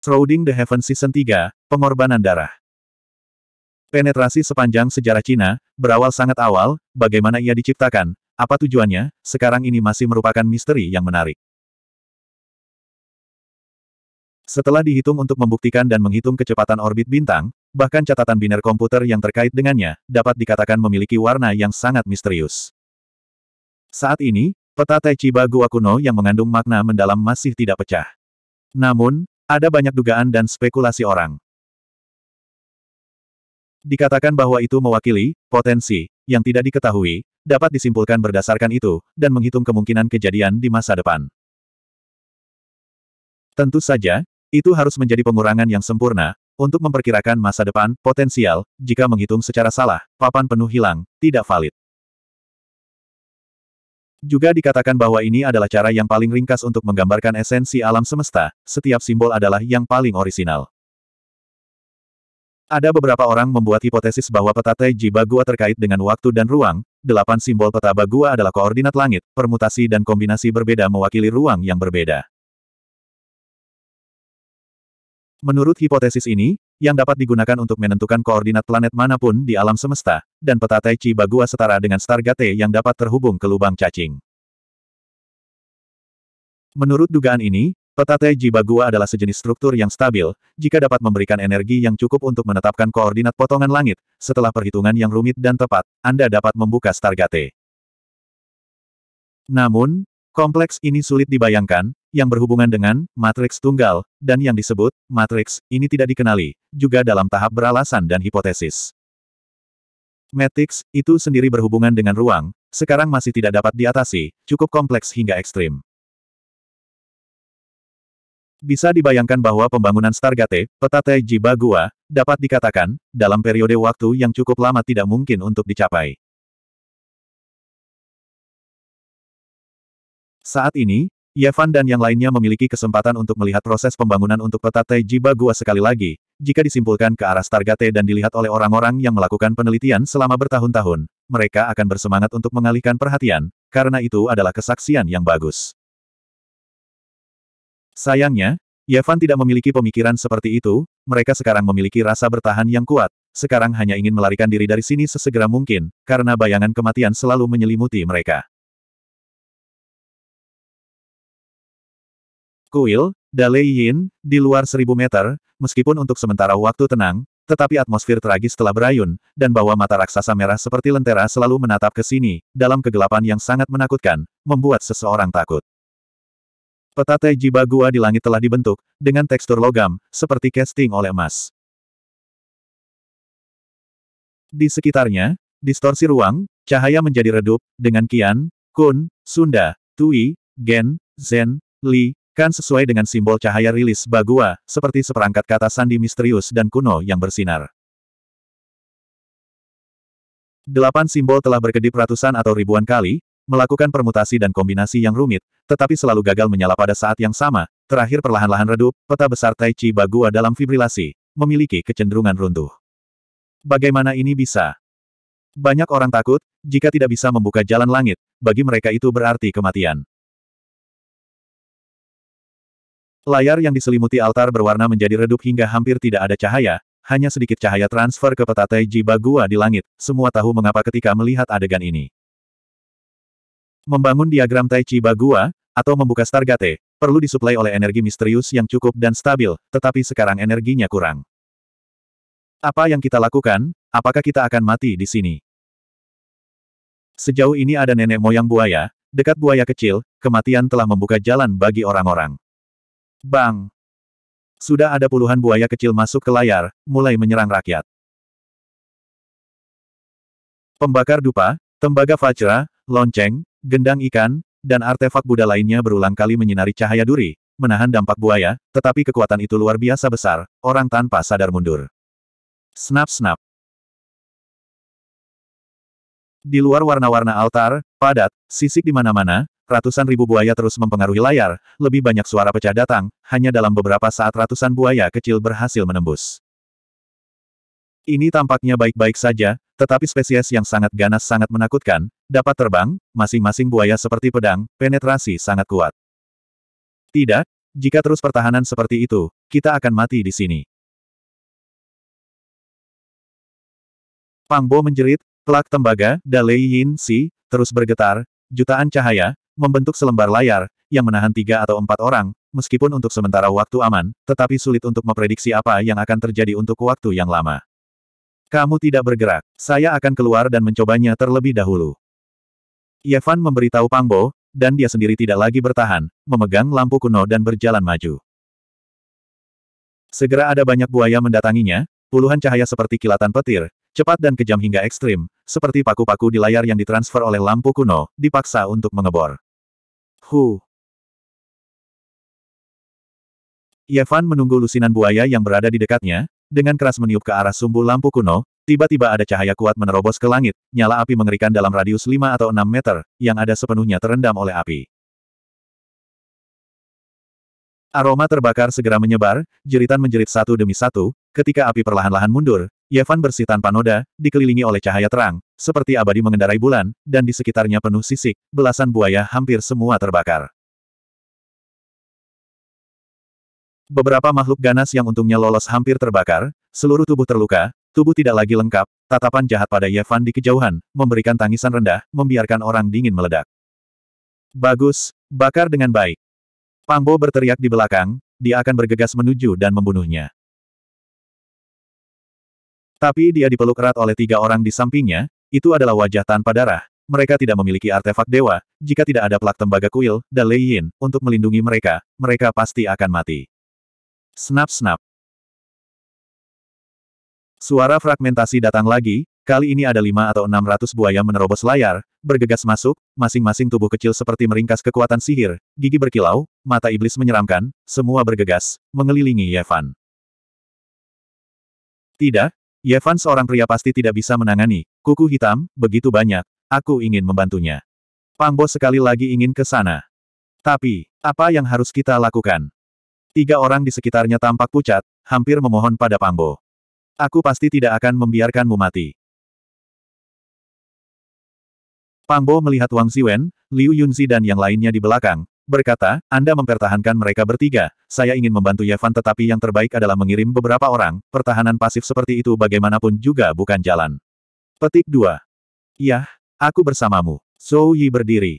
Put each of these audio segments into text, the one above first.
Shrouding the Heaven Season 3, Pengorbanan Darah. Penetrasi sepanjang sejarah Cina, berawal sangat awal, bagaimana ia diciptakan, apa tujuannya, sekarang ini masih merupakan misteri yang menarik. Setelah dihitung untuk membuktikan dan menghitung kecepatan orbit bintang, bahkan catatan biner komputer yang terkait dengannya, dapat dikatakan memiliki warna yang sangat misterius. Saat ini, peta Taichiba Gua kuno yang mengandung makna mendalam masih tidak pecah. Namun, ada banyak dugaan dan spekulasi orang. Dikatakan bahwa itu mewakili potensi yang tidak diketahui, dapat disimpulkan berdasarkan itu, dan menghitung kemungkinan kejadian di masa depan. Tentu saja, itu harus menjadi pengurangan yang sempurna, untuk memperkirakan masa depan, potensial, jika menghitung secara salah, papan penuh hilang, tidak valid. Juga dikatakan bahwa ini adalah cara yang paling ringkas untuk menggambarkan esensi alam semesta, setiap simbol adalah yang paling orisinal. Ada beberapa orang membuat hipotesis bahwa peta Teji Bagua terkait dengan waktu dan ruang, delapan simbol peta Bagua adalah koordinat langit, permutasi dan kombinasi berbeda mewakili ruang yang berbeda. Menurut hipotesis ini, yang dapat digunakan untuk menentukan koordinat planet manapun di alam semesta, dan peta Tai Chi Bagua setara dengan Stargate yang dapat terhubung ke lubang cacing. Menurut dugaan ini, peta Tai Chi Bagua adalah sejenis struktur yang stabil, jika dapat memberikan energi yang cukup untuk menetapkan koordinat potongan langit, setelah perhitungan yang rumit dan tepat, Anda dapat membuka Stargate. Namun, kompleks ini sulit dibayangkan, yang berhubungan dengan matriks tunggal, dan yang disebut matriks, ini tidak dikenali, juga dalam tahap beralasan dan hipotesis. Matrix, itu sendiri berhubungan dengan ruang, sekarang masih tidak dapat diatasi, cukup kompleks hingga ekstrim. Bisa dibayangkan bahwa pembangunan Stargate, peta Tejibagua, Bagua, dapat dikatakan, dalam periode waktu yang cukup lama tidak mungkin untuk dicapai. Saat ini, Yevan dan yang lainnya memiliki kesempatan untuk melihat proses pembangunan untuk peta T Bagua sekali lagi, jika disimpulkan ke arah Stargate dan dilihat oleh orang-orang yang melakukan penelitian selama bertahun-tahun, mereka akan bersemangat untuk mengalihkan perhatian, karena itu adalah kesaksian yang bagus. Sayangnya, Yevan tidak memiliki pemikiran seperti itu, mereka sekarang memiliki rasa bertahan yang kuat, sekarang hanya ingin melarikan diri dari sini sesegera mungkin, karena bayangan kematian selalu menyelimuti mereka. Kuil, Dalai Yin, di luar seribu meter, meskipun untuk sementara waktu tenang, tetapi atmosfer tragis telah berayun, dan bahwa mata raksasa merah seperti lentera selalu menatap ke sini, dalam kegelapan yang sangat menakutkan, membuat seseorang takut. Peta Jiba Gua di langit telah dibentuk, dengan tekstur logam, seperti casting oleh emas. Di sekitarnya, distorsi ruang, cahaya menjadi redup, dengan Kian, Kun, Sunda, Tui, Gen, Zen, Li, Bahkan sesuai dengan simbol cahaya rilis Bagua, seperti seperangkat kata sandi misterius dan kuno yang bersinar. Delapan simbol telah berkedip ratusan atau ribuan kali, melakukan permutasi dan kombinasi yang rumit, tetapi selalu gagal menyala pada saat yang sama, terakhir perlahan-lahan redup, peta besar Tai Chi Bagua dalam fibrilasi, memiliki kecenderungan runtuh. Bagaimana ini bisa? Banyak orang takut, jika tidak bisa membuka jalan langit, bagi mereka itu berarti kematian. Layar yang diselimuti altar berwarna menjadi redup hingga hampir tidak ada cahaya, hanya sedikit cahaya transfer ke peta Taiji Bagua di langit, semua tahu mengapa ketika melihat adegan ini. Membangun diagram Taiji Bagua, atau membuka Stargate, perlu disuplai oleh energi misterius yang cukup dan stabil, tetapi sekarang energinya kurang. Apa yang kita lakukan, apakah kita akan mati di sini? Sejauh ini ada nenek moyang buaya, dekat buaya kecil, kematian telah membuka jalan bagi orang-orang. Bang! Sudah ada puluhan buaya kecil masuk ke layar, mulai menyerang rakyat. Pembakar dupa, tembaga fajra, lonceng, gendang ikan, dan artefak Buddha lainnya berulang kali menyinari cahaya duri, menahan dampak buaya, tetapi kekuatan itu luar biasa besar, orang tanpa sadar mundur. Snap-snap. Di luar warna-warna altar, padat, sisik di mana-mana, ratusan ribu buaya terus mempengaruhi layar, lebih banyak suara pecah datang, hanya dalam beberapa saat ratusan buaya kecil berhasil menembus. Ini tampaknya baik-baik saja, tetapi spesies yang sangat ganas sangat menakutkan, dapat terbang, masing-masing buaya seperti pedang, penetrasi sangat kuat. Tidak, jika terus pertahanan seperti itu, kita akan mati di sini. Pangbo menjerit, Pelak tembaga, Dalei Yin Si, terus bergetar, jutaan cahaya, membentuk selembar layar, yang menahan tiga atau empat orang, meskipun untuk sementara waktu aman, tetapi sulit untuk memprediksi apa yang akan terjadi untuk waktu yang lama. Kamu tidak bergerak, saya akan keluar dan mencobanya terlebih dahulu. Yevan memberitahu Pangbo, dan dia sendiri tidak lagi bertahan, memegang lampu kuno dan berjalan maju. Segera ada banyak buaya mendatanginya, puluhan cahaya seperti kilatan petir, cepat dan kejam hingga ekstrim, seperti paku-paku di layar yang ditransfer oleh lampu kuno, dipaksa untuk mengebor. Hu. Yevan menunggu lusinan buaya yang berada di dekatnya, dengan keras meniup ke arah sumbu lampu kuno, tiba-tiba ada cahaya kuat menerobos ke langit, nyala api mengerikan dalam radius 5 atau 6 meter, yang ada sepenuhnya terendam oleh api. Aroma terbakar segera menyebar, jeritan menjerit satu demi satu, ketika api perlahan-lahan mundur, Yevan bersih tanpa noda, dikelilingi oleh cahaya terang, seperti abadi mengendarai bulan, dan di sekitarnya penuh sisik, belasan buaya hampir semua terbakar. Beberapa makhluk ganas yang untungnya lolos hampir terbakar, seluruh tubuh terluka, tubuh tidak lagi lengkap, tatapan jahat pada Yevan di kejauhan, memberikan tangisan rendah, membiarkan orang dingin meledak. Bagus, bakar dengan baik. Pangbo berteriak di belakang, dia akan bergegas menuju dan membunuhnya. Tapi dia dipeluk erat oleh tiga orang di sampingnya, itu adalah wajah tanpa darah, mereka tidak memiliki artefak dewa, jika tidak ada plak tembaga kuil, dan Lei Yin, untuk melindungi mereka, mereka pasti akan mati. Snap-snap. Suara fragmentasi datang lagi, kali ini ada lima atau enam ratus buaya menerobos layar, bergegas masuk, masing-masing tubuh kecil seperti meringkas kekuatan sihir, gigi berkilau, mata iblis menyeramkan, semua bergegas, mengelilingi Yevan. Tidak, Yevan seorang pria pasti tidak bisa menangani, kuku hitam, begitu banyak, aku ingin membantunya. Pangbo sekali lagi ingin ke sana. Tapi, apa yang harus kita lakukan? Tiga orang di sekitarnya tampak pucat, hampir memohon pada Pangbo. Aku pasti tidak akan membiarkanmu mati. Pangbo melihat Wang Ziwen, Liu Yunzi dan yang lainnya di belakang, berkata, Anda mempertahankan mereka bertiga, saya ingin membantu Yevan tetapi yang terbaik adalah mengirim beberapa orang, pertahanan pasif seperti itu bagaimanapun juga bukan jalan. Petik 2. Yah, aku bersamamu. Zhou Yi berdiri.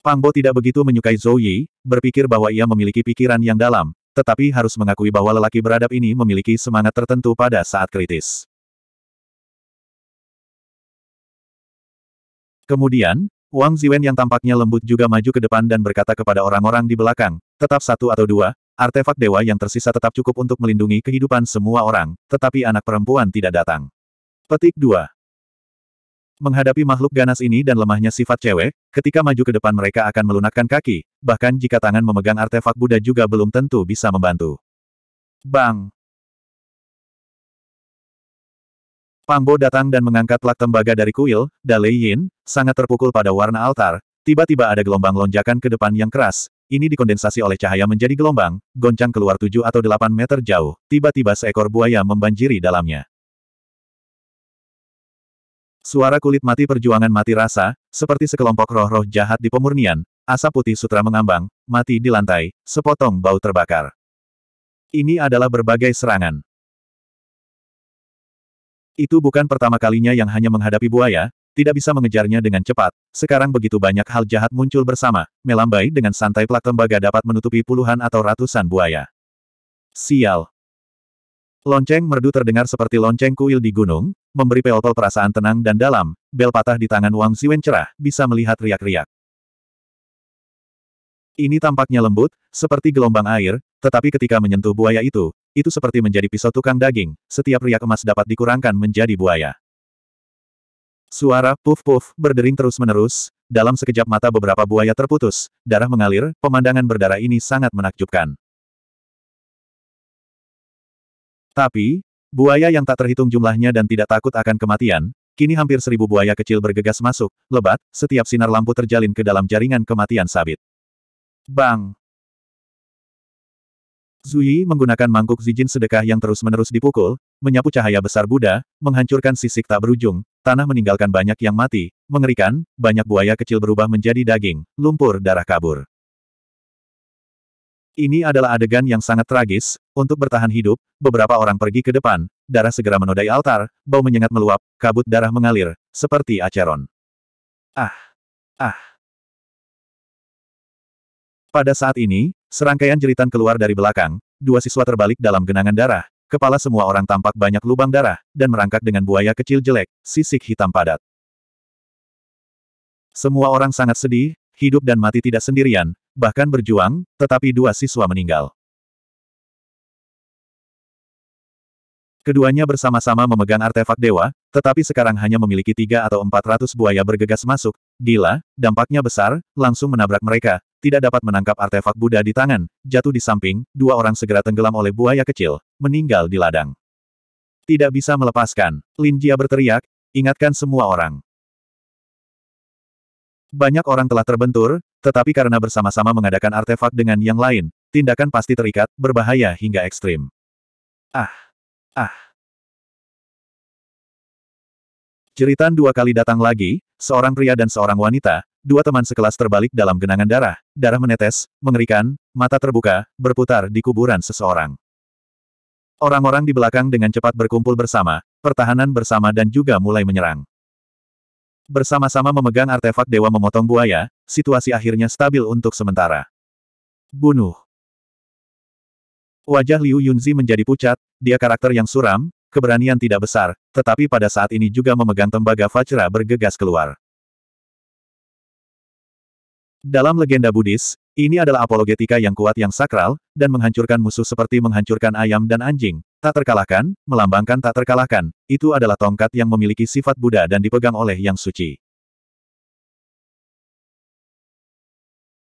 Pangbo tidak begitu menyukai Zhou Yi, berpikir bahwa ia memiliki pikiran yang dalam, tetapi harus mengakui bahwa lelaki beradab ini memiliki semangat tertentu pada saat kritis. Kemudian, Wang Ziwen yang tampaknya lembut juga maju ke depan dan berkata kepada orang-orang di belakang, tetap satu atau dua, artefak dewa yang tersisa tetap cukup untuk melindungi kehidupan semua orang, tetapi anak perempuan tidak datang. Petik 2 Menghadapi makhluk ganas ini dan lemahnya sifat cewek, ketika maju ke depan mereka akan melunakkan kaki, bahkan jika tangan memegang artefak Buddha juga belum tentu bisa membantu. Bang! Pangbo datang dan mengangkat lak tembaga dari kuil, Dalei Yin, sangat terpukul pada warna altar, tiba-tiba ada gelombang lonjakan ke depan yang keras, ini dikondensasi oleh cahaya menjadi gelombang, goncang keluar tujuh atau delapan meter jauh, tiba-tiba seekor buaya membanjiri dalamnya. Suara kulit mati perjuangan mati rasa, seperti sekelompok roh-roh jahat di pemurnian, asap putih sutra mengambang, mati di lantai, sepotong bau terbakar. Ini adalah berbagai serangan. Itu bukan pertama kalinya yang hanya menghadapi buaya, tidak bisa mengejarnya dengan cepat. Sekarang begitu banyak hal jahat muncul bersama, melambai dengan santai plak tembaga dapat menutupi puluhan atau ratusan buaya. Sial. Lonceng merdu terdengar seperti lonceng kuil di gunung, memberi Pelpel perasaan tenang dan dalam, bel patah di tangan Wang Ziwen cerah, bisa melihat riak-riak. Ini tampaknya lembut, seperti gelombang air, tetapi ketika menyentuh buaya itu, itu seperti menjadi pisau tukang daging, setiap riak emas dapat dikurangkan menjadi buaya. Suara puf-puf berdering terus-menerus, dalam sekejap mata beberapa buaya terputus, darah mengalir, pemandangan berdarah ini sangat menakjubkan. Tapi, buaya yang tak terhitung jumlahnya dan tidak takut akan kematian, kini hampir seribu buaya kecil bergegas masuk, lebat, setiap sinar lampu terjalin ke dalam jaringan kematian sabit. Bang! Zui menggunakan mangkuk zijin sedekah yang terus-menerus dipukul, menyapu cahaya besar Buddha, menghancurkan sisik tak berujung, tanah meninggalkan banyak yang mati, mengerikan, banyak buaya kecil berubah menjadi daging, lumpur darah kabur. Ini adalah adegan yang sangat tragis, untuk bertahan hidup, beberapa orang pergi ke depan, darah segera menodai altar, bau menyengat meluap, kabut darah mengalir, seperti aceron. Ah! Ah! Pada saat ini, serangkaian jeritan keluar dari belakang, dua siswa terbalik dalam genangan darah, kepala semua orang tampak banyak lubang darah, dan merangkak dengan buaya kecil jelek, sisik hitam padat. Semua orang sangat sedih, hidup dan mati tidak sendirian, bahkan berjuang, tetapi dua siswa meninggal. Keduanya bersama-sama memegang artefak dewa, tetapi sekarang hanya memiliki tiga atau empat ratus buaya bergegas masuk. Gila, dampaknya besar, langsung menabrak mereka, tidak dapat menangkap artefak Buddha di tangan, jatuh di samping, dua orang segera tenggelam oleh buaya kecil, meninggal di ladang. Tidak bisa melepaskan, Lin Jia berteriak, ingatkan semua orang. Banyak orang telah terbentur, tetapi karena bersama-sama mengadakan artefak dengan yang lain, tindakan pasti terikat, berbahaya hingga ekstrim. Ah! Ah! Jeritan dua kali datang lagi, seorang pria dan seorang wanita, dua teman sekelas terbalik dalam genangan darah, darah menetes, mengerikan, mata terbuka, berputar di kuburan seseorang. Orang-orang di belakang dengan cepat berkumpul bersama, pertahanan bersama dan juga mulai menyerang. Bersama-sama memegang artefak dewa memotong buaya, situasi akhirnya stabil untuk sementara. Bunuh. Wajah Liu Yunzi menjadi pucat, dia karakter yang suram, keberanian tidak besar, tetapi pada saat ini juga memegang tembaga Fajra bergegas keluar. Dalam legenda Buddhis, ini adalah apologetika yang kuat yang sakral, dan menghancurkan musuh seperti menghancurkan ayam dan anjing. Tak terkalahkan, melambangkan tak terkalahkan, itu adalah tongkat yang memiliki sifat Buddha dan dipegang oleh yang suci.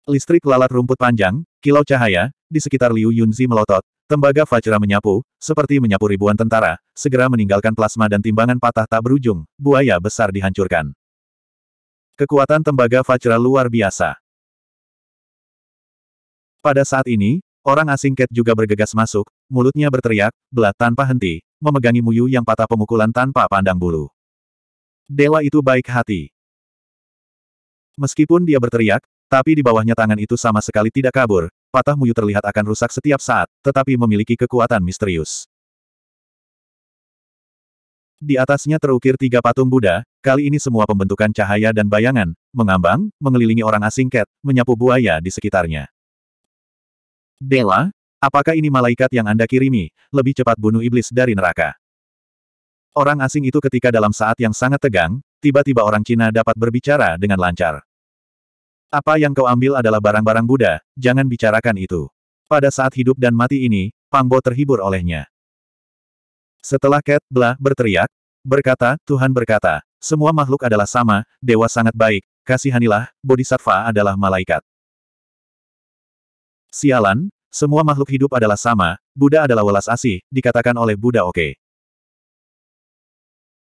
Listrik lalat rumput panjang, kilau cahaya, di sekitar Liu Yunzi melotot, tembaga Fajra menyapu, seperti menyapu ribuan tentara, segera meninggalkan plasma dan timbangan patah tak berujung, buaya besar dihancurkan. Kekuatan tembaga Fajra luar biasa. Pada saat ini, orang asing Cat juga bergegas masuk, mulutnya berteriak, belat tanpa henti, memegangi Muyu yang patah pemukulan tanpa pandang bulu. Dewa itu baik hati. Meskipun dia berteriak, tapi di bawahnya tangan itu sama sekali tidak kabur, patah Muyu terlihat akan rusak setiap saat, tetapi memiliki kekuatan misterius. Di atasnya terukir tiga patung Buddha, Kali ini semua pembentukan cahaya dan bayangan, mengambang, mengelilingi orang asing Cat, menyapu buaya di sekitarnya. Dela, apakah ini malaikat yang Anda kirimi, lebih cepat bunuh iblis dari neraka? Orang asing itu ketika dalam saat yang sangat tegang, tiba-tiba orang Cina dapat berbicara dengan lancar. Apa yang kau ambil adalah barang-barang Buddha, jangan bicarakan itu. Pada saat hidup dan mati ini, Pangbo terhibur olehnya. Setelah Cat Blah berteriak, berkata, Tuhan berkata, semua makhluk adalah sama, dewa sangat baik, kasihanilah, bodhisattva adalah malaikat. Sialan, semua makhluk hidup adalah sama, Buddha adalah welas asih, dikatakan oleh Buddha Oke.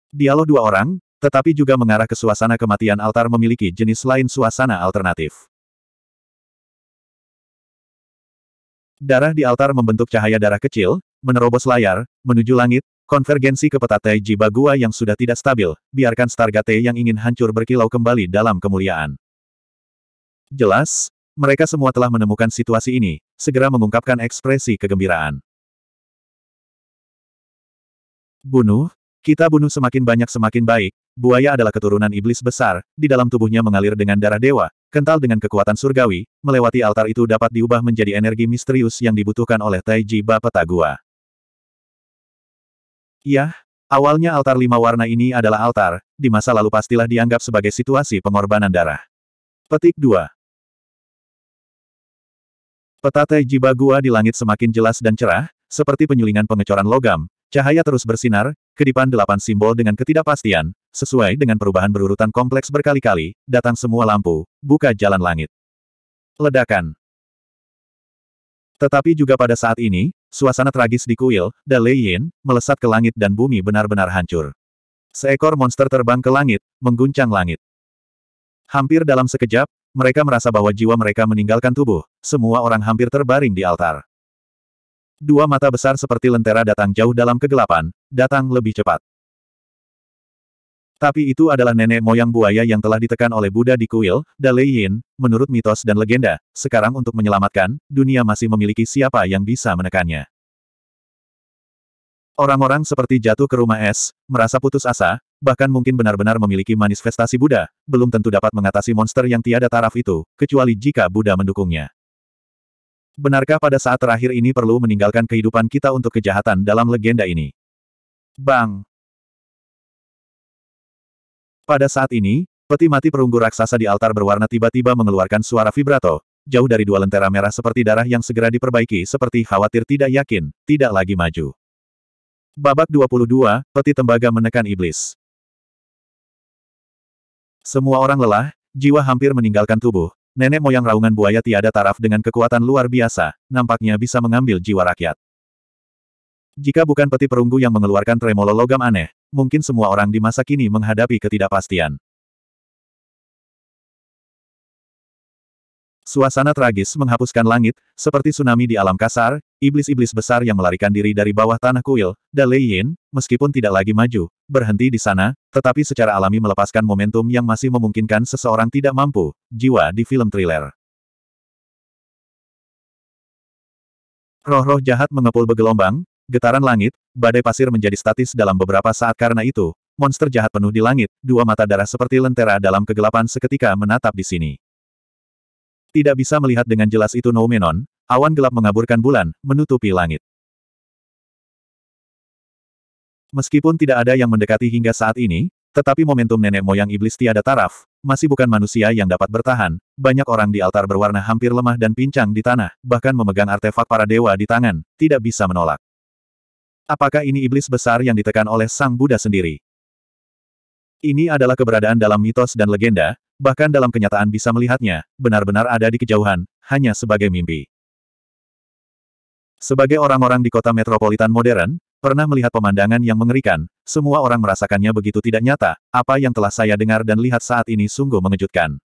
Dialog dua orang, tetapi juga mengarah ke suasana kematian altar memiliki jenis lain suasana alternatif. Darah di altar membentuk cahaya darah kecil, menerobos layar, menuju langit, Konvergensi ke peta Taiji Bagua yang sudah tidak stabil, biarkan Stargate yang ingin hancur berkilau kembali dalam kemuliaan. Jelas, mereka semua telah menemukan situasi ini, segera mengungkapkan ekspresi kegembiraan. Bunuh, kita bunuh semakin banyak semakin baik, buaya adalah keturunan iblis besar, di dalam tubuhnya mengalir dengan darah dewa, kental dengan kekuatan surgawi, melewati altar itu dapat diubah menjadi energi misterius yang dibutuhkan oleh Taiji Bapetagua. Petagua. Iya, awalnya altar lima warna ini adalah altar, di masa lalu pastilah dianggap sebagai situasi pengorbanan darah. Petik 2. Peta teh jiba gua di langit semakin jelas dan cerah, seperti penyulingan pengecoran logam, cahaya terus bersinar, kedipan delapan simbol dengan ketidakpastian, sesuai dengan perubahan berurutan kompleks berkali-kali, datang semua lampu, buka jalan langit. Ledakan. Tetapi juga pada saat ini, Suasana tragis di kuil, Da Yin melesat ke langit dan bumi benar-benar hancur. Seekor monster terbang ke langit, mengguncang langit. Hampir dalam sekejap, mereka merasa bahwa jiwa mereka meninggalkan tubuh, semua orang hampir terbaring di altar. Dua mata besar seperti lentera datang jauh dalam kegelapan, datang lebih cepat. Tapi itu adalah nenek moyang buaya yang telah ditekan oleh Buddha di kuil, Dalai Yin, menurut mitos dan legenda, sekarang untuk menyelamatkan, dunia masih memiliki siapa yang bisa menekannya. Orang-orang seperti jatuh ke rumah es, merasa putus asa, bahkan mungkin benar-benar memiliki manifestasi Buddha, belum tentu dapat mengatasi monster yang tiada taraf itu, kecuali jika Buddha mendukungnya. Benarkah pada saat terakhir ini perlu meninggalkan kehidupan kita untuk kejahatan dalam legenda ini? Bang! Pada saat ini, peti mati perunggu raksasa di altar berwarna tiba-tiba mengeluarkan suara vibrato, jauh dari dua lentera merah seperti darah yang segera diperbaiki seperti khawatir tidak yakin, tidak lagi maju. Babak 22, Peti Tembaga Menekan Iblis Semua orang lelah, jiwa hampir meninggalkan tubuh. Nenek moyang raungan buaya tiada taraf dengan kekuatan luar biasa, nampaknya bisa mengambil jiwa rakyat. Jika bukan peti perunggu yang mengeluarkan tremolo logam aneh, mungkin semua orang di masa kini menghadapi ketidakpastian. Suasana tragis menghapuskan langit, seperti tsunami di alam kasar, iblis-iblis besar yang melarikan diri dari bawah tanah kuil, dan Lei Yin, meskipun tidak lagi maju, berhenti di sana, tetapi secara alami melepaskan momentum yang masih memungkinkan seseorang tidak mampu, jiwa di film thriller. Roh-roh jahat mengepul bergelombang, Getaran langit, badai pasir menjadi statis dalam beberapa saat karena itu, monster jahat penuh di langit, dua mata darah seperti lentera dalam kegelapan seketika menatap di sini. Tidak bisa melihat dengan jelas itu noumenon, awan gelap mengaburkan bulan, menutupi langit. Meskipun tidak ada yang mendekati hingga saat ini, tetapi momentum nenek moyang iblis tiada taraf, masih bukan manusia yang dapat bertahan, banyak orang di altar berwarna hampir lemah dan pincang di tanah, bahkan memegang artefak para dewa di tangan, tidak bisa menolak. Apakah ini iblis besar yang ditekan oleh sang Buddha sendiri? Ini adalah keberadaan dalam mitos dan legenda, bahkan dalam kenyataan bisa melihatnya, benar-benar ada di kejauhan, hanya sebagai mimpi. Sebagai orang-orang di kota metropolitan modern, pernah melihat pemandangan yang mengerikan, semua orang merasakannya begitu tidak nyata, apa yang telah saya dengar dan lihat saat ini sungguh mengejutkan.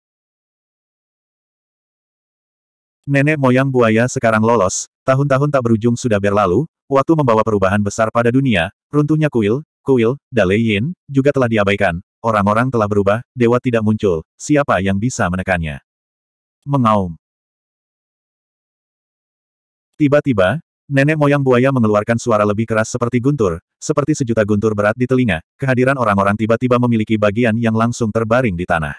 Nenek moyang buaya sekarang lolos, Tahun-tahun tak berujung sudah berlalu, waktu membawa perubahan besar pada dunia, runtuhnya kuil, kuil, Dalai Yin, juga telah diabaikan, orang-orang telah berubah, dewa tidak muncul, siapa yang bisa menekannya? Mengaum. Tiba-tiba, Nenek moyang buaya mengeluarkan suara lebih keras seperti guntur, seperti sejuta guntur berat di telinga, kehadiran orang-orang tiba-tiba memiliki bagian yang langsung terbaring di tanah.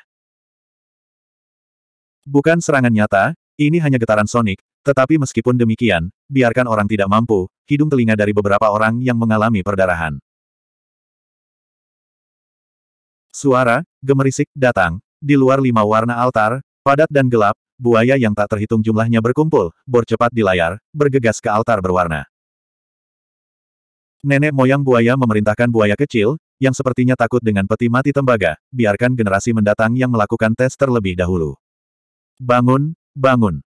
Bukan serangan nyata, ini hanya getaran sonik, tetapi meskipun demikian, biarkan orang tidak mampu, hidung telinga dari beberapa orang yang mengalami perdarahan. Suara, gemerisik, datang. Di luar lima warna altar, padat dan gelap, buaya yang tak terhitung jumlahnya berkumpul, bor cepat di layar, bergegas ke altar berwarna. Nenek moyang buaya memerintahkan buaya kecil, yang sepertinya takut dengan peti mati tembaga, biarkan generasi mendatang yang melakukan tes terlebih dahulu. Bangun, bangun.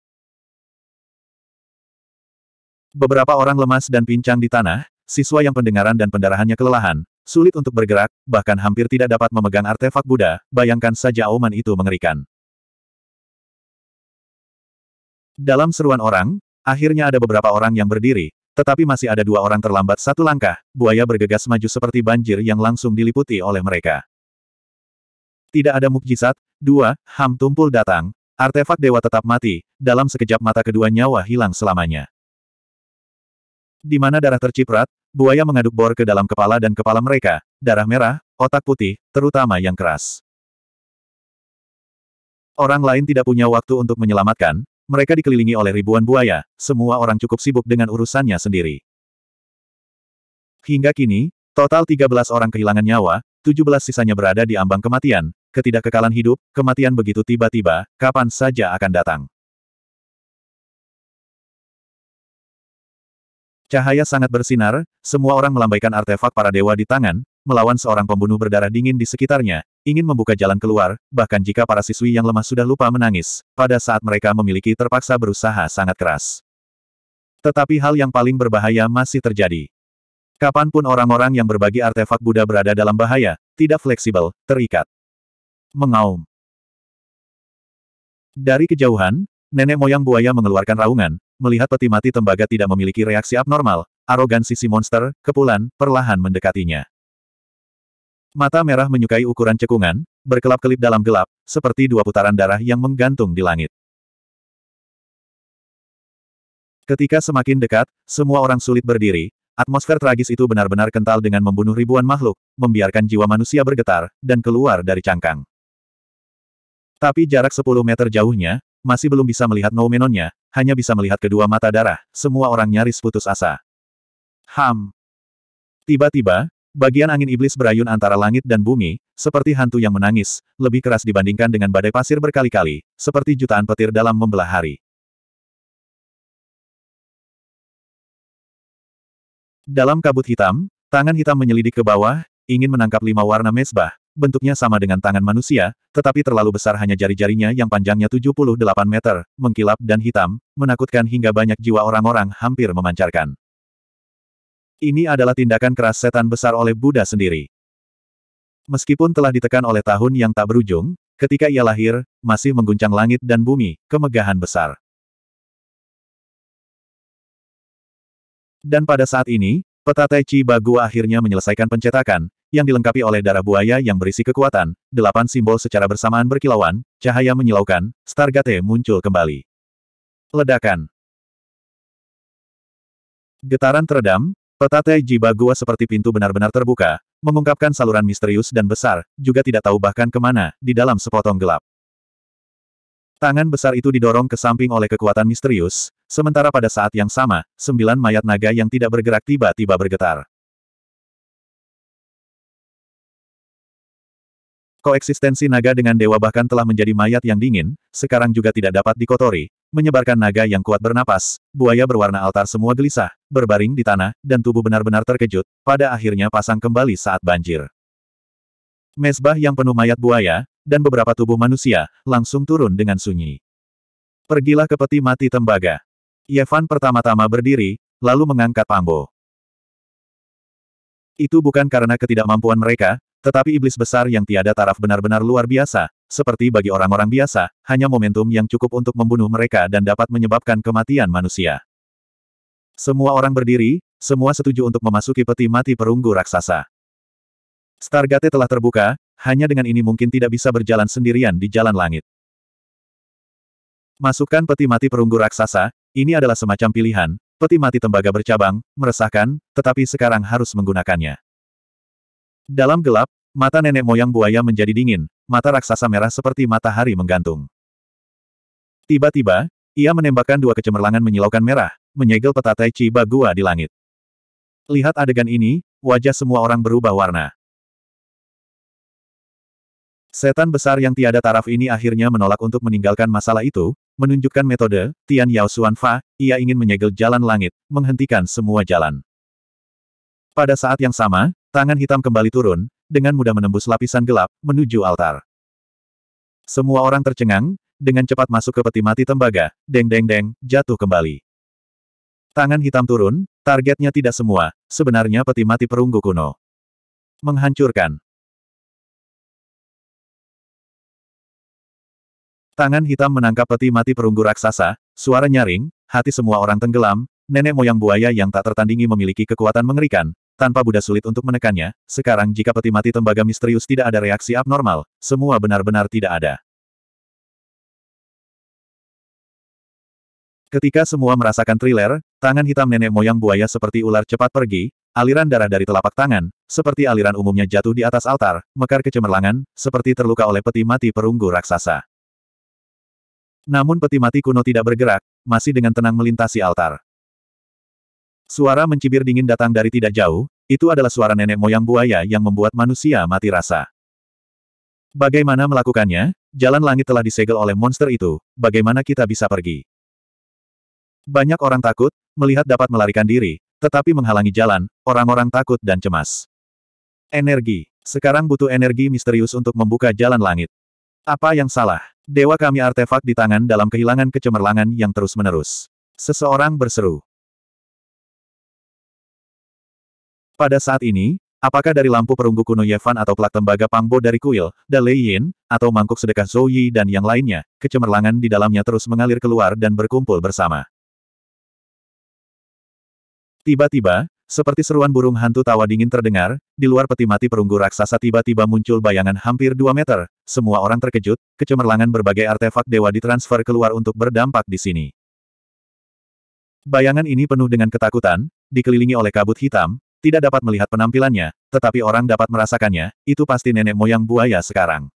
Beberapa orang lemas dan pincang di tanah, siswa yang pendengaran dan pendarahannya kelelahan, sulit untuk bergerak, bahkan hampir tidak dapat memegang artefak Buddha, bayangkan saja auman itu mengerikan. Dalam seruan orang, akhirnya ada beberapa orang yang berdiri, tetapi masih ada dua orang terlambat satu langkah, buaya bergegas maju seperti banjir yang langsung diliputi oleh mereka. Tidak ada mukjizat, dua, ham tumpul datang, artefak dewa tetap mati, dalam sekejap mata kedua nyawa hilang selamanya. Di mana darah terciprat, buaya mengaduk bor ke dalam kepala dan kepala mereka, darah merah, otak putih, terutama yang keras. Orang lain tidak punya waktu untuk menyelamatkan, mereka dikelilingi oleh ribuan buaya, semua orang cukup sibuk dengan urusannya sendiri. Hingga kini, total 13 orang kehilangan nyawa, 17 sisanya berada di ambang kematian, ketidakkekalan hidup, kematian begitu tiba-tiba, kapan saja akan datang. Cahaya sangat bersinar, semua orang melambaikan artefak para dewa di tangan, melawan seorang pembunuh berdarah dingin di sekitarnya, ingin membuka jalan keluar, bahkan jika para siswi yang lemah sudah lupa menangis, pada saat mereka memiliki terpaksa berusaha sangat keras. Tetapi hal yang paling berbahaya masih terjadi. Kapanpun orang-orang yang berbagi artefak Buddha berada dalam bahaya, tidak fleksibel, terikat. Mengaum. Dari kejauhan, nenek moyang buaya mengeluarkan raungan, melihat peti mati tembaga tidak memiliki reaksi abnormal, arogansi si monster, kepulan, perlahan mendekatinya. Mata merah menyukai ukuran cekungan, berkelap-kelip dalam gelap, seperti dua putaran darah yang menggantung di langit. Ketika semakin dekat, semua orang sulit berdiri, atmosfer tragis itu benar-benar kental dengan membunuh ribuan makhluk, membiarkan jiwa manusia bergetar, dan keluar dari cangkang. Tapi jarak 10 meter jauhnya, masih belum bisa melihat noumenonnya, hanya bisa melihat kedua mata darah, semua orang nyaris putus asa. Ham! Tiba-tiba, bagian angin iblis berayun antara langit dan bumi, seperti hantu yang menangis, lebih keras dibandingkan dengan badai pasir berkali-kali, seperti jutaan petir dalam membelah hari. Dalam kabut hitam, tangan hitam menyelidik ke bawah, ingin menangkap lima warna mesbah, bentuknya sama dengan tangan manusia, tetapi terlalu besar hanya jari-jarinya yang panjangnya 78 meter, mengkilap dan hitam, menakutkan hingga banyak jiwa orang-orang hampir memancarkan. Ini adalah tindakan keras setan besar oleh Buddha sendiri. Meskipun telah ditekan oleh tahun yang tak berujung, ketika ia lahir, masih mengguncang langit dan bumi, kemegahan besar. Dan pada saat ini, Peta Tai Chi Bagua akhirnya menyelesaikan pencetakan, yang dilengkapi oleh darah buaya yang berisi kekuatan, delapan simbol secara bersamaan berkilauan, cahaya menyilaukan, Stargate muncul kembali. Ledakan. Getaran teredam, petate jiba gua seperti pintu benar-benar terbuka, mengungkapkan saluran misterius dan besar, juga tidak tahu bahkan kemana, di dalam sepotong gelap. Tangan besar itu didorong ke samping oleh kekuatan misterius, sementara pada saat yang sama, sembilan mayat naga yang tidak bergerak tiba-tiba bergetar. Koeksistensi naga dengan dewa bahkan telah menjadi mayat yang dingin, sekarang juga tidak dapat dikotori, menyebarkan naga yang kuat bernapas, buaya berwarna altar semua gelisah, berbaring di tanah, dan tubuh benar-benar terkejut, pada akhirnya pasang kembali saat banjir. Mesbah yang penuh mayat buaya, dan beberapa tubuh manusia, langsung turun dengan sunyi. Pergilah ke peti mati tembaga. Yevan pertama-tama berdiri, lalu mengangkat pambo. Itu bukan karena ketidakmampuan mereka, tetapi iblis besar yang tiada taraf benar-benar luar biasa, seperti bagi orang-orang biasa, hanya momentum yang cukup untuk membunuh mereka dan dapat menyebabkan kematian manusia. Semua orang berdiri, semua setuju untuk memasuki peti mati perunggu raksasa. Stargate telah terbuka, hanya dengan ini mungkin tidak bisa berjalan sendirian di jalan langit. Masukkan peti mati perunggu raksasa, ini adalah semacam pilihan, peti mati tembaga bercabang, meresahkan, tetapi sekarang harus menggunakannya. Dalam gelap, mata nenek moyang buaya menjadi dingin, mata raksasa merah seperti matahari menggantung. Tiba-tiba, ia menembakkan dua kecemerlangan menyilaukan merah, menyegel peta Tai Chi Bagua di langit. Lihat adegan ini, wajah semua orang berubah warna. Setan besar yang tiada taraf ini akhirnya menolak untuk meninggalkan masalah itu, menunjukkan metode, Tian Yao Xuan Fa, ia ingin menyegel jalan langit, menghentikan semua jalan. Pada saat yang sama, Tangan hitam kembali turun, dengan mudah menembus lapisan gelap, menuju altar. Semua orang tercengang, dengan cepat masuk ke peti mati tembaga, deng-deng-deng, jatuh kembali. Tangan hitam turun, targetnya tidak semua, sebenarnya peti mati perunggu kuno. Menghancurkan. Tangan hitam menangkap peti mati perunggu raksasa, suara nyaring, hati semua orang tenggelam, nenek moyang buaya yang tak tertandingi memiliki kekuatan mengerikan, tanpa Buddha sulit untuk menekannya, sekarang jika peti mati tembaga misterius tidak ada reaksi abnormal, semua benar-benar tidak ada. Ketika semua merasakan thriller, tangan hitam nenek moyang buaya seperti ular cepat pergi, aliran darah dari telapak tangan, seperti aliran umumnya jatuh di atas altar, mekar kecemerlangan, seperti terluka oleh peti mati perunggu raksasa. Namun peti mati kuno tidak bergerak, masih dengan tenang melintasi altar. Suara mencibir dingin datang dari tidak jauh, itu adalah suara nenek moyang buaya yang membuat manusia mati rasa. Bagaimana melakukannya? Jalan langit telah disegel oleh monster itu, bagaimana kita bisa pergi? Banyak orang takut, melihat dapat melarikan diri, tetapi menghalangi jalan, orang-orang takut dan cemas. Energi. Sekarang butuh energi misterius untuk membuka jalan langit. Apa yang salah? Dewa kami artefak di tangan dalam kehilangan kecemerlangan yang terus-menerus. Seseorang berseru. Pada saat ini, apakah dari lampu perunggu kuno Yevan atau plak tembaga pangbo dari kuil, Dalei Yin, atau mangkuk sedekah Zhou Yi dan yang lainnya, kecemerlangan di dalamnya terus mengalir keluar dan berkumpul bersama. Tiba-tiba, seperti seruan burung hantu tawa dingin terdengar, di luar peti mati perunggu raksasa tiba-tiba muncul bayangan hampir 2 meter. Semua orang terkejut, kecemerlangan berbagai artefak dewa ditransfer keluar untuk berdampak di sini. Bayangan ini penuh dengan ketakutan, dikelilingi oleh kabut hitam, tidak dapat melihat penampilannya, tetapi orang dapat merasakannya, itu pasti nenek moyang buaya sekarang.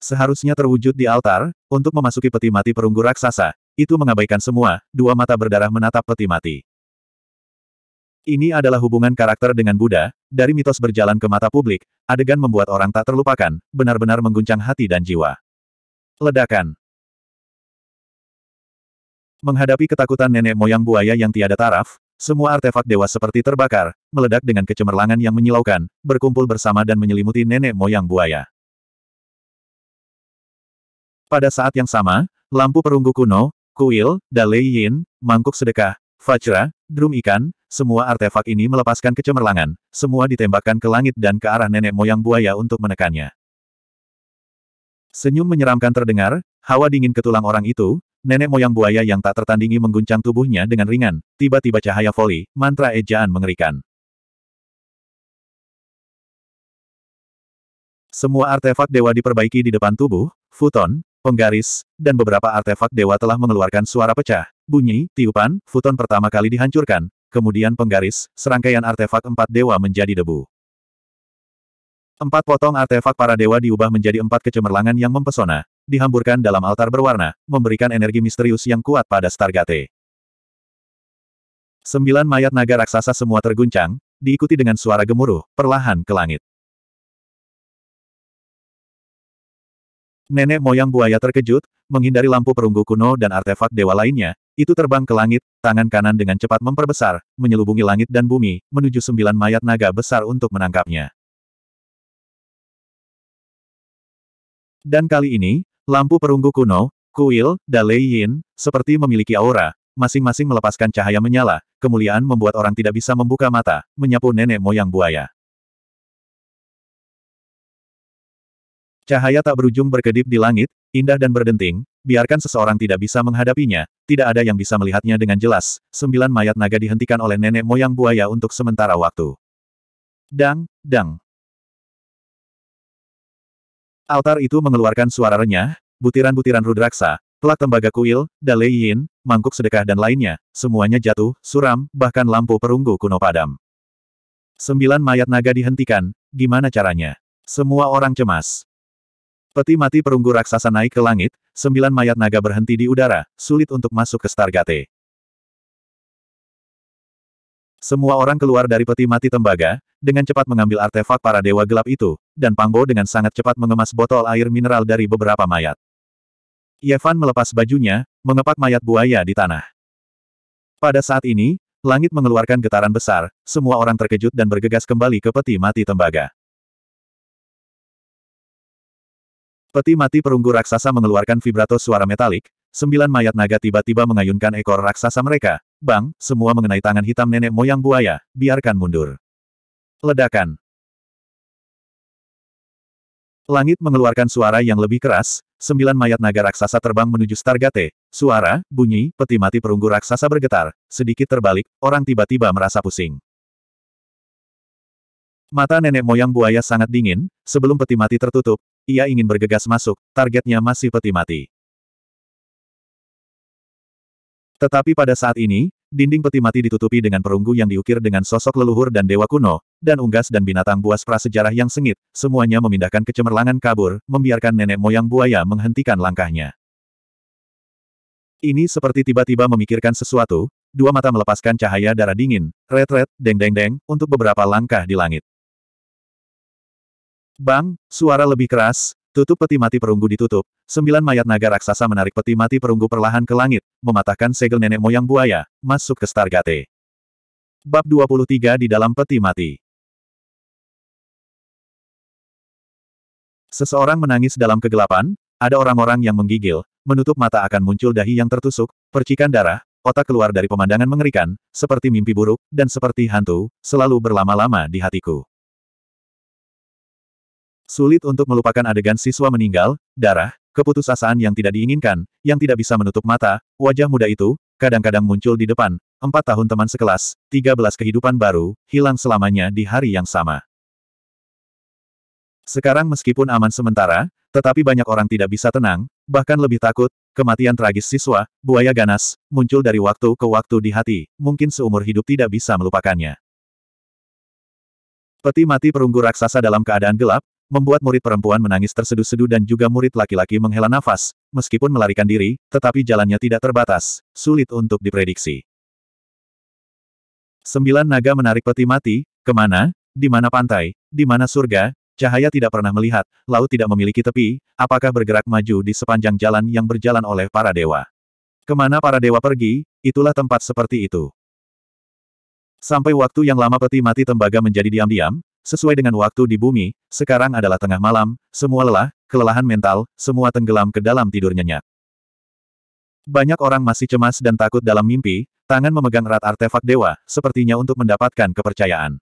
Seharusnya terwujud di altar, untuk memasuki peti mati perunggu raksasa, itu mengabaikan semua, dua mata berdarah menatap peti mati. Ini adalah hubungan karakter dengan Buddha, dari mitos berjalan ke mata publik, adegan membuat orang tak terlupakan, benar-benar mengguncang hati dan jiwa. Ledakan Menghadapi ketakutan nenek moyang buaya yang tiada taraf, semua artefak dewa seperti terbakar, meledak dengan kecemerlangan yang menyilaukan, berkumpul bersama dan menyelimuti nenek moyang buaya. Pada saat yang sama, lampu perunggu kuno, kuil, dalai yin, mangkuk sedekah, fajra, drum ikan, semua artefak ini melepaskan kecemerlangan, semua ditembakkan ke langit dan ke arah nenek moyang buaya untuk menekannya. Senyum menyeramkan terdengar, Hawa dingin ke tulang orang itu, nenek moyang buaya yang tak tertandingi mengguncang tubuhnya dengan ringan, tiba-tiba cahaya voli, mantra ejaan mengerikan. Semua artefak dewa diperbaiki di depan tubuh, futon, penggaris, dan beberapa artefak dewa telah mengeluarkan suara pecah, bunyi, tiupan, futon pertama kali dihancurkan, kemudian penggaris, serangkaian artefak empat dewa menjadi debu. Empat potong artefak para dewa diubah menjadi empat kecemerlangan yang mempesona, dihamburkan dalam altar berwarna, memberikan energi misterius yang kuat pada Stargate. Sembilan mayat naga raksasa semua terguncang, diikuti dengan suara gemuruh, perlahan ke langit. Nenek moyang buaya terkejut, menghindari lampu perunggu kuno dan artefak dewa lainnya, itu terbang ke langit, tangan kanan dengan cepat memperbesar, menyelubungi langit dan bumi, menuju sembilan mayat naga besar untuk menangkapnya. Dan kali ini, lampu perunggu kuno, kuil, Lei Yin, seperti memiliki aura, masing-masing melepaskan cahaya menyala, kemuliaan membuat orang tidak bisa membuka mata, menyapu nenek moyang buaya. Cahaya tak berujung berkedip di langit, indah dan berdenting, biarkan seseorang tidak bisa menghadapinya, tidak ada yang bisa melihatnya dengan jelas, sembilan mayat naga dihentikan oleh nenek moyang buaya untuk sementara waktu. Dang, dang. Altar itu mengeluarkan suara renyah, butiran-butiran rudraksa, pelat tembaga kuil, dalai yin, mangkuk sedekah dan lainnya, semuanya jatuh, suram, bahkan lampu perunggu kuno padam. Sembilan mayat naga dihentikan, gimana caranya? Semua orang cemas. Peti mati perunggu raksasa naik ke langit, sembilan mayat naga berhenti di udara, sulit untuk masuk ke Stargate. Semua orang keluar dari peti mati tembaga, dengan cepat mengambil artefak para dewa gelap itu, dan Pangbo dengan sangat cepat mengemas botol air mineral dari beberapa mayat. Yevan melepas bajunya, mengepak mayat buaya di tanah. Pada saat ini, langit mengeluarkan getaran besar, semua orang terkejut dan bergegas kembali ke peti mati tembaga. Peti mati perunggu raksasa mengeluarkan vibrato suara metalik, sembilan mayat naga tiba-tiba mengayunkan ekor raksasa mereka. Bang, semua mengenai tangan hitam nenek moyang buaya, biarkan mundur. Ledakan. Langit mengeluarkan suara yang lebih keras, sembilan mayat naga raksasa terbang menuju Stargate, suara, bunyi, peti mati perunggu raksasa bergetar, sedikit terbalik, orang tiba-tiba merasa pusing. Mata nenek moyang buaya sangat dingin, sebelum peti mati tertutup, ia ingin bergegas masuk, targetnya masih peti mati. Tetapi pada saat ini, Dinding peti mati ditutupi dengan perunggu yang diukir dengan sosok leluhur dan dewa kuno, dan unggas dan binatang buas prasejarah yang sengit, semuanya memindahkan kecemerlangan kabur, membiarkan nenek moyang buaya menghentikan langkahnya. Ini seperti tiba-tiba memikirkan sesuatu, dua mata melepaskan cahaya darah dingin, Retret, deng deng-deng-deng, untuk beberapa langkah di langit. Bang, suara lebih keras, Tutup peti mati perunggu ditutup, sembilan mayat naga raksasa menarik peti mati perunggu perlahan ke langit, mematahkan segel nenek moyang buaya, masuk ke Stargate. Bab 23 di dalam peti mati. Seseorang menangis dalam kegelapan, ada orang-orang yang menggigil, menutup mata akan muncul dahi yang tertusuk, percikan darah, otak keluar dari pemandangan mengerikan, seperti mimpi buruk, dan seperti hantu, selalu berlama-lama di hatiku. Sulit untuk melupakan adegan siswa meninggal, darah, keputusasaan yang tidak diinginkan, yang tidak bisa menutup mata, wajah muda itu, kadang-kadang muncul di depan, empat tahun teman sekelas, tiga belas kehidupan baru, hilang selamanya di hari yang sama. Sekarang meskipun aman sementara, tetapi banyak orang tidak bisa tenang, bahkan lebih takut, kematian tragis siswa, buaya ganas, muncul dari waktu ke waktu di hati, mungkin seumur hidup tidak bisa melupakannya. Peti mati perunggu raksasa dalam keadaan gelap, membuat murid perempuan menangis terseduh-seduh dan juga murid laki-laki menghela nafas, meskipun melarikan diri, tetapi jalannya tidak terbatas, sulit untuk diprediksi. Sembilan naga menarik peti mati, kemana, di mana pantai, di mana surga, cahaya tidak pernah melihat, laut tidak memiliki tepi, apakah bergerak maju di sepanjang jalan yang berjalan oleh para dewa. Kemana para dewa pergi, itulah tempat seperti itu. Sampai waktu yang lama peti mati tembaga menjadi diam-diam, Sesuai dengan waktu di bumi, sekarang adalah tengah malam, semua lelah, kelelahan mental, semua tenggelam ke dalam tidur nyenyak. Banyak orang masih cemas dan takut dalam mimpi, tangan memegang erat artefak dewa, sepertinya untuk mendapatkan kepercayaan.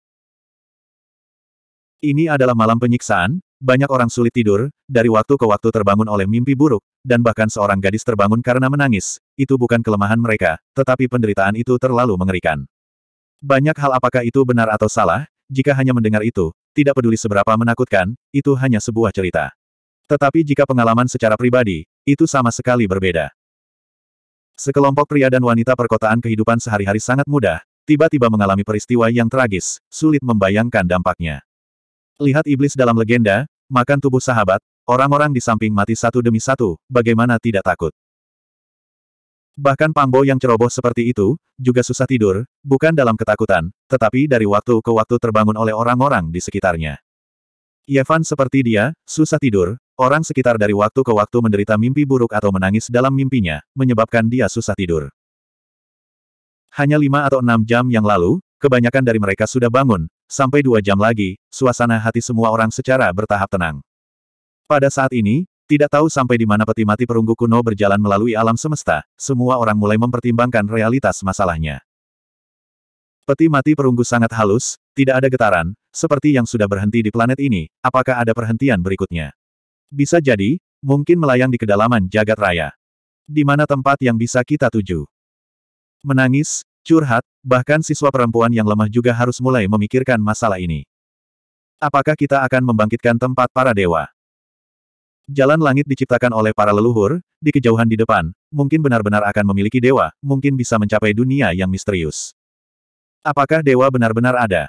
Ini adalah malam penyiksaan, banyak orang sulit tidur, dari waktu ke waktu terbangun oleh mimpi buruk, dan bahkan seorang gadis terbangun karena menangis, itu bukan kelemahan mereka, tetapi penderitaan itu terlalu mengerikan. Banyak hal apakah itu benar atau salah, jika hanya mendengar itu, tidak peduli seberapa menakutkan, itu hanya sebuah cerita. Tetapi jika pengalaman secara pribadi, itu sama sekali berbeda. Sekelompok pria dan wanita perkotaan kehidupan sehari-hari sangat mudah, tiba-tiba mengalami peristiwa yang tragis, sulit membayangkan dampaknya. Lihat iblis dalam legenda, makan tubuh sahabat, orang-orang di samping mati satu demi satu, bagaimana tidak takut. Bahkan Pambo yang ceroboh seperti itu, juga susah tidur, bukan dalam ketakutan, tetapi dari waktu ke waktu terbangun oleh orang-orang di sekitarnya. Yevan seperti dia, susah tidur, orang sekitar dari waktu ke waktu menderita mimpi buruk atau menangis dalam mimpinya, menyebabkan dia susah tidur. Hanya lima atau enam jam yang lalu, kebanyakan dari mereka sudah bangun, sampai dua jam lagi, suasana hati semua orang secara bertahap tenang. Pada saat ini, tidak tahu sampai di mana peti mati perunggu kuno berjalan melalui alam semesta, semua orang mulai mempertimbangkan realitas masalahnya. Peti mati perunggu sangat halus, tidak ada getaran, seperti yang sudah berhenti di planet ini, apakah ada perhentian berikutnya? Bisa jadi, mungkin melayang di kedalaman jagat raya. Di mana tempat yang bisa kita tuju? Menangis, curhat, bahkan siswa perempuan yang lemah juga harus mulai memikirkan masalah ini. Apakah kita akan membangkitkan tempat para dewa? Jalan langit diciptakan oleh para leluhur, di kejauhan di depan, mungkin benar-benar akan memiliki dewa, mungkin bisa mencapai dunia yang misterius. Apakah dewa benar-benar ada?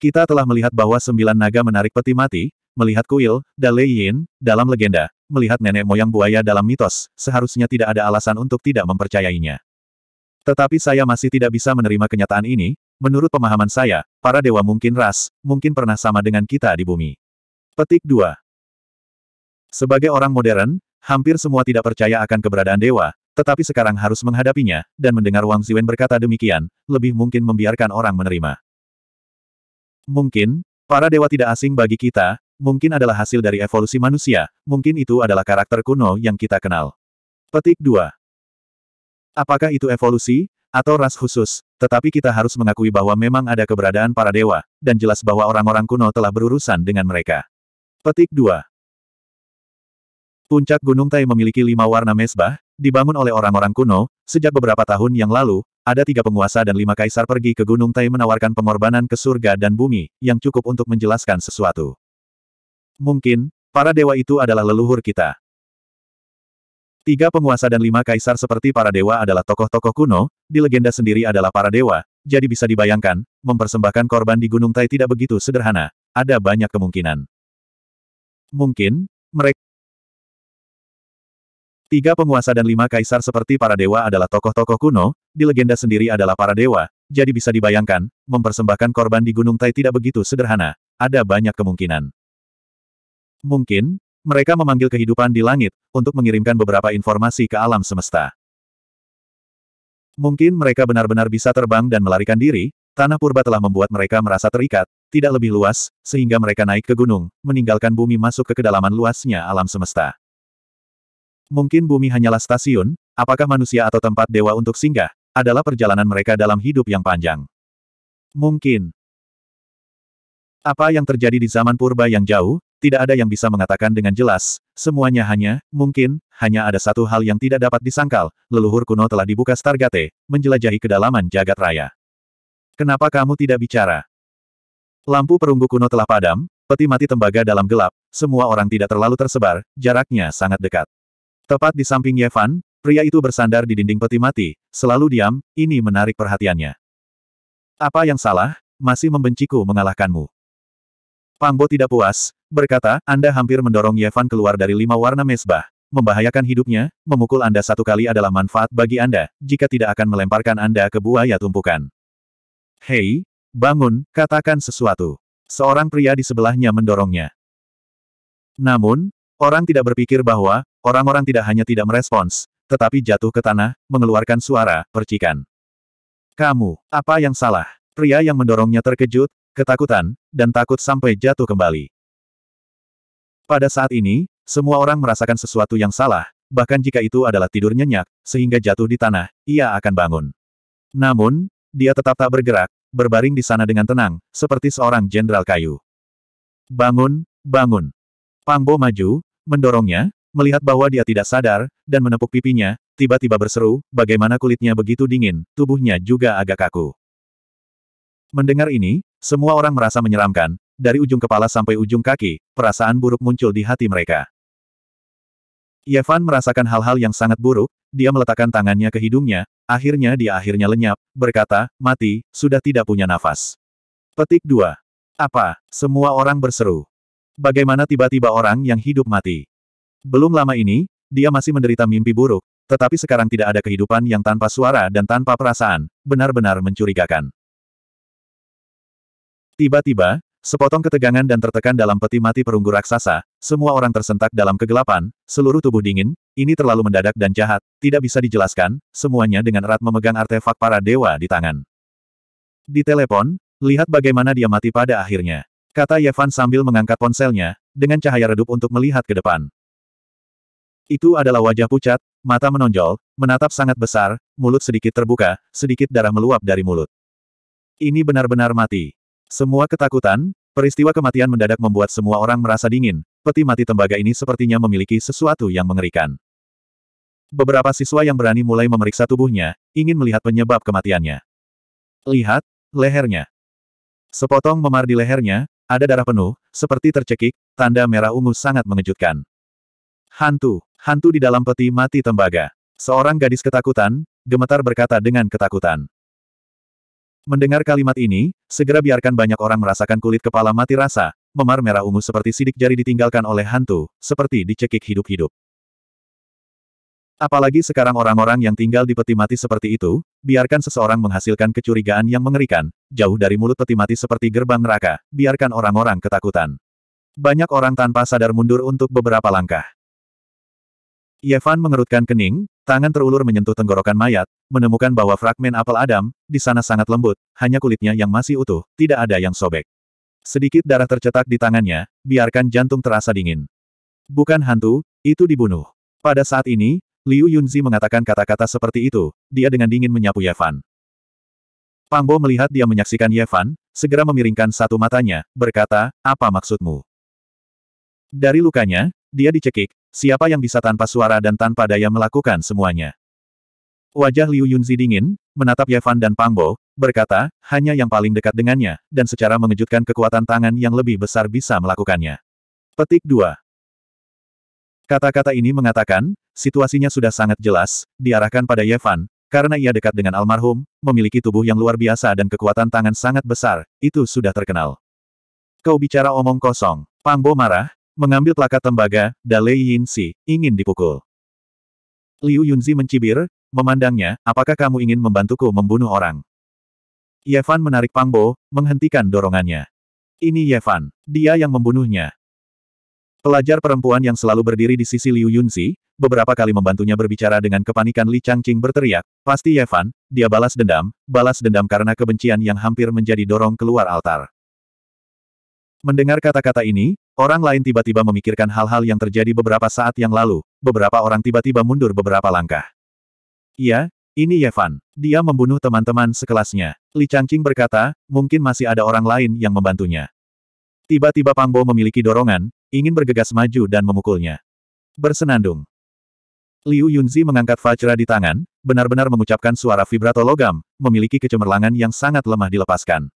Kita telah melihat bahwa sembilan naga menarik peti mati, melihat kuil, Dale Yin, dalam legenda, melihat nenek moyang buaya dalam mitos, seharusnya tidak ada alasan untuk tidak mempercayainya. Tetapi saya masih tidak bisa menerima kenyataan ini, menurut pemahaman saya, para dewa mungkin ras, mungkin pernah sama dengan kita di bumi. Petik 2. Sebagai orang modern, hampir semua tidak percaya akan keberadaan dewa, tetapi sekarang harus menghadapinya, dan mendengar Wang Ziwen berkata demikian, lebih mungkin membiarkan orang menerima. Mungkin, para dewa tidak asing bagi kita, mungkin adalah hasil dari evolusi manusia, mungkin itu adalah karakter kuno yang kita kenal. Petik 2. Apakah itu evolusi, atau ras khusus, tetapi kita harus mengakui bahwa memang ada keberadaan para dewa, dan jelas bahwa orang-orang kuno telah berurusan dengan mereka. Petik 2. Puncak Gunung Tai memiliki lima warna mesbah, dibangun oleh orang-orang kuno, sejak beberapa tahun yang lalu, ada tiga penguasa dan lima kaisar pergi ke Gunung Tai menawarkan pengorbanan ke surga dan bumi, yang cukup untuk menjelaskan sesuatu. Mungkin, para dewa itu adalah leluhur kita. Tiga penguasa dan lima kaisar seperti para dewa adalah tokoh-tokoh kuno, di legenda sendiri adalah para dewa, jadi bisa dibayangkan, mempersembahkan korban di Gunung Tai tidak begitu sederhana, ada banyak kemungkinan. Mungkin, mereka Tiga penguasa dan lima kaisar seperti para dewa adalah tokoh-tokoh kuno, di legenda sendiri adalah para dewa, jadi bisa dibayangkan, mempersembahkan korban di Gunung Tai tidak begitu sederhana. Ada banyak kemungkinan. Mungkin, mereka memanggil kehidupan di langit, untuk mengirimkan beberapa informasi ke alam semesta. Mungkin mereka benar-benar bisa terbang dan melarikan diri, tanah purba telah membuat mereka merasa terikat, tidak lebih luas, sehingga mereka naik ke gunung, meninggalkan bumi masuk ke kedalaman luasnya alam semesta. Mungkin bumi hanyalah stasiun, apakah manusia atau tempat dewa untuk singgah, adalah perjalanan mereka dalam hidup yang panjang. Mungkin. Apa yang terjadi di zaman purba yang jauh, tidak ada yang bisa mengatakan dengan jelas, semuanya hanya, mungkin, hanya ada satu hal yang tidak dapat disangkal, leluhur kuno telah dibuka Stargate, menjelajahi kedalaman jagat raya. Kenapa kamu tidak bicara? Lampu perunggu kuno telah padam, peti mati tembaga dalam gelap, semua orang tidak terlalu tersebar, jaraknya sangat dekat. Tepat di samping Yevan, pria itu bersandar di dinding peti mati, selalu diam, ini menarik perhatiannya. Apa yang salah, masih membenciku mengalahkanmu. Pangbo tidak puas, berkata, Anda hampir mendorong Yevan keluar dari lima warna mesbah. Membahayakan hidupnya, memukul Anda satu kali adalah manfaat bagi Anda, jika tidak akan melemparkan Anda ke buaya tumpukan. Hei, bangun, katakan sesuatu. Seorang pria di sebelahnya mendorongnya. Namun, Orang tidak berpikir bahwa, orang-orang tidak hanya tidak merespons, tetapi jatuh ke tanah, mengeluarkan suara, percikan. Kamu, apa yang salah? Pria yang mendorongnya terkejut, ketakutan, dan takut sampai jatuh kembali. Pada saat ini, semua orang merasakan sesuatu yang salah, bahkan jika itu adalah tidur nyenyak, sehingga jatuh di tanah, ia akan bangun. Namun, dia tetap tak bergerak, berbaring di sana dengan tenang, seperti seorang jenderal kayu. Bangun, bangun. Pangbo maju, mendorongnya, melihat bahwa dia tidak sadar, dan menepuk pipinya, tiba-tiba berseru, bagaimana kulitnya begitu dingin, tubuhnya juga agak kaku. Mendengar ini, semua orang merasa menyeramkan, dari ujung kepala sampai ujung kaki, perasaan buruk muncul di hati mereka. Yevan merasakan hal-hal yang sangat buruk, dia meletakkan tangannya ke hidungnya, akhirnya dia akhirnya lenyap, berkata, mati, sudah tidak punya nafas. Petik 2. Apa? Semua orang berseru. Bagaimana tiba-tiba orang yang hidup mati? Belum lama ini, dia masih menderita mimpi buruk, tetapi sekarang tidak ada kehidupan yang tanpa suara dan tanpa perasaan, benar-benar mencurigakan. Tiba-tiba, sepotong ketegangan dan tertekan dalam peti mati perunggu raksasa, semua orang tersentak dalam kegelapan, seluruh tubuh dingin, ini terlalu mendadak dan jahat, tidak bisa dijelaskan, semuanya dengan erat memegang artefak para dewa di tangan. Di telepon, lihat bagaimana dia mati pada akhirnya. Kata Yevan sambil mengangkat ponselnya, dengan cahaya redup untuk melihat ke depan. Itu adalah wajah pucat, mata menonjol, menatap sangat besar, mulut sedikit terbuka, sedikit darah meluap dari mulut. Ini benar-benar mati. Semua ketakutan, peristiwa kematian mendadak membuat semua orang merasa dingin, peti mati tembaga ini sepertinya memiliki sesuatu yang mengerikan. Beberapa siswa yang berani mulai memeriksa tubuhnya, ingin melihat penyebab kematiannya. Lihat, lehernya. Sepotong memar di lehernya, ada darah penuh, seperti tercekik, tanda merah ungu sangat mengejutkan. Hantu, hantu di dalam peti mati tembaga. Seorang gadis ketakutan, gemetar berkata dengan ketakutan. Mendengar kalimat ini, segera biarkan banyak orang merasakan kulit kepala mati rasa, memar merah ungu seperti sidik jari ditinggalkan oleh hantu, seperti dicekik hidup-hidup. Apalagi sekarang orang-orang yang tinggal di peti mati seperti itu, biarkan seseorang menghasilkan kecurigaan yang mengerikan, jauh dari mulut peti mati seperti gerbang neraka, biarkan orang-orang ketakutan. Banyak orang tanpa sadar mundur untuk beberapa langkah. Yevan mengerutkan kening, tangan terulur menyentuh tenggorokan mayat, menemukan bahwa fragmen apel Adam, di sana sangat lembut, hanya kulitnya yang masih utuh, tidak ada yang sobek. Sedikit darah tercetak di tangannya, biarkan jantung terasa dingin. Bukan hantu, itu dibunuh. Pada saat ini, Liu Yunzi mengatakan kata-kata seperti itu, dia dengan dingin menyapu Yevan. Pang Pangbo melihat dia menyaksikan Yevan, segera memiringkan satu matanya, berkata, apa maksudmu? Dari lukanya, dia dicekik, siapa yang bisa tanpa suara dan tanpa daya melakukan semuanya. Wajah Liu Yunzi dingin, menatap Yevan dan dan Pangbo, berkata, hanya yang paling dekat dengannya, dan secara mengejutkan kekuatan tangan yang lebih besar bisa melakukannya. Petik 2. Kata-kata ini mengatakan, situasinya sudah sangat jelas, diarahkan pada Yevan, karena ia dekat dengan almarhum, memiliki tubuh yang luar biasa dan kekuatan tangan sangat besar, itu sudah terkenal. Kau bicara omong kosong. Pangbo marah, mengambil plakat tembaga, Dalei Yinsi, ingin dipukul. Liu Yunzi mencibir, memandangnya, apakah kamu ingin membantuku membunuh orang? Yevan menarik Pangbo, menghentikan dorongannya. Ini Yevan, dia yang membunuhnya. Pelajar perempuan yang selalu berdiri di sisi Liu Yunzi, beberapa kali membantunya berbicara dengan kepanikan Li Changqing berteriak, pasti Yevan, dia balas dendam, balas dendam karena kebencian yang hampir menjadi dorong keluar altar. Mendengar kata-kata ini, orang lain tiba-tiba memikirkan hal-hal yang terjadi beberapa saat yang lalu, beberapa orang tiba-tiba mundur beberapa langkah. Iya, ini Yevan. Dia membunuh teman-teman sekelasnya. Li Changqing berkata, mungkin masih ada orang lain yang membantunya. Tiba-tiba Pangbo memiliki dorongan, ingin bergegas maju dan memukulnya. Bersenandung. Liu Yunzi mengangkat Fajra di tangan, benar-benar mengucapkan suara vibrato logam, memiliki kecemerlangan yang sangat lemah dilepaskan.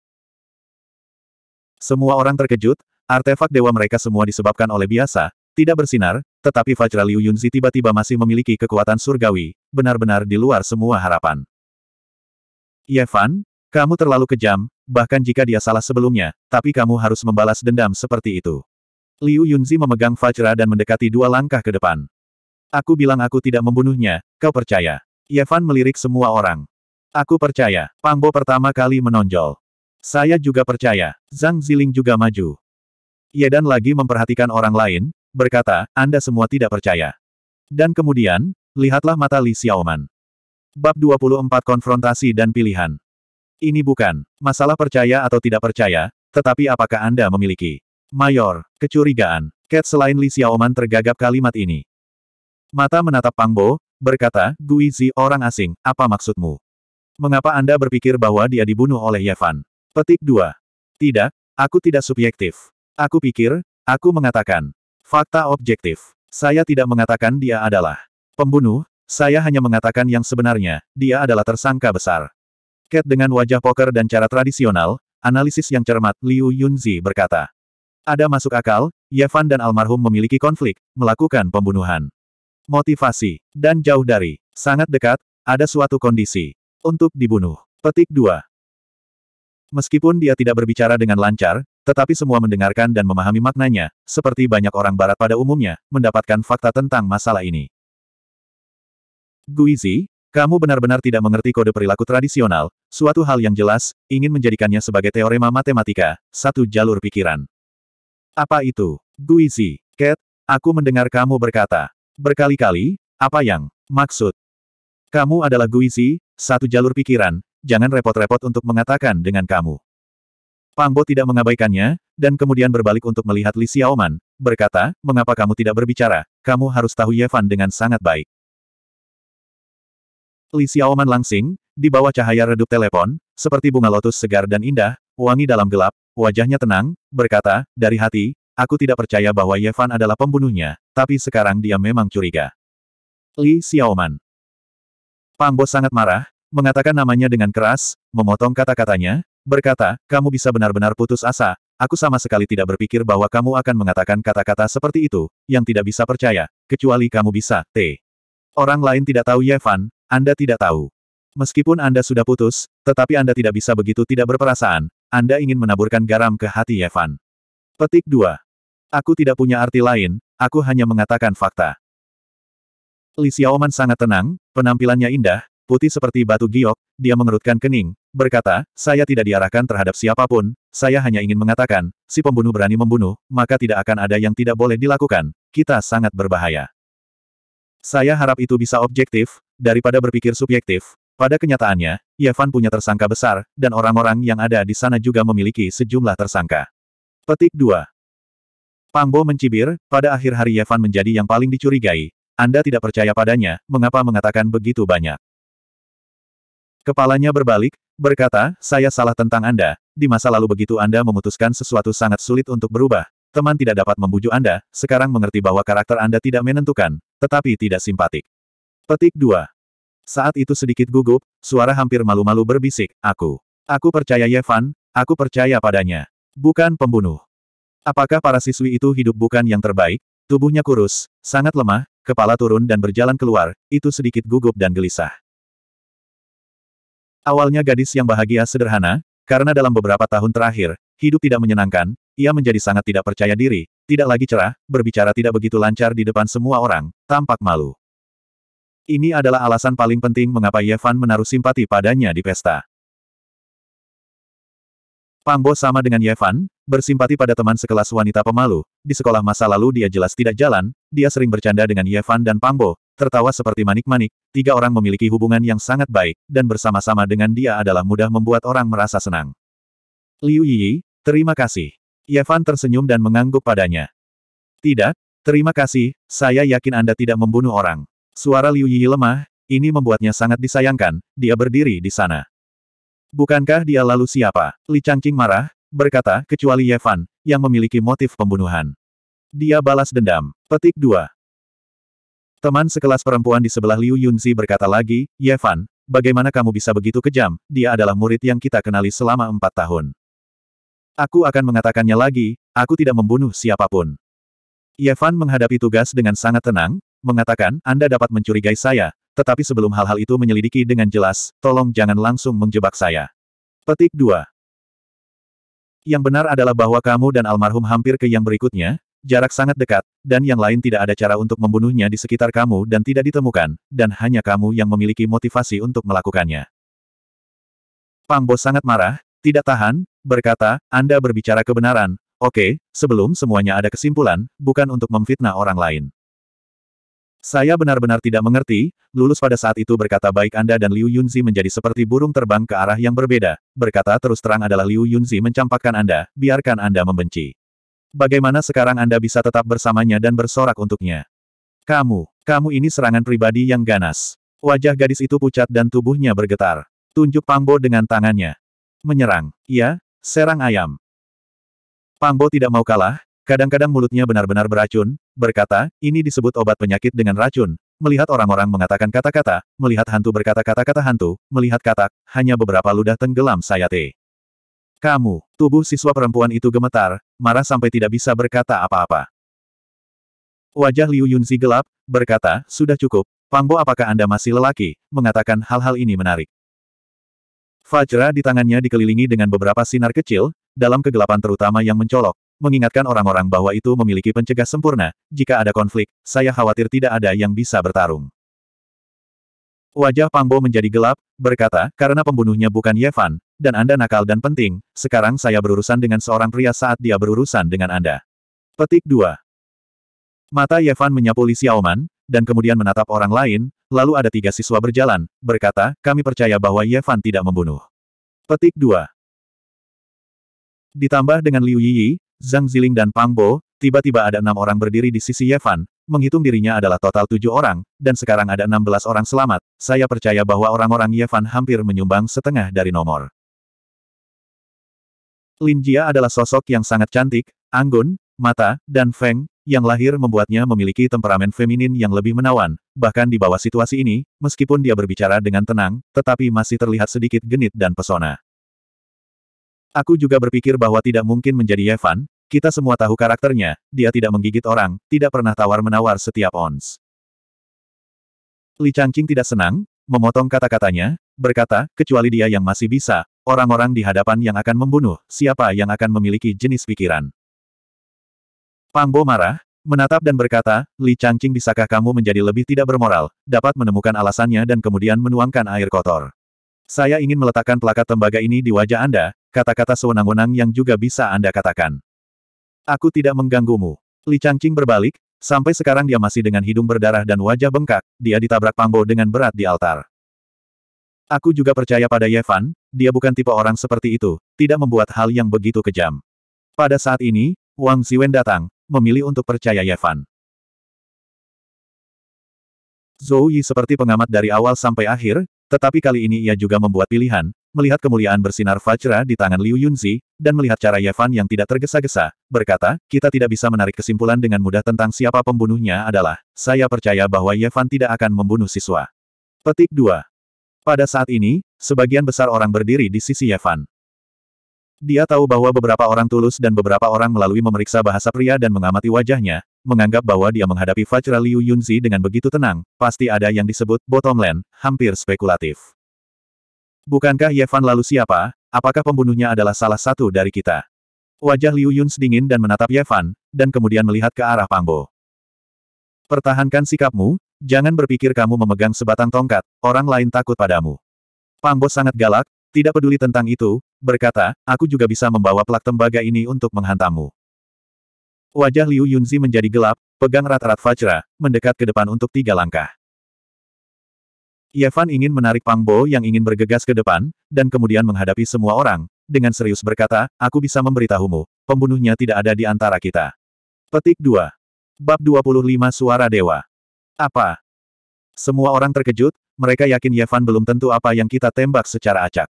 Semua orang terkejut, artefak dewa mereka semua disebabkan oleh biasa, tidak bersinar, tetapi Fajra Liu Yunzi tiba-tiba masih memiliki kekuatan surgawi, benar-benar di luar semua harapan. Yevan. Kamu terlalu kejam, bahkan jika dia salah sebelumnya, tapi kamu harus membalas dendam seperti itu. Liu Yunzi memegang Fajra dan mendekati dua langkah ke depan. Aku bilang aku tidak membunuhnya, kau percaya. Yevan melirik semua orang. Aku percaya, Pangbo pertama kali menonjol. Saya juga percaya, Zhang Ziling juga maju. Yedan lagi memperhatikan orang lain, berkata, Anda semua tidak percaya. Dan kemudian, lihatlah mata Li Xiaoman. Bab 24 Konfrontasi dan Pilihan ini bukan masalah percaya atau tidak percaya, tetapi apakah Anda memiliki mayor kecurigaan? Cat selain Li Xiaoman tergagap kalimat ini. Mata menatap Pang Bo, berkata, Guizi orang asing, apa maksudmu? Mengapa Anda berpikir bahwa dia dibunuh oleh Yevan? Petik 2. Tidak, aku tidak subjektif. Aku pikir, aku mengatakan. Fakta objektif. Saya tidak mengatakan dia adalah pembunuh, saya hanya mengatakan yang sebenarnya, dia adalah tersangka besar. Cat dengan wajah poker dan cara tradisional, analisis yang cermat, Liu Yunzi berkata. Ada masuk akal, Yevan dan almarhum memiliki konflik, melakukan pembunuhan. Motivasi, dan jauh dari, sangat dekat, ada suatu kondisi. Untuk dibunuh. Petik 2. Meskipun dia tidak berbicara dengan lancar, tetapi semua mendengarkan dan memahami maknanya, seperti banyak orang barat pada umumnya, mendapatkan fakta tentang masalah ini. Guizi, kamu benar-benar tidak mengerti kode perilaku tradisional, suatu hal yang jelas, ingin menjadikannya sebagai teorema matematika, satu jalur pikiran. Apa itu? Guizi, Cat, aku mendengar kamu berkata. Berkali-kali, apa yang maksud? Kamu adalah Guizi, satu jalur pikiran, jangan repot-repot untuk mengatakan dengan kamu. Pangbo tidak mengabaikannya, dan kemudian berbalik untuk melihat Li Xiaoman, berkata, mengapa kamu tidak berbicara, kamu harus tahu Yevan dengan sangat baik. Li Xiaoman langsing, di bawah cahaya redup telepon, seperti bunga lotus segar dan indah, wangi dalam gelap, wajahnya tenang, berkata, dari hati, aku tidak percaya bahwa Yevan adalah pembunuhnya, tapi sekarang dia memang curiga. Li Xiaoman. Pang Bo sangat marah, mengatakan namanya dengan keras, memotong kata-katanya, berkata, kamu bisa benar-benar putus asa, aku sama sekali tidak berpikir bahwa kamu akan mengatakan kata-kata seperti itu, yang tidak bisa percaya, kecuali kamu bisa, T. Orang lain tidak tahu Yevan. Anda tidak tahu. Meskipun Anda sudah putus, tetapi Anda tidak bisa begitu tidak berperasaan, Anda ingin menaburkan garam ke hati Yevan. Petik 2. Aku tidak punya arti lain, aku hanya mengatakan fakta. Li Xiaoman sangat tenang, penampilannya indah, putih seperti batu giok, dia mengerutkan kening, berkata, saya tidak diarahkan terhadap siapapun, saya hanya ingin mengatakan, si pembunuh berani membunuh, maka tidak akan ada yang tidak boleh dilakukan, kita sangat berbahaya. Saya harap itu bisa objektif, Daripada berpikir subjektif, pada kenyataannya, Yevan punya tersangka besar, dan orang-orang yang ada di sana juga memiliki sejumlah tersangka. Petik 2. Pangbo mencibir, pada akhir hari Yevan menjadi yang paling dicurigai. Anda tidak percaya padanya, mengapa mengatakan begitu banyak? Kepalanya berbalik, berkata, saya salah tentang Anda, di masa lalu begitu Anda memutuskan sesuatu sangat sulit untuk berubah, teman tidak dapat membujuk Anda, sekarang mengerti bahwa karakter Anda tidak menentukan, tetapi tidak simpatik. Petik 2. Saat itu sedikit gugup, suara hampir malu-malu berbisik, aku. Aku percaya Yevan, aku percaya padanya. Bukan pembunuh. Apakah para siswi itu hidup bukan yang terbaik? Tubuhnya kurus, sangat lemah, kepala turun dan berjalan keluar, itu sedikit gugup dan gelisah. Awalnya gadis yang bahagia sederhana, karena dalam beberapa tahun terakhir, hidup tidak menyenangkan, ia menjadi sangat tidak percaya diri, tidak lagi cerah, berbicara tidak begitu lancar di depan semua orang, tampak malu. Ini adalah alasan paling penting mengapa Yevan menaruh simpati padanya di pesta. Pangbo sama dengan Yevan, bersimpati pada teman sekelas wanita pemalu, di sekolah masa lalu dia jelas tidak jalan, dia sering bercanda dengan Yevan dan Pangbo, tertawa seperti manik-manik, tiga orang memiliki hubungan yang sangat baik, dan bersama-sama dengan dia adalah mudah membuat orang merasa senang. Liu Yi, terima kasih. Yevan tersenyum dan mengangguk padanya. Tidak, terima kasih, saya yakin Anda tidak membunuh orang. Suara Liu Yi lemah, ini membuatnya sangat disayangkan, dia berdiri di sana. Bukankah dia lalu siapa? Li Changqing marah, berkata, kecuali Ye Fan, yang memiliki motif pembunuhan. Dia balas dendam. Petik 2. Teman sekelas perempuan di sebelah Liu Yunzi berkata lagi, Ye Fan, bagaimana kamu bisa begitu kejam, dia adalah murid yang kita kenali selama empat tahun. Aku akan mengatakannya lagi, aku tidak membunuh siapapun. Ye menghadapi tugas dengan sangat tenang, mengatakan, Anda dapat mencurigai saya, tetapi sebelum hal-hal itu menyelidiki dengan jelas, tolong jangan langsung menjebak saya. Petik 2. Yang benar adalah bahwa kamu dan almarhum hampir ke yang berikutnya, jarak sangat dekat, dan yang lain tidak ada cara untuk membunuhnya di sekitar kamu dan tidak ditemukan, dan hanya kamu yang memiliki motivasi untuk melakukannya. Pambo sangat marah, tidak tahan, berkata, Anda berbicara kebenaran, oke, okay, sebelum semuanya ada kesimpulan, bukan untuk memfitnah orang lain. Saya benar-benar tidak mengerti, lulus pada saat itu berkata baik Anda dan Liu Yunzi menjadi seperti burung terbang ke arah yang berbeda, berkata terus terang adalah Liu Yunzi mencampakkan Anda, biarkan Anda membenci. Bagaimana sekarang Anda bisa tetap bersamanya dan bersorak untuknya? Kamu, kamu ini serangan pribadi yang ganas. Wajah gadis itu pucat dan tubuhnya bergetar. Tunjuk Pangbo dengan tangannya. Menyerang, ya, serang ayam. Pangbo tidak mau kalah, kadang-kadang mulutnya benar-benar beracun, berkata, ini disebut obat penyakit dengan racun, melihat orang-orang mengatakan kata-kata, melihat hantu berkata kata-kata hantu, melihat katak, hanya beberapa ludah tenggelam saya Kamu, tubuh siswa perempuan itu gemetar, marah sampai tidak bisa berkata apa-apa. Wajah Liu Yunzi gelap, berkata, sudah cukup, Pangbo apakah Anda masih lelaki, mengatakan hal-hal ini menarik. Fajra di tangannya dikelilingi dengan beberapa sinar kecil, dalam kegelapan terutama yang mencolok, mengingatkan orang-orang bahwa itu memiliki pencegah sempurna, jika ada konflik, saya khawatir tidak ada yang bisa bertarung. Wajah Pangbo menjadi gelap, berkata, karena pembunuhnya bukan Yevan, dan Anda nakal dan penting, sekarang saya berurusan dengan seorang pria saat dia berurusan dengan Anda. Petik 2. Mata Yevan menyapu Li Xiaoman, dan kemudian menatap orang lain, lalu ada tiga siswa berjalan, berkata, kami percaya bahwa Yevan tidak membunuh. Petik 2. Ditambah dengan Liu Yi. Zhang Ziling dan Pang Bo, tiba-tiba ada enam orang berdiri di sisi Yevan. menghitung dirinya adalah total tujuh orang, dan sekarang ada enam belas orang selamat, saya percaya bahwa orang-orang Yevan hampir menyumbang setengah dari nomor. Lin Jia adalah sosok yang sangat cantik, anggun, mata, dan feng, yang lahir membuatnya memiliki temperamen feminin yang lebih menawan, bahkan di bawah situasi ini, meskipun dia berbicara dengan tenang, tetapi masih terlihat sedikit genit dan pesona. Aku juga berpikir bahwa tidak mungkin menjadi Yevan, kita semua tahu karakternya, dia tidak menggigit orang, tidak pernah tawar-menawar setiap ons. Li Changqing tidak senang, memotong kata-katanya, berkata, kecuali dia yang masih bisa, orang-orang di hadapan yang akan membunuh, siapa yang akan memiliki jenis pikiran. Pangbo marah, menatap dan berkata, Li Changqing bisakah kamu menjadi lebih tidak bermoral, dapat menemukan alasannya dan kemudian menuangkan air kotor. Saya ingin meletakkan plakat tembaga ini di wajah Anda, kata-kata sewenang-wenang yang juga bisa Anda katakan. Aku tidak mengganggumu. Li Changqing berbalik, sampai sekarang dia masih dengan hidung berdarah dan wajah bengkak, dia ditabrak pangbo dengan berat di altar. Aku juga percaya pada Yevan. dia bukan tipe orang seperti itu, tidak membuat hal yang begitu kejam. Pada saat ini, Wang Ziwen datang, memilih untuk percaya Yevan. Zhou Yi seperti pengamat dari awal sampai akhir, tetapi kali ini ia juga membuat pilihan, melihat kemuliaan bersinar Fajra di tangan Liu Yunzi, dan melihat cara Yevan yang tidak tergesa-gesa, berkata, kita tidak bisa menarik kesimpulan dengan mudah tentang siapa pembunuhnya adalah, saya percaya bahwa Yevan tidak akan membunuh siswa. Petik 2. Pada saat ini, sebagian besar orang berdiri di sisi Yevan. Dia tahu bahwa beberapa orang tulus dan beberapa orang melalui memeriksa bahasa pria dan mengamati wajahnya, menganggap bahwa dia menghadapi Fajra Liu Yunzi dengan begitu tenang, pasti ada yang disebut bottom land, hampir spekulatif. Bukankah Yevan lalu siapa? Apakah pembunuhnya adalah salah satu dari kita? Wajah Liu Yun sedingin dan menatap Yevan, dan kemudian melihat ke arah Pangbo. Pertahankan sikapmu, jangan berpikir kamu memegang sebatang tongkat, orang lain takut padamu. Pangbo sangat galak, tidak peduli tentang itu, berkata, aku juga bisa membawa plak tembaga ini untuk menghantammu. Wajah Liu Yunzi menjadi gelap, pegang rat-rat Fajra, mendekat ke depan untuk tiga langkah. Yevan iya, ingin menarik Pangbo yang ingin bergegas ke depan, dan kemudian menghadapi semua orang, dengan serius berkata, aku bisa memberitahumu, pembunuhnya tidak ada di antara kita. Petik 2. Bab 25 Suara Dewa. Apa? Semua orang terkejut, mereka yakin Yevan iya, belum tentu apa yang kita tembak secara acak.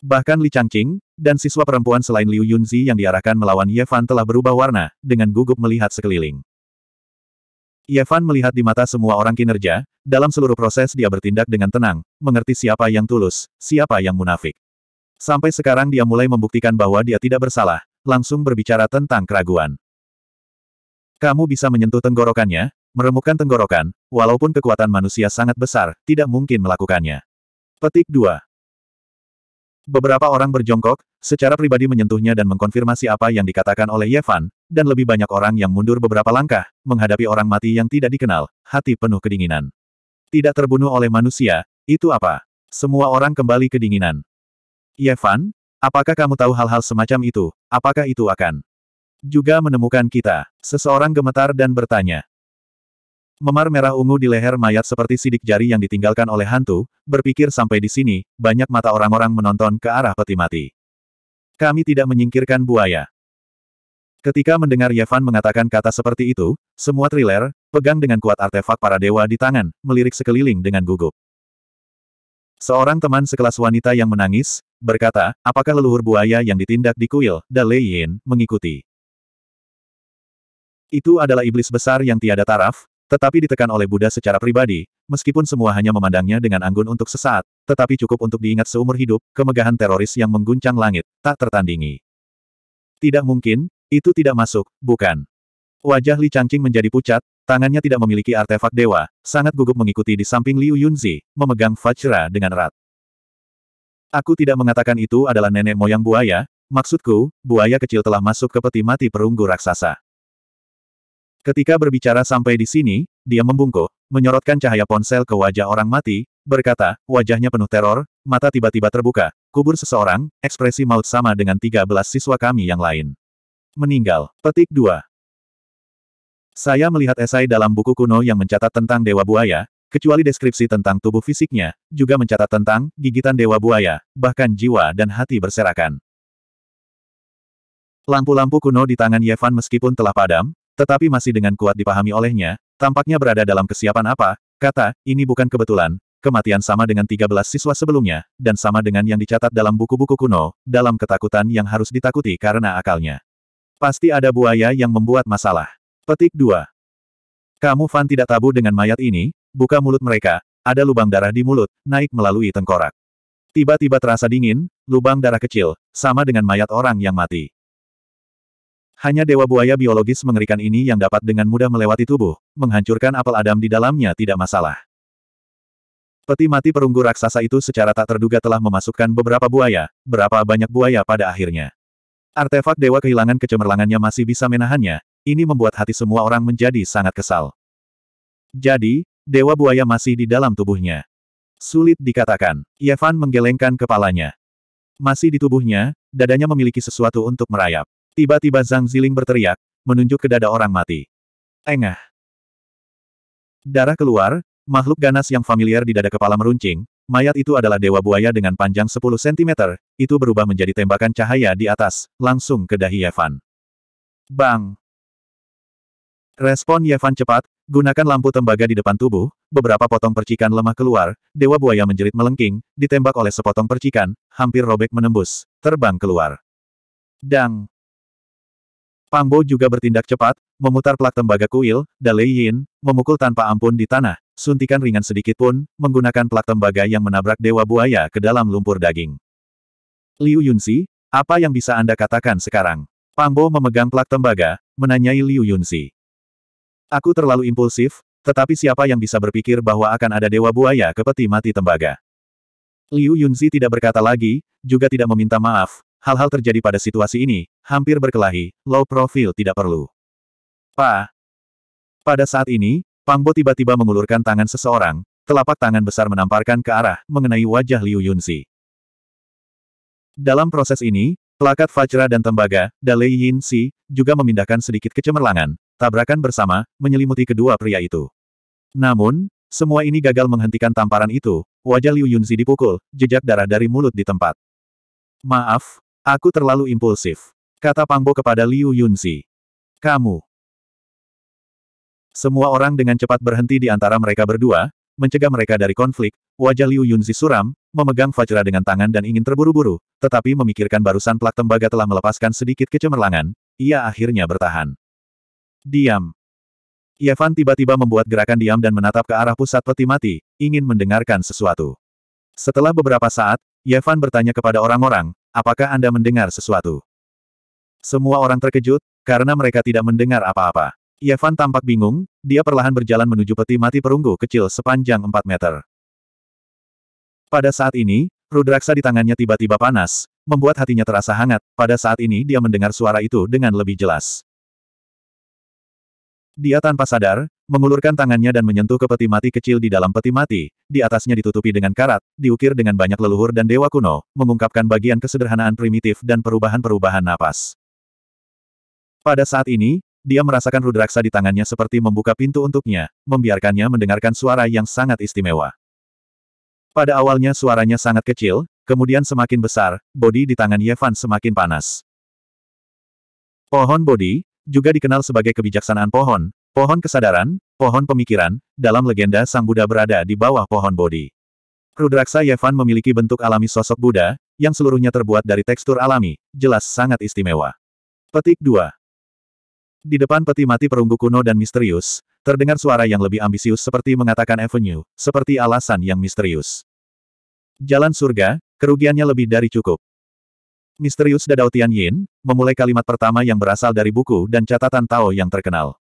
Bahkan Li Changqing, dan siswa perempuan selain Liu Yunzi yang diarahkan melawan Yevan iya, telah berubah warna, dengan gugup melihat sekeliling. Yevan iya, melihat di mata semua orang kinerja, dalam seluruh proses dia bertindak dengan tenang, mengerti siapa yang tulus, siapa yang munafik. Sampai sekarang dia mulai membuktikan bahwa dia tidak bersalah, langsung berbicara tentang keraguan. Kamu bisa menyentuh tenggorokannya, meremukkan tenggorokan, walaupun kekuatan manusia sangat besar, tidak mungkin melakukannya. Petik 2. Beberapa orang berjongkok, secara pribadi menyentuhnya dan mengkonfirmasi apa yang dikatakan oleh Yevan, dan lebih banyak orang yang mundur beberapa langkah, menghadapi orang mati yang tidak dikenal, hati penuh kedinginan. Tidak terbunuh oleh manusia, itu apa? Semua orang kembali kedinginan. Yevan, apakah kamu tahu hal-hal semacam itu? Apakah itu akan juga menemukan kita? Seseorang gemetar dan bertanya. Memar merah ungu di leher mayat seperti sidik jari yang ditinggalkan oleh hantu, berpikir sampai di sini, banyak mata orang-orang menonton ke arah peti mati. Kami tidak menyingkirkan buaya. Ketika mendengar Yevan mengatakan kata seperti itu, semua thriller, pegang dengan kuat artefak para dewa di tangan, melirik sekeliling dengan gugup. Seorang teman sekelas wanita yang menangis, berkata, apakah leluhur buaya yang ditindak di kuil, Da Yin, mengikuti. Itu adalah iblis besar yang tiada taraf, tetapi ditekan oleh Buddha secara pribadi, meskipun semua hanya memandangnya dengan anggun untuk sesaat, tetapi cukup untuk diingat seumur hidup, kemegahan teroris yang mengguncang langit, tak tertandingi. Tidak mungkin, itu tidak masuk, bukan. Wajah Li Changqing menjadi pucat, tangannya tidak memiliki artefak dewa, sangat gugup mengikuti di samping Liu Yunzi, memegang Vajra dengan erat. Aku tidak mengatakan itu adalah nenek moyang buaya, maksudku, buaya kecil telah masuk ke peti mati perunggu raksasa. Ketika berbicara sampai di sini, dia membungkuk, menyorotkan cahaya ponsel ke wajah orang mati, berkata, wajahnya penuh teror, mata tiba-tiba terbuka, kubur seseorang, ekspresi maut sama dengan 13 siswa kami yang lain. Meninggal. Petik 2. Saya melihat esai dalam buku kuno yang mencatat tentang Dewa Buaya, kecuali deskripsi tentang tubuh fisiknya, juga mencatat tentang gigitan Dewa Buaya, bahkan jiwa dan hati berserakan. Lampu-lampu kuno di tangan Yevan meskipun telah padam, tetapi masih dengan kuat dipahami olehnya, tampaknya berada dalam kesiapan apa, kata, ini bukan kebetulan, kematian sama dengan 13 siswa sebelumnya, dan sama dengan yang dicatat dalam buku-buku kuno, dalam ketakutan yang harus ditakuti karena akalnya. Pasti ada buaya yang membuat masalah. Petik 2. Kamu fan tidak tabu dengan mayat ini, buka mulut mereka, ada lubang darah di mulut, naik melalui tengkorak. Tiba-tiba terasa dingin, lubang darah kecil, sama dengan mayat orang yang mati. Hanya dewa buaya biologis mengerikan ini yang dapat dengan mudah melewati tubuh, menghancurkan apel Adam di dalamnya tidak masalah. Peti mati perunggu raksasa itu secara tak terduga telah memasukkan beberapa buaya, berapa banyak buaya pada akhirnya. Artefak dewa kehilangan kecemerlangannya masih bisa menahannya, ini membuat hati semua orang menjadi sangat kesal. Jadi, dewa buaya masih di dalam tubuhnya. Sulit dikatakan, Yevan menggelengkan kepalanya. Masih di tubuhnya, dadanya memiliki sesuatu untuk merayap. Tiba-tiba Zhang Ziling berteriak, menunjuk ke dada orang mati. Engah. Darah keluar, makhluk ganas yang familiar di dada kepala meruncing, mayat itu adalah dewa buaya dengan panjang 10 cm, itu berubah menjadi tembakan cahaya di atas, langsung ke dahi Yevan. Bang! Respon Yevan cepat, gunakan lampu tembaga di depan tubuh, beberapa potong percikan lemah keluar, dewa buaya menjerit melengking, ditembak oleh sepotong percikan, hampir robek menembus, terbang keluar. Dang! Pangbo juga bertindak cepat, memutar plak tembaga kuil, dan Lei Yin, memukul tanpa ampun di tanah, suntikan ringan sedikit pun, menggunakan plak tembaga yang menabrak dewa buaya ke dalam lumpur daging. Liu Yunsi, apa yang bisa Anda katakan sekarang? Pangbo memegang plak tembaga, menanyai Liu Yunsi. Aku terlalu impulsif, tetapi siapa yang bisa berpikir bahwa akan ada dewa buaya ke peti mati tembaga? Liu Yunzi tidak berkata lagi, juga tidak meminta maaf, Hal-hal terjadi pada situasi ini, hampir berkelahi, low profile tidak perlu. Pa. Pada saat ini, Pangbo tiba-tiba mengulurkan tangan seseorang, telapak tangan besar menamparkan ke arah, mengenai wajah Liu Yunzi. Dalam proses ini, Pelakat Fajra dan Tembaga, Dalei Yin Si, juga memindahkan sedikit kecemerlangan, tabrakan bersama, menyelimuti kedua pria itu. Namun, semua ini gagal menghentikan tamparan itu, wajah Liu Yunzi dipukul, jejak darah dari mulut di tempat. Maaf, Aku terlalu impulsif. Kata Pangbo kepada Liu Yunzi. Kamu. Semua orang dengan cepat berhenti di antara mereka berdua, mencegah mereka dari konflik, wajah Liu Yunzi suram, memegang Fajra dengan tangan dan ingin terburu-buru, tetapi memikirkan barusan plak tembaga telah melepaskan sedikit kecemerlangan, ia akhirnya bertahan. Diam. Yevan tiba-tiba membuat gerakan diam dan menatap ke arah pusat peti mati, ingin mendengarkan sesuatu. Setelah beberapa saat, Yevan bertanya kepada orang-orang, Apakah Anda mendengar sesuatu? Semua orang terkejut, karena mereka tidak mendengar apa-apa. Yevan tampak bingung, dia perlahan berjalan menuju peti mati perunggu kecil sepanjang 4 meter. Pada saat ini, rudraksa di tangannya tiba-tiba panas, membuat hatinya terasa hangat, pada saat ini dia mendengar suara itu dengan lebih jelas. Dia tanpa sadar, mengulurkan tangannya dan menyentuh ke peti mati kecil di dalam peti mati, di atasnya ditutupi dengan karat, diukir dengan banyak leluhur dan dewa kuno, mengungkapkan bagian kesederhanaan primitif dan perubahan-perubahan napas. Pada saat ini, dia merasakan rudraksa di tangannya seperti membuka pintu untuknya, membiarkannya mendengarkan suara yang sangat istimewa. Pada awalnya suaranya sangat kecil, kemudian semakin besar, bodi di tangan Yevan semakin panas. Pohon bodi, juga dikenal sebagai kebijaksanaan pohon, Pohon kesadaran, pohon pemikiran, dalam legenda Sang Buddha berada di bawah pohon bodi. Rudraksa Yevan memiliki bentuk alami sosok Buddha, yang seluruhnya terbuat dari tekstur alami, jelas sangat istimewa. Petik 2. Di depan peti mati perunggu kuno dan misterius, terdengar suara yang lebih ambisius seperti mengatakan avenue, seperti alasan yang misterius. Jalan surga, kerugiannya lebih dari cukup. Misterius Dadao Tian Yin, memulai kalimat pertama yang berasal dari buku dan catatan Tao yang terkenal.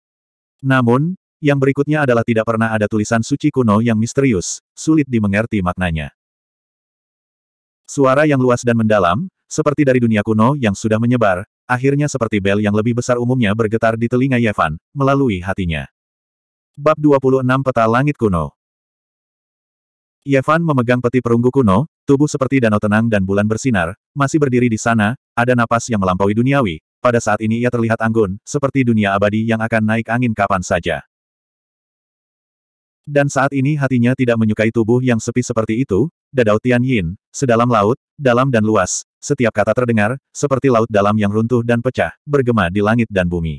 Namun, yang berikutnya adalah tidak pernah ada tulisan suci kuno yang misterius, sulit dimengerti maknanya. Suara yang luas dan mendalam, seperti dari dunia kuno yang sudah menyebar, akhirnya seperti bel yang lebih besar umumnya bergetar di telinga Yevan, melalui hatinya. Bab 26 Peta Langit Kuno Yevan memegang peti perunggu kuno, tubuh seperti danau tenang dan bulan bersinar, masih berdiri di sana, ada napas yang melampaui duniawi, pada saat ini ia terlihat anggun, seperti dunia abadi yang akan naik angin kapan saja. Dan saat ini hatinya tidak menyukai tubuh yang sepi seperti itu, dadau Tian Yin, sedalam laut, dalam dan luas, setiap kata terdengar, seperti laut dalam yang runtuh dan pecah, bergema di langit dan bumi.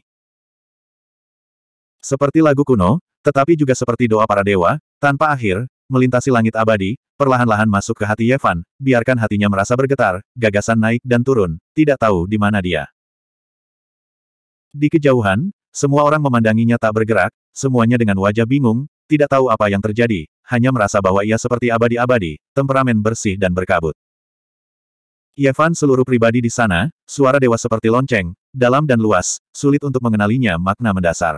Seperti lagu kuno, tetapi juga seperti doa para dewa, tanpa akhir, melintasi langit abadi, perlahan-lahan masuk ke hati Yevan. biarkan hatinya merasa bergetar, gagasan naik dan turun, tidak tahu di mana dia. Di kejauhan, semua orang memandanginya tak bergerak, semuanya dengan wajah bingung, tidak tahu apa yang terjadi, hanya merasa bahwa ia seperti abadi-abadi, temperamen bersih dan berkabut. Yevan seluruh pribadi di sana, suara dewa seperti lonceng, dalam dan luas, sulit untuk mengenalinya makna mendasar.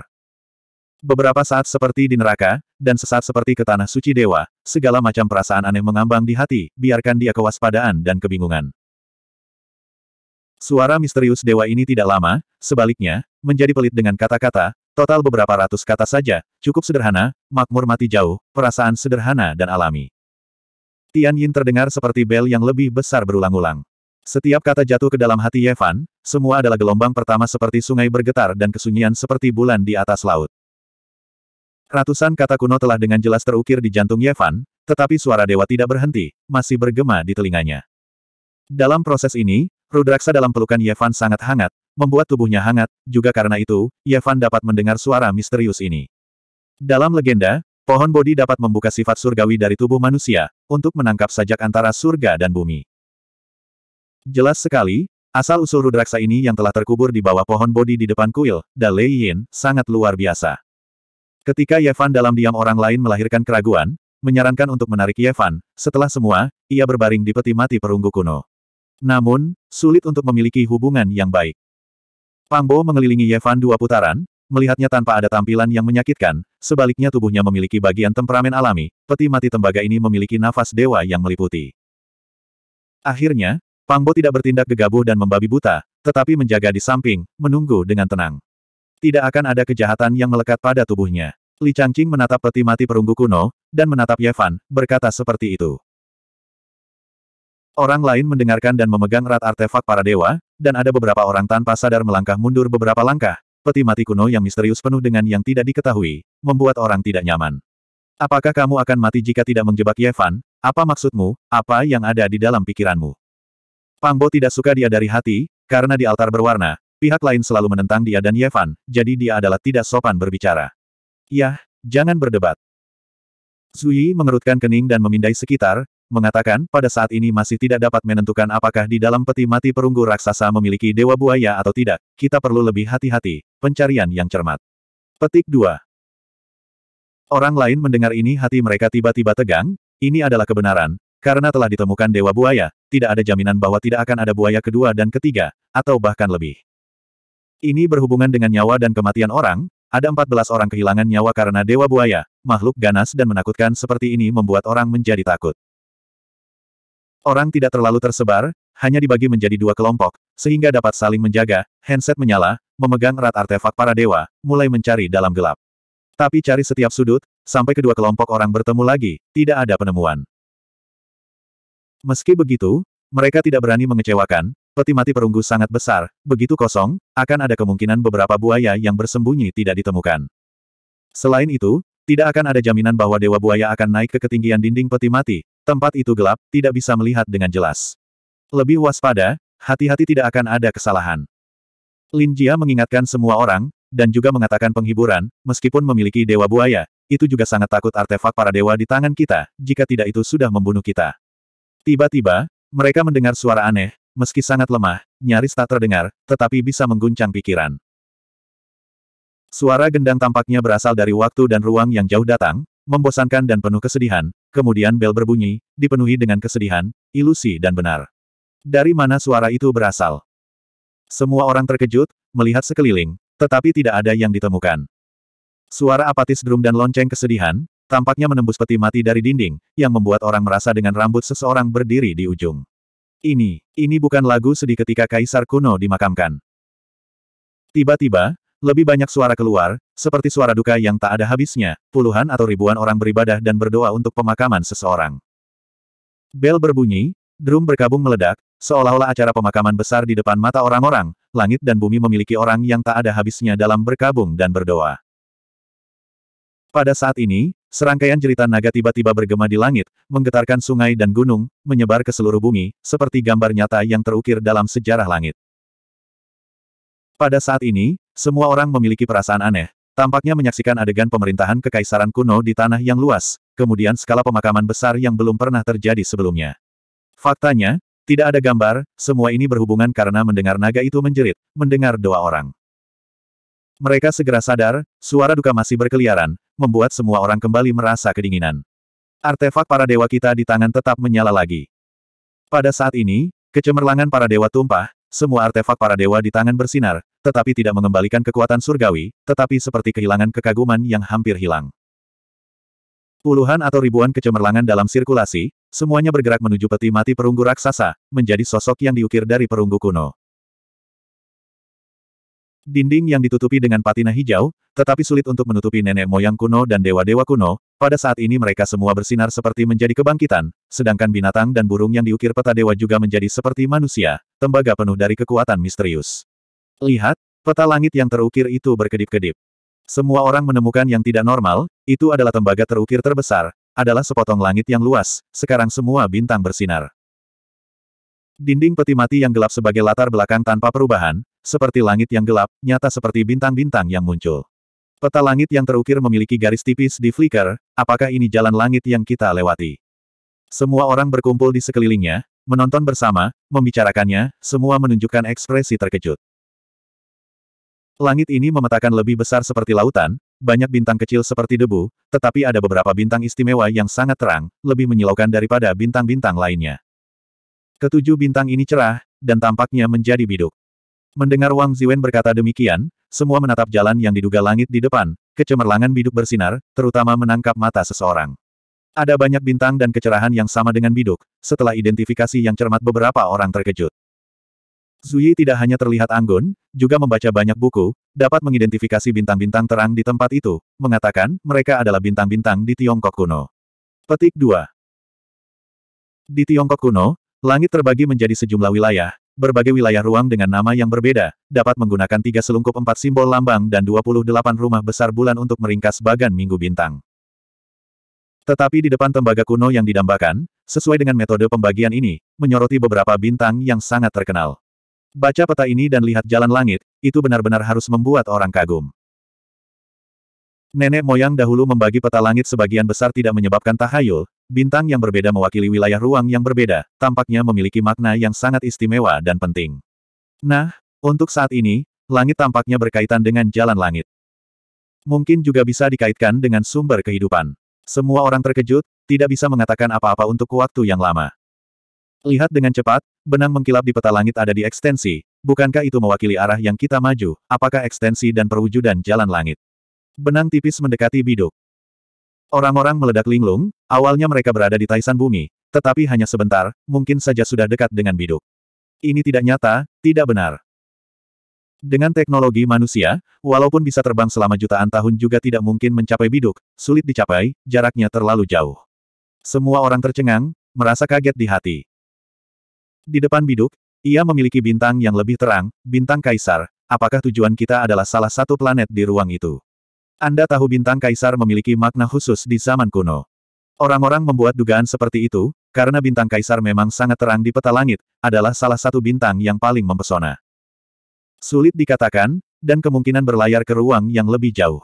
Beberapa saat seperti di neraka, dan sesaat seperti ke tanah suci dewa, segala macam perasaan aneh mengambang di hati, biarkan dia kewaspadaan dan kebingungan. Suara misterius dewa ini tidak lama, sebaliknya, menjadi pelit dengan kata-kata, total beberapa ratus kata saja, cukup sederhana, makmur mati jauh, perasaan sederhana dan alami. Tian Yin terdengar seperti bel yang lebih besar berulang-ulang. Setiap kata jatuh ke dalam hati Yevan, semua adalah gelombang pertama seperti sungai bergetar dan kesunyian seperti bulan di atas laut. Ratusan kata kuno telah dengan jelas terukir di jantung Yevan, tetapi suara dewa tidak berhenti, masih bergema di telinganya. Dalam proses ini, Rudraksa dalam pelukan Yevan sangat hangat, membuat tubuhnya hangat, juga karena itu, Yevan dapat mendengar suara misterius ini. Dalam legenda, pohon bodi dapat membuka sifat surgawi dari tubuh manusia, untuk menangkap sajak antara surga dan bumi. Jelas sekali, asal-usul Rudraksa ini yang telah terkubur di bawah pohon bodi di depan kuil, Da Lei Yin, sangat luar biasa. Ketika Yevan dalam diam orang lain melahirkan keraguan, menyarankan untuk menarik Yevan, setelah semua, ia berbaring di peti mati perunggu kuno. Namun, sulit untuk memiliki hubungan yang baik. Pangbo mengelilingi Yevan dua putaran, melihatnya tanpa ada tampilan yang menyakitkan, sebaliknya tubuhnya memiliki bagian temperamen alami, peti mati tembaga ini memiliki nafas dewa yang meliputi. Akhirnya, Pangbo tidak bertindak gegabah dan membabi buta, tetapi menjaga di samping, menunggu dengan tenang. Tidak akan ada kejahatan yang melekat pada tubuhnya. Li Changqing menatap peti mati perunggu kuno, dan menatap Yevan, berkata seperti itu. Orang lain mendengarkan dan memegang erat artefak para dewa, dan ada beberapa orang tanpa sadar melangkah mundur beberapa langkah. Peti mati kuno yang misterius penuh dengan yang tidak diketahui, membuat orang tidak nyaman. Apakah kamu akan mati jika tidak menjebak Yevan? Apa maksudmu? Apa yang ada di dalam pikiranmu? Pangbo tidak suka dia dari hati, karena di altar berwarna, pihak lain selalu menentang dia dan Yevan, jadi dia adalah tidak sopan berbicara. Yah, jangan berdebat. Zui mengerutkan kening dan memindai sekitar, mengatakan pada saat ini masih tidak dapat menentukan apakah di dalam peti mati perunggu raksasa memiliki dewa buaya atau tidak, kita perlu lebih hati-hati, pencarian yang cermat. Petik 2 Orang lain mendengar ini hati mereka tiba-tiba tegang, ini adalah kebenaran, karena telah ditemukan dewa buaya, tidak ada jaminan bahwa tidak akan ada buaya kedua dan ketiga, atau bahkan lebih. Ini berhubungan dengan nyawa dan kematian orang, ada 14 orang kehilangan nyawa karena dewa buaya, makhluk ganas dan menakutkan seperti ini membuat orang menjadi takut. Orang tidak terlalu tersebar, hanya dibagi menjadi dua kelompok, sehingga dapat saling menjaga, handset menyala, memegang erat artefak para dewa, mulai mencari dalam gelap. Tapi cari setiap sudut, sampai kedua kelompok orang bertemu lagi, tidak ada penemuan. Meski begitu, mereka tidak berani mengecewakan, peti mati perunggu sangat besar, begitu kosong, akan ada kemungkinan beberapa buaya yang bersembunyi tidak ditemukan. Selain itu, tidak akan ada jaminan bahwa dewa buaya akan naik ke ketinggian dinding peti mati, Tempat itu gelap, tidak bisa melihat dengan jelas. Lebih waspada, hati-hati tidak akan ada kesalahan. Lin Jia mengingatkan semua orang, dan juga mengatakan penghiburan, meskipun memiliki dewa buaya, itu juga sangat takut artefak para dewa di tangan kita, jika tidak itu sudah membunuh kita. Tiba-tiba, mereka mendengar suara aneh, meski sangat lemah, nyaris tak terdengar, tetapi bisa mengguncang pikiran. Suara gendang tampaknya berasal dari waktu dan ruang yang jauh datang, membosankan dan penuh kesedihan, kemudian bel berbunyi, dipenuhi dengan kesedihan, ilusi dan benar. Dari mana suara itu berasal? Semua orang terkejut, melihat sekeliling, tetapi tidak ada yang ditemukan. Suara apatis drum dan lonceng kesedihan, tampaknya menembus peti mati dari dinding, yang membuat orang merasa dengan rambut seseorang berdiri di ujung. Ini, ini bukan lagu sedih ketika kaisar kuno dimakamkan. Tiba-tiba, lebih banyak suara keluar, seperti suara duka yang tak ada habisnya, puluhan atau ribuan orang beribadah dan berdoa untuk pemakaman seseorang. Bel berbunyi, drum berkabung meledak, seolah-olah acara pemakaman besar di depan mata orang-orang, langit dan bumi memiliki orang yang tak ada habisnya dalam berkabung dan berdoa. Pada saat ini, serangkaian jeritan naga tiba-tiba bergema di langit, menggetarkan sungai dan gunung, menyebar ke seluruh bumi, seperti gambar nyata yang terukir dalam sejarah langit. Pada saat ini, semua orang memiliki perasaan aneh. Tampaknya menyaksikan adegan pemerintahan kekaisaran kuno di tanah yang luas, kemudian skala pemakaman besar yang belum pernah terjadi sebelumnya. Faktanya, tidak ada gambar, semua ini berhubungan karena mendengar naga itu menjerit, mendengar doa orang. Mereka segera sadar, suara duka masih berkeliaran, membuat semua orang kembali merasa kedinginan. Artefak para dewa kita di tangan tetap menyala lagi. Pada saat ini, kecemerlangan para dewa tumpah, semua artefak para dewa di tangan bersinar, tetapi tidak mengembalikan kekuatan surgawi, tetapi seperti kehilangan kekaguman yang hampir hilang. Puluhan atau ribuan kecemerlangan dalam sirkulasi, semuanya bergerak menuju peti mati perunggu raksasa, menjadi sosok yang diukir dari perunggu kuno. Dinding yang ditutupi dengan patina hijau, tetapi sulit untuk menutupi nenek moyang kuno dan dewa-dewa kuno, pada saat ini mereka semua bersinar seperti menjadi kebangkitan, sedangkan binatang dan burung yang diukir peta dewa juga menjadi seperti manusia, tembaga penuh dari kekuatan misterius. Lihat, peta langit yang terukir itu berkedip-kedip. Semua orang menemukan yang tidak normal, itu adalah tembaga terukir terbesar, adalah sepotong langit yang luas, sekarang semua bintang bersinar. Dinding peti mati yang gelap sebagai latar belakang tanpa perubahan, seperti langit yang gelap, nyata seperti bintang-bintang yang muncul. Peta langit yang terukir memiliki garis tipis di flicker, apakah ini jalan langit yang kita lewati? Semua orang berkumpul di sekelilingnya, menonton bersama, membicarakannya, semua menunjukkan ekspresi terkejut. Langit ini memetakan lebih besar seperti lautan, banyak bintang kecil seperti debu, tetapi ada beberapa bintang istimewa yang sangat terang, lebih menyilaukan daripada bintang-bintang lainnya. Ketujuh bintang ini cerah, dan tampaknya menjadi biduk. Mendengar Wang Ziwen berkata demikian, semua menatap jalan yang diduga langit di depan, kecemerlangan biduk bersinar, terutama menangkap mata seseorang. Ada banyak bintang dan kecerahan yang sama dengan biduk, setelah identifikasi yang cermat beberapa orang terkejut. Zui tidak hanya terlihat anggun, juga membaca banyak buku, dapat mengidentifikasi bintang-bintang terang di tempat itu, mengatakan mereka adalah bintang-bintang di Tiongkok kuno. Petik 2 Di Tiongkok kuno, langit terbagi menjadi sejumlah wilayah, Berbagai wilayah ruang dengan nama yang berbeda, dapat menggunakan tiga selungkup empat simbol lambang dan 28 rumah besar bulan untuk meringkas bagan Minggu Bintang. Tetapi di depan tembaga kuno yang didambakan, sesuai dengan metode pembagian ini, menyoroti beberapa bintang yang sangat terkenal. Baca peta ini dan lihat jalan langit, itu benar-benar harus membuat orang kagum. Nenek moyang dahulu membagi peta langit sebagian besar tidak menyebabkan tahayul, bintang yang berbeda mewakili wilayah ruang yang berbeda, tampaknya memiliki makna yang sangat istimewa dan penting. Nah, untuk saat ini, langit tampaknya berkaitan dengan jalan langit. Mungkin juga bisa dikaitkan dengan sumber kehidupan. Semua orang terkejut, tidak bisa mengatakan apa-apa untuk waktu yang lama. Lihat dengan cepat, benang mengkilap di peta langit ada di ekstensi. Bukankah itu mewakili arah yang kita maju? Apakah ekstensi dan perwujudan jalan langit? Benang tipis mendekati biduk. Orang-orang meledak linglung, awalnya mereka berada di Taisan bumi, tetapi hanya sebentar, mungkin saja sudah dekat dengan biduk. Ini tidak nyata, tidak benar. Dengan teknologi manusia, walaupun bisa terbang selama jutaan tahun juga tidak mungkin mencapai biduk, sulit dicapai, jaraknya terlalu jauh. Semua orang tercengang, merasa kaget di hati. Di depan biduk, ia memiliki bintang yang lebih terang, bintang kaisar, apakah tujuan kita adalah salah satu planet di ruang itu? Anda tahu bintang kaisar memiliki makna khusus di zaman kuno. Orang-orang membuat dugaan seperti itu, karena bintang kaisar memang sangat terang di peta langit, adalah salah satu bintang yang paling mempesona. Sulit dikatakan, dan kemungkinan berlayar ke ruang yang lebih jauh.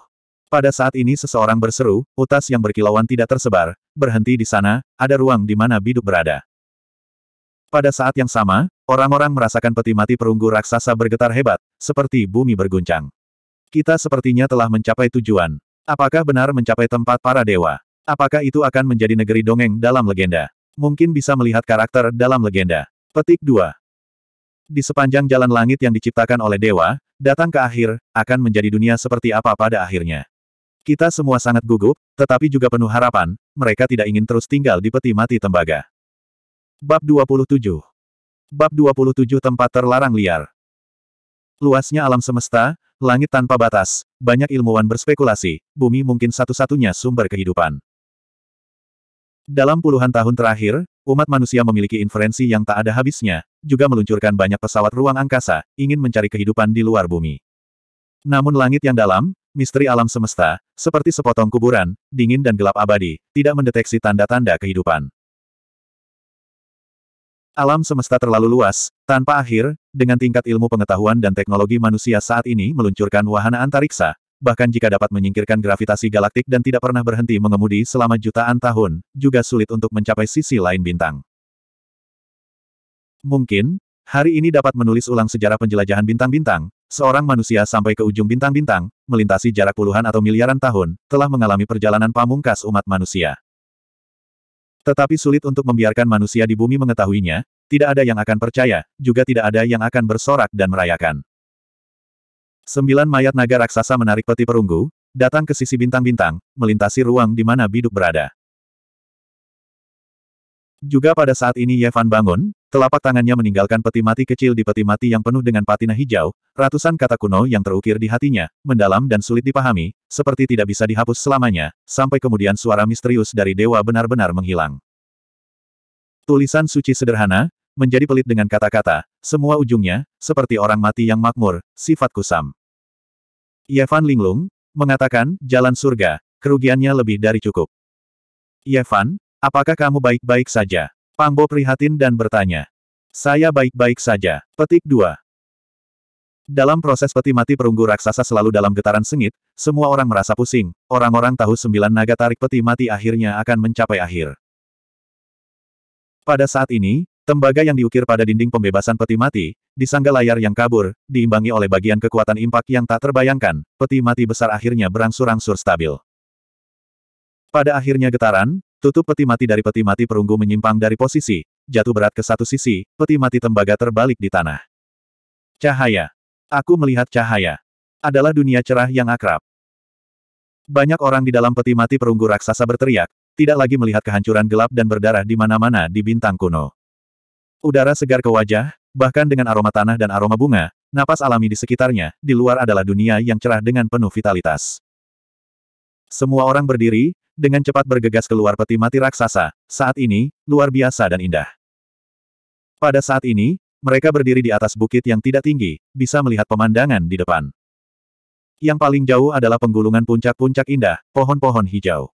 Pada saat ini seseorang berseru, utas yang berkilauan tidak tersebar, berhenti di sana, ada ruang di mana biduk berada. Pada saat yang sama, orang-orang merasakan peti mati perunggu raksasa bergetar hebat, seperti bumi berguncang. Kita sepertinya telah mencapai tujuan. Apakah benar mencapai tempat para dewa? Apakah itu akan menjadi negeri dongeng dalam legenda? Mungkin bisa melihat karakter dalam legenda. Petik 2. Di sepanjang jalan langit yang diciptakan oleh dewa, datang ke akhir, akan menjadi dunia seperti apa pada akhirnya. Kita semua sangat gugup, tetapi juga penuh harapan, mereka tidak ingin terus tinggal di peti mati tembaga. Bab 27 Bab 27 Tempat Terlarang Liar Luasnya alam semesta, Langit tanpa batas, banyak ilmuwan berspekulasi, bumi mungkin satu-satunya sumber kehidupan. Dalam puluhan tahun terakhir, umat manusia memiliki inferensi yang tak ada habisnya, juga meluncurkan banyak pesawat ruang angkasa, ingin mencari kehidupan di luar bumi. Namun langit yang dalam, misteri alam semesta, seperti sepotong kuburan, dingin dan gelap abadi, tidak mendeteksi tanda-tanda kehidupan. Alam semesta terlalu luas, tanpa akhir, dengan tingkat ilmu pengetahuan dan teknologi manusia saat ini meluncurkan wahana antariksa, bahkan jika dapat menyingkirkan gravitasi galaktik dan tidak pernah berhenti mengemudi selama jutaan tahun, juga sulit untuk mencapai sisi lain bintang. Mungkin, hari ini dapat menulis ulang sejarah penjelajahan bintang-bintang, seorang manusia sampai ke ujung bintang-bintang, melintasi jarak puluhan atau miliaran tahun, telah mengalami perjalanan pamungkas umat manusia. Tetapi sulit untuk membiarkan manusia di bumi mengetahuinya, tidak ada yang akan percaya, juga tidak ada yang akan bersorak dan merayakan. Sembilan mayat naga raksasa menarik peti perunggu, datang ke sisi bintang-bintang, melintasi ruang di mana biduk berada. Juga pada saat ini Yevan bangun, Telapak tangannya meninggalkan peti mati kecil di peti mati yang penuh dengan patina hijau, ratusan kata kuno yang terukir di hatinya, mendalam dan sulit dipahami, seperti tidak bisa dihapus selamanya, sampai kemudian suara misterius dari dewa benar-benar menghilang. Tulisan suci sederhana, menjadi pelit dengan kata-kata, semua ujungnya, seperti orang mati yang makmur, sifat kusam. Yevan linglung, mengatakan, jalan surga, kerugiannya lebih dari cukup. Yevan, apakah kamu baik-baik saja? Pambo prihatin dan bertanya. Saya baik-baik saja. Petik 2. Dalam proses peti mati perunggu raksasa selalu dalam getaran sengit, semua orang merasa pusing, orang-orang tahu sembilan naga tarik peti mati akhirnya akan mencapai akhir. Pada saat ini, tembaga yang diukir pada dinding pembebasan peti mati, di sangga layar yang kabur, diimbangi oleh bagian kekuatan impak yang tak terbayangkan, peti mati besar akhirnya berangsur-angsur stabil. Pada akhirnya getaran, Tutup peti mati dari peti mati perunggu menyimpang dari posisi, jatuh berat ke satu sisi, peti mati tembaga terbalik di tanah. Cahaya. Aku melihat cahaya. Adalah dunia cerah yang akrab. Banyak orang di dalam peti mati perunggu raksasa berteriak, tidak lagi melihat kehancuran gelap dan berdarah di mana-mana di bintang kuno. Udara segar ke wajah, bahkan dengan aroma tanah dan aroma bunga, napas alami di sekitarnya, di luar adalah dunia yang cerah dengan penuh vitalitas. Semua orang berdiri, dengan cepat bergegas keluar peti mati raksasa, saat ini, luar biasa dan indah. Pada saat ini, mereka berdiri di atas bukit yang tidak tinggi, bisa melihat pemandangan di depan. Yang paling jauh adalah penggulungan puncak-puncak indah, pohon-pohon hijau.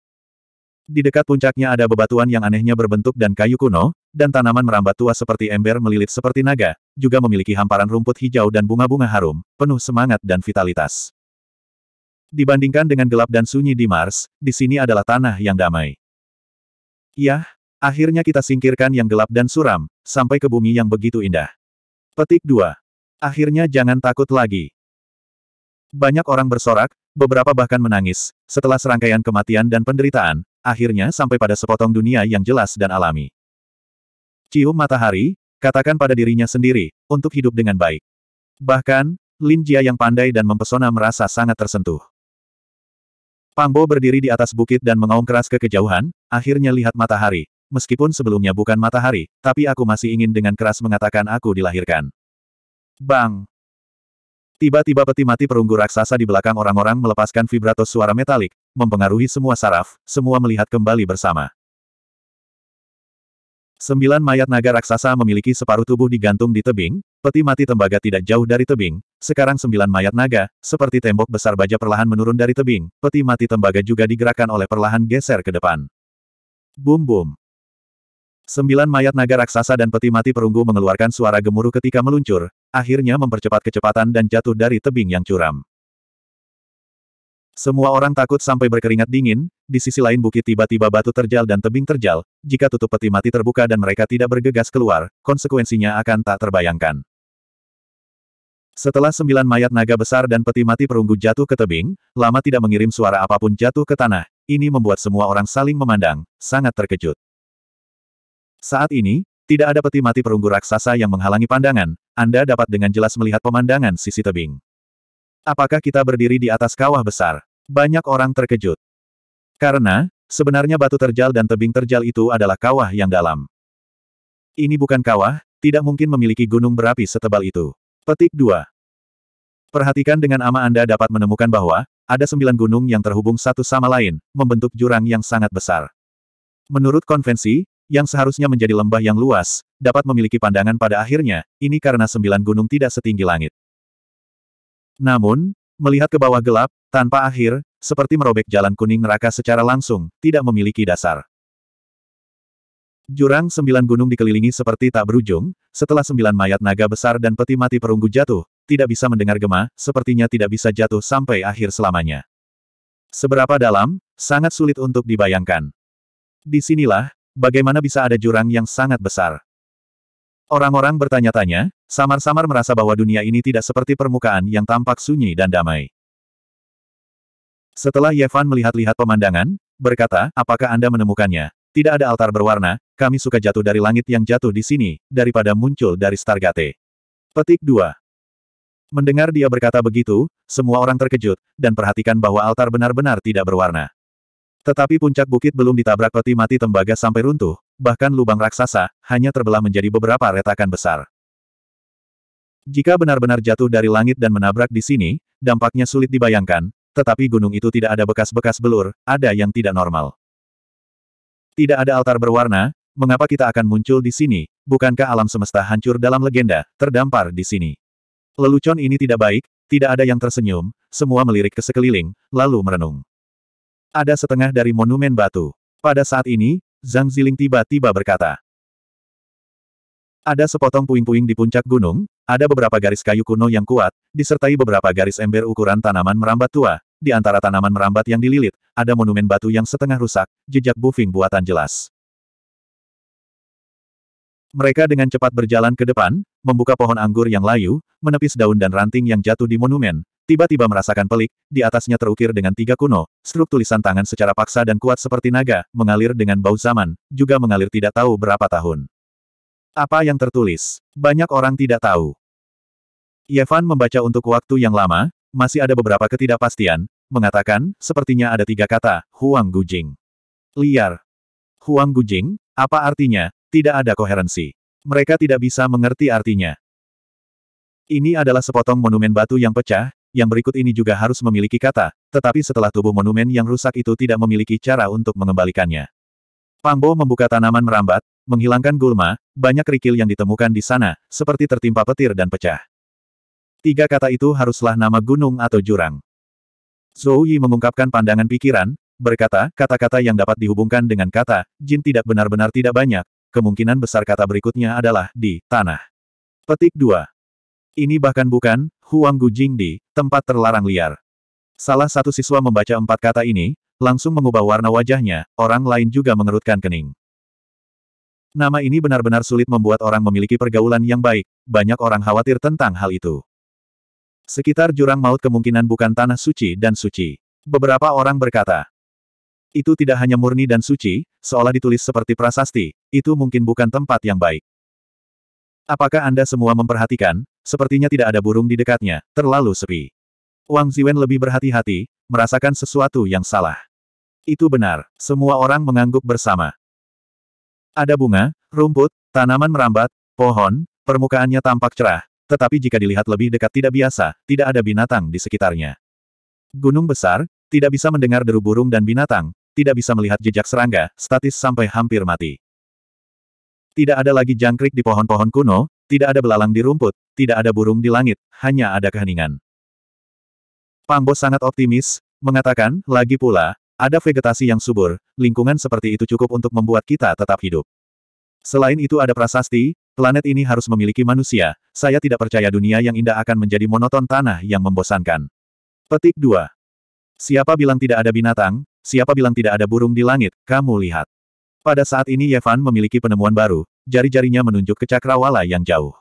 Di dekat puncaknya ada bebatuan yang anehnya berbentuk dan kayu kuno, dan tanaman merambat tua seperti ember melilit seperti naga, juga memiliki hamparan rumput hijau dan bunga-bunga harum, penuh semangat dan vitalitas. Dibandingkan dengan gelap dan sunyi di Mars, di sini adalah tanah yang damai. Yah, akhirnya kita singkirkan yang gelap dan suram, sampai ke bumi yang begitu indah. Petik 2. Akhirnya jangan takut lagi. Banyak orang bersorak, beberapa bahkan menangis, setelah serangkaian kematian dan penderitaan, akhirnya sampai pada sepotong dunia yang jelas dan alami. Cium matahari, katakan pada dirinya sendiri, untuk hidup dengan baik. Bahkan, Lin Jia yang pandai dan mempesona merasa sangat tersentuh. Pangbo berdiri di atas bukit dan mengaum keras ke kejauhan, akhirnya lihat matahari. Meskipun sebelumnya bukan matahari, tapi aku masih ingin dengan keras mengatakan aku dilahirkan. Bang! Tiba-tiba peti mati perunggu raksasa di belakang orang-orang melepaskan vibrato suara metalik, mempengaruhi semua saraf, semua melihat kembali bersama. Sembilan mayat naga raksasa memiliki separuh tubuh digantung di tebing, peti mati tembaga tidak jauh dari tebing, sekarang sembilan mayat naga, seperti tembok besar baja perlahan menurun dari tebing, peti mati tembaga juga digerakkan oleh perlahan geser ke depan. Bum bum. Sembilan mayat naga raksasa dan peti mati perunggu mengeluarkan suara gemuruh ketika meluncur, akhirnya mempercepat kecepatan dan jatuh dari tebing yang curam. Semua orang takut sampai berkeringat dingin, di sisi lain bukit tiba-tiba batu terjal dan tebing terjal, jika tutup peti mati terbuka dan mereka tidak bergegas keluar, konsekuensinya akan tak terbayangkan. Setelah sembilan mayat naga besar dan peti mati perunggu jatuh ke tebing, lama tidak mengirim suara apapun jatuh ke tanah, ini membuat semua orang saling memandang, sangat terkejut. Saat ini, tidak ada peti mati perunggu raksasa yang menghalangi pandangan, Anda dapat dengan jelas melihat pemandangan sisi tebing. Apakah kita berdiri di atas kawah besar? Banyak orang terkejut. Karena, sebenarnya batu terjal dan tebing terjal itu adalah kawah yang dalam. Ini bukan kawah, tidak mungkin memiliki gunung berapi setebal itu. Petik 2. Perhatikan dengan ama Anda dapat menemukan bahwa, ada sembilan gunung yang terhubung satu sama lain, membentuk jurang yang sangat besar. Menurut konvensi, yang seharusnya menjadi lembah yang luas, dapat memiliki pandangan pada akhirnya, ini karena sembilan gunung tidak setinggi langit. Namun, melihat ke bawah gelap, tanpa akhir, seperti merobek jalan kuning neraka secara langsung, tidak memiliki dasar. Jurang sembilan gunung dikelilingi seperti tak berujung, setelah sembilan mayat naga besar dan peti mati perunggu jatuh, tidak bisa mendengar gema, sepertinya tidak bisa jatuh sampai akhir selamanya. Seberapa dalam, sangat sulit untuk dibayangkan. Disinilah, bagaimana bisa ada jurang yang sangat besar. Orang-orang bertanya-tanya, samar-samar merasa bahwa dunia ini tidak seperti permukaan yang tampak sunyi dan damai. Setelah Yevan melihat-lihat pemandangan, berkata, apakah Anda menemukannya? Tidak ada altar berwarna, kami suka jatuh dari langit yang jatuh di sini, daripada muncul dari Stargate. Petik 2. Mendengar dia berkata begitu, semua orang terkejut, dan perhatikan bahwa altar benar-benar tidak berwarna. Tetapi puncak bukit belum ditabrak peti mati tembaga sampai runtuh, bahkan lubang raksasa, hanya terbelah menjadi beberapa retakan besar. Jika benar-benar jatuh dari langit dan menabrak di sini, dampaknya sulit dibayangkan, tetapi gunung itu tidak ada bekas-bekas belur, ada yang tidak normal. Tidak ada altar berwarna, mengapa kita akan muncul di sini, bukankah alam semesta hancur dalam legenda, terdampar di sini. Lelucon ini tidak baik, tidak ada yang tersenyum, semua melirik ke sekeliling, lalu merenung. Ada setengah dari monumen batu. Pada saat ini, Zhang Ziling tiba-tiba berkata. Ada sepotong puing-puing di puncak gunung, ada beberapa garis kayu kuno yang kuat, disertai beberapa garis ember ukuran tanaman merambat tua. Di antara tanaman merambat yang dililit, ada monumen batu yang setengah rusak, jejak bufing buatan jelas. Mereka dengan cepat berjalan ke depan, membuka pohon anggur yang layu, menepis daun dan ranting yang jatuh di monumen, Tiba-tiba merasakan pelik, di atasnya terukir dengan tiga kuno, struk tulisan tangan secara paksa dan kuat seperti naga, mengalir dengan bau zaman, juga mengalir tidak tahu berapa tahun. Apa yang tertulis? Banyak orang tidak tahu. Yevan membaca untuk waktu yang lama, masih ada beberapa ketidakpastian, mengatakan, sepertinya ada tiga kata, Huang Gujing. Liar. Huang Gujing, apa artinya? Tidak ada koherensi. Mereka tidak bisa mengerti artinya. Ini adalah sepotong monumen batu yang pecah, yang berikut ini juga harus memiliki kata, tetapi setelah tubuh monumen yang rusak itu tidak memiliki cara untuk mengembalikannya. Pangbo membuka tanaman merambat, menghilangkan gulma, banyak kerikil yang ditemukan di sana, seperti tertimpa petir dan pecah. Tiga kata itu haruslah nama gunung atau jurang. Zhou Yi mengungkapkan pandangan pikiran, berkata, kata-kata yang dapat dihubungkan dengan kata, jin tidak benar-benar tidak banyak, kemungkinan besar kata berikutnya adalah di tanah. Petik 2. Ini bahkan bukan, Huang Gujing di, tempat terlarang liar. Salah satu siswa membaca empat kata ini, langsung mengubah warna wajahnya, orang lain juga mengerutkan kening. Nama ini benar-benar sulit membuat orang memiliki pergaulan yang baik, banyak orang khawatir tentang hal itu. Sekitar jurang maut kemungkinan bukan tanah suci dan suci. Beberapa orang berkata, itu tidak hanya murni dan suci, seolah ditulis seperti prasasti, itu mungkin bukan tempat yang baik. Apakah Anda semua memperhatikan? Sepertinya tidak ada burung di dekatnya, terlalu sepi. Wang Ziwen lebih berhati-hati, merasakan sesuatu yang salah. Itu benar, semua orang mengangguk bersama. Ada bunga, rumput, tanaman merambat, pohon, permukaannya tampak cerah, tetapi jika dilihat lebih dekat tidak biasa, tidak ada binatang di sekitarnya. Gunung besar, tidak bisa mendengar deru burung dan binatang, tidak bisa melihat jejak serangga, statis sampai hampir mati. Tidak ada lagi jangkrik di pohon-pohon kuno, tidak ada belalang di rumput, tidak ada burung di langit, hanya ada keheningan. Pangbo sangat optimis, mengatakan, lagi pula, ada vegetasi yang subur, lingkungan seperti itu cukup untuk membuat kita tetap hidup. Selain itu ada prasasti, planet ini harus memiliki manusia, saya tidak percaya dunia yang indah akan menjadi monoton tanah yang membosankan. Petik 2. Siapa bilang tidak ada binatang, siapa bilang tidak ada burung di langit, kamu lihat. Pada saat ini Yevan memiliki penemuan baru, jari-jarinya menunjuk ke cakrawala yang jauh.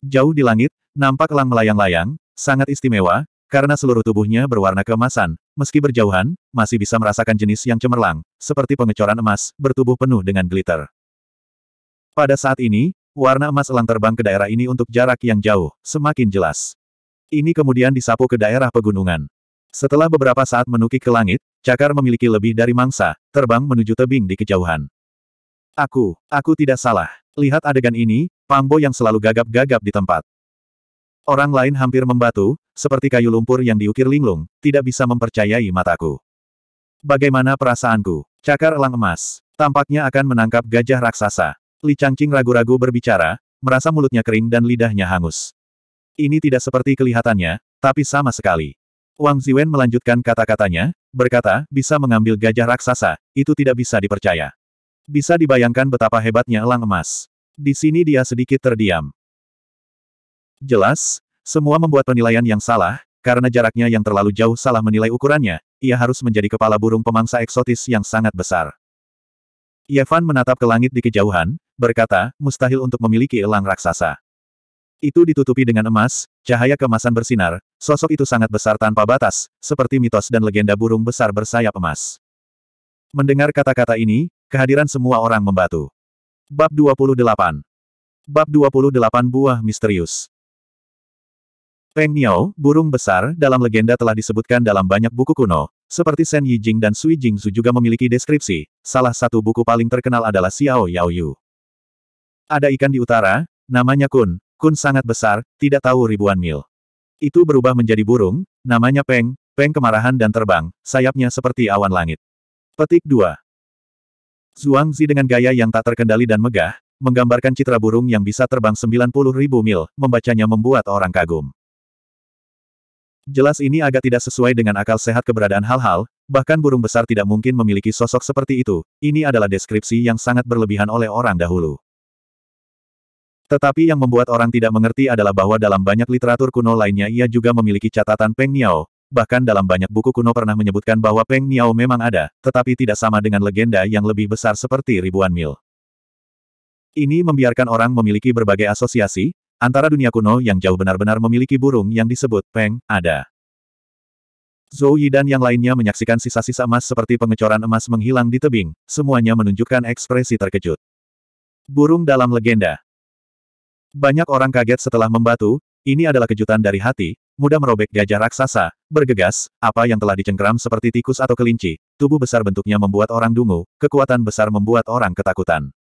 Jauh di langit, nampak elang melayang-layang, sangat istimewa, karena seluruh tubuhnya berwarna keemasan, meski berjauhan, masih bisa merasakan jenis yang cemerlang, seperti pengecoran emas, bertubuh penuh dengan glitter. Pada saat ini, warna emas elang terbang ke daerah ini untuk jarak yang jauh, semakin jelas. Ini kemudian disapu ke daerah pegunungan. Setelah beberapa saat menukik ke langit, cakar memiliki lebih dari mangsa, terbang menuju tebing di kejauhan. Aku, aku tidak salah. Lihat adegan ini, Pangbo yang selalu gagap-gagap di tempat. Orang lain hampir membatu, seperti kayu lumpur yang diukir linglung, tidak bisa mempercayai mataku. Bagaimana perasaanku? Cakar elang emas. Tampaknya akan menangkap gajah raksasa. Li Changqing ragu-ragu berbicara, merasa mulutnya kering dan lidahnya hangus. Ini tidak seperti kelihatannya, tapi sama sekali. Wang Ziwen melanjutkan kata-katanya, berkata, bisa mengambil gajah raksasa, itu tidak bisa dipercaya. Bisa dibayangkan betapa hebatnya elang emas. Di sini dia sedikit terdiam. Jelas, semua membuat penilaian yang salah, karena jaraknya yang terlalu jauh salah menilai ukurannya, ia harus menjadi kepala burung pemangsa eksotis yang sangat besar. Yevan menatap ke langit di kejauhan, berkata, mustahil untuk memiliki elang raksasa. Itu ditutupi dengan emas, cahaya kemasan bersinar, sosok itu sangat besar tanpa batas, seperti mitos dan legenda burung besar bersayap emas. Mendengar kata-kata ini, kehadiran semua orang membatu. Bab 28 Bab 28 Buah Misterius Peng Niao, burung besar, dalam legenda telah disebutkan dalam banyak buku kuno, seperti Shen Yijing dan Sui Su juga memiliki deskripsi, salah satu buku paling terkenal adalah Xiao Yao Yu. Ada ikan di utara, namanya Kun, Kun sangat besar, tidak tahu ribuan mil. Itu berubah menjadi burung, namanya Peng, Peng kemarahan dan terbang, sayapnya seperti awan langit. Petik 2. Zhuang Zi dengan gaya yang tak terkendali dan megah, menggambarkan citra burung yang bisa terbang 90 ribu mil, membacanya membuat orang kagum. Jelas ini agak tidak sesuai dengan akal sehat keberadaan hal-hal, bahkan burung besar tidak mungkin memiliki sosok seperti itu, ini adalah deskripsi yang sangat berlebihan oleh orang dahulu. Tetapi yang membuat orang tidak mengerti adalah bahwa dalam banyak literatur kuno lainnya ia juga memiliki catatan Peng Niao, bahkan dalam banyak buku kuno pernah menyebutkan bahwa Peng Niao memang ada, tetapi tidak sama dengan legenda yang lebih besar seperti ribuan mil. Ini membiarkan orang memiliki berbagai asosiasi, antara dunia kuno yang jauh benar-benar memiliki burung yang disebut Peng, ada. Zhou Yi dan yang lainnya menyaksikan sisa-sisa emas seperti pengecoran emas menghilang di tebing, semuanya menunjukkan ekspresi terkejut. Burung dalam legenda, banyak orang kaget setelah membatu, ini adalah kejutan dari hati, mudah merobek gajah raksasa, bergegas, apa yang telah dicengkram seperti tikus atau kelinci, tubuh besar bentuknya membuat orang dungu, kekuatan besar membuat orang ketakutan.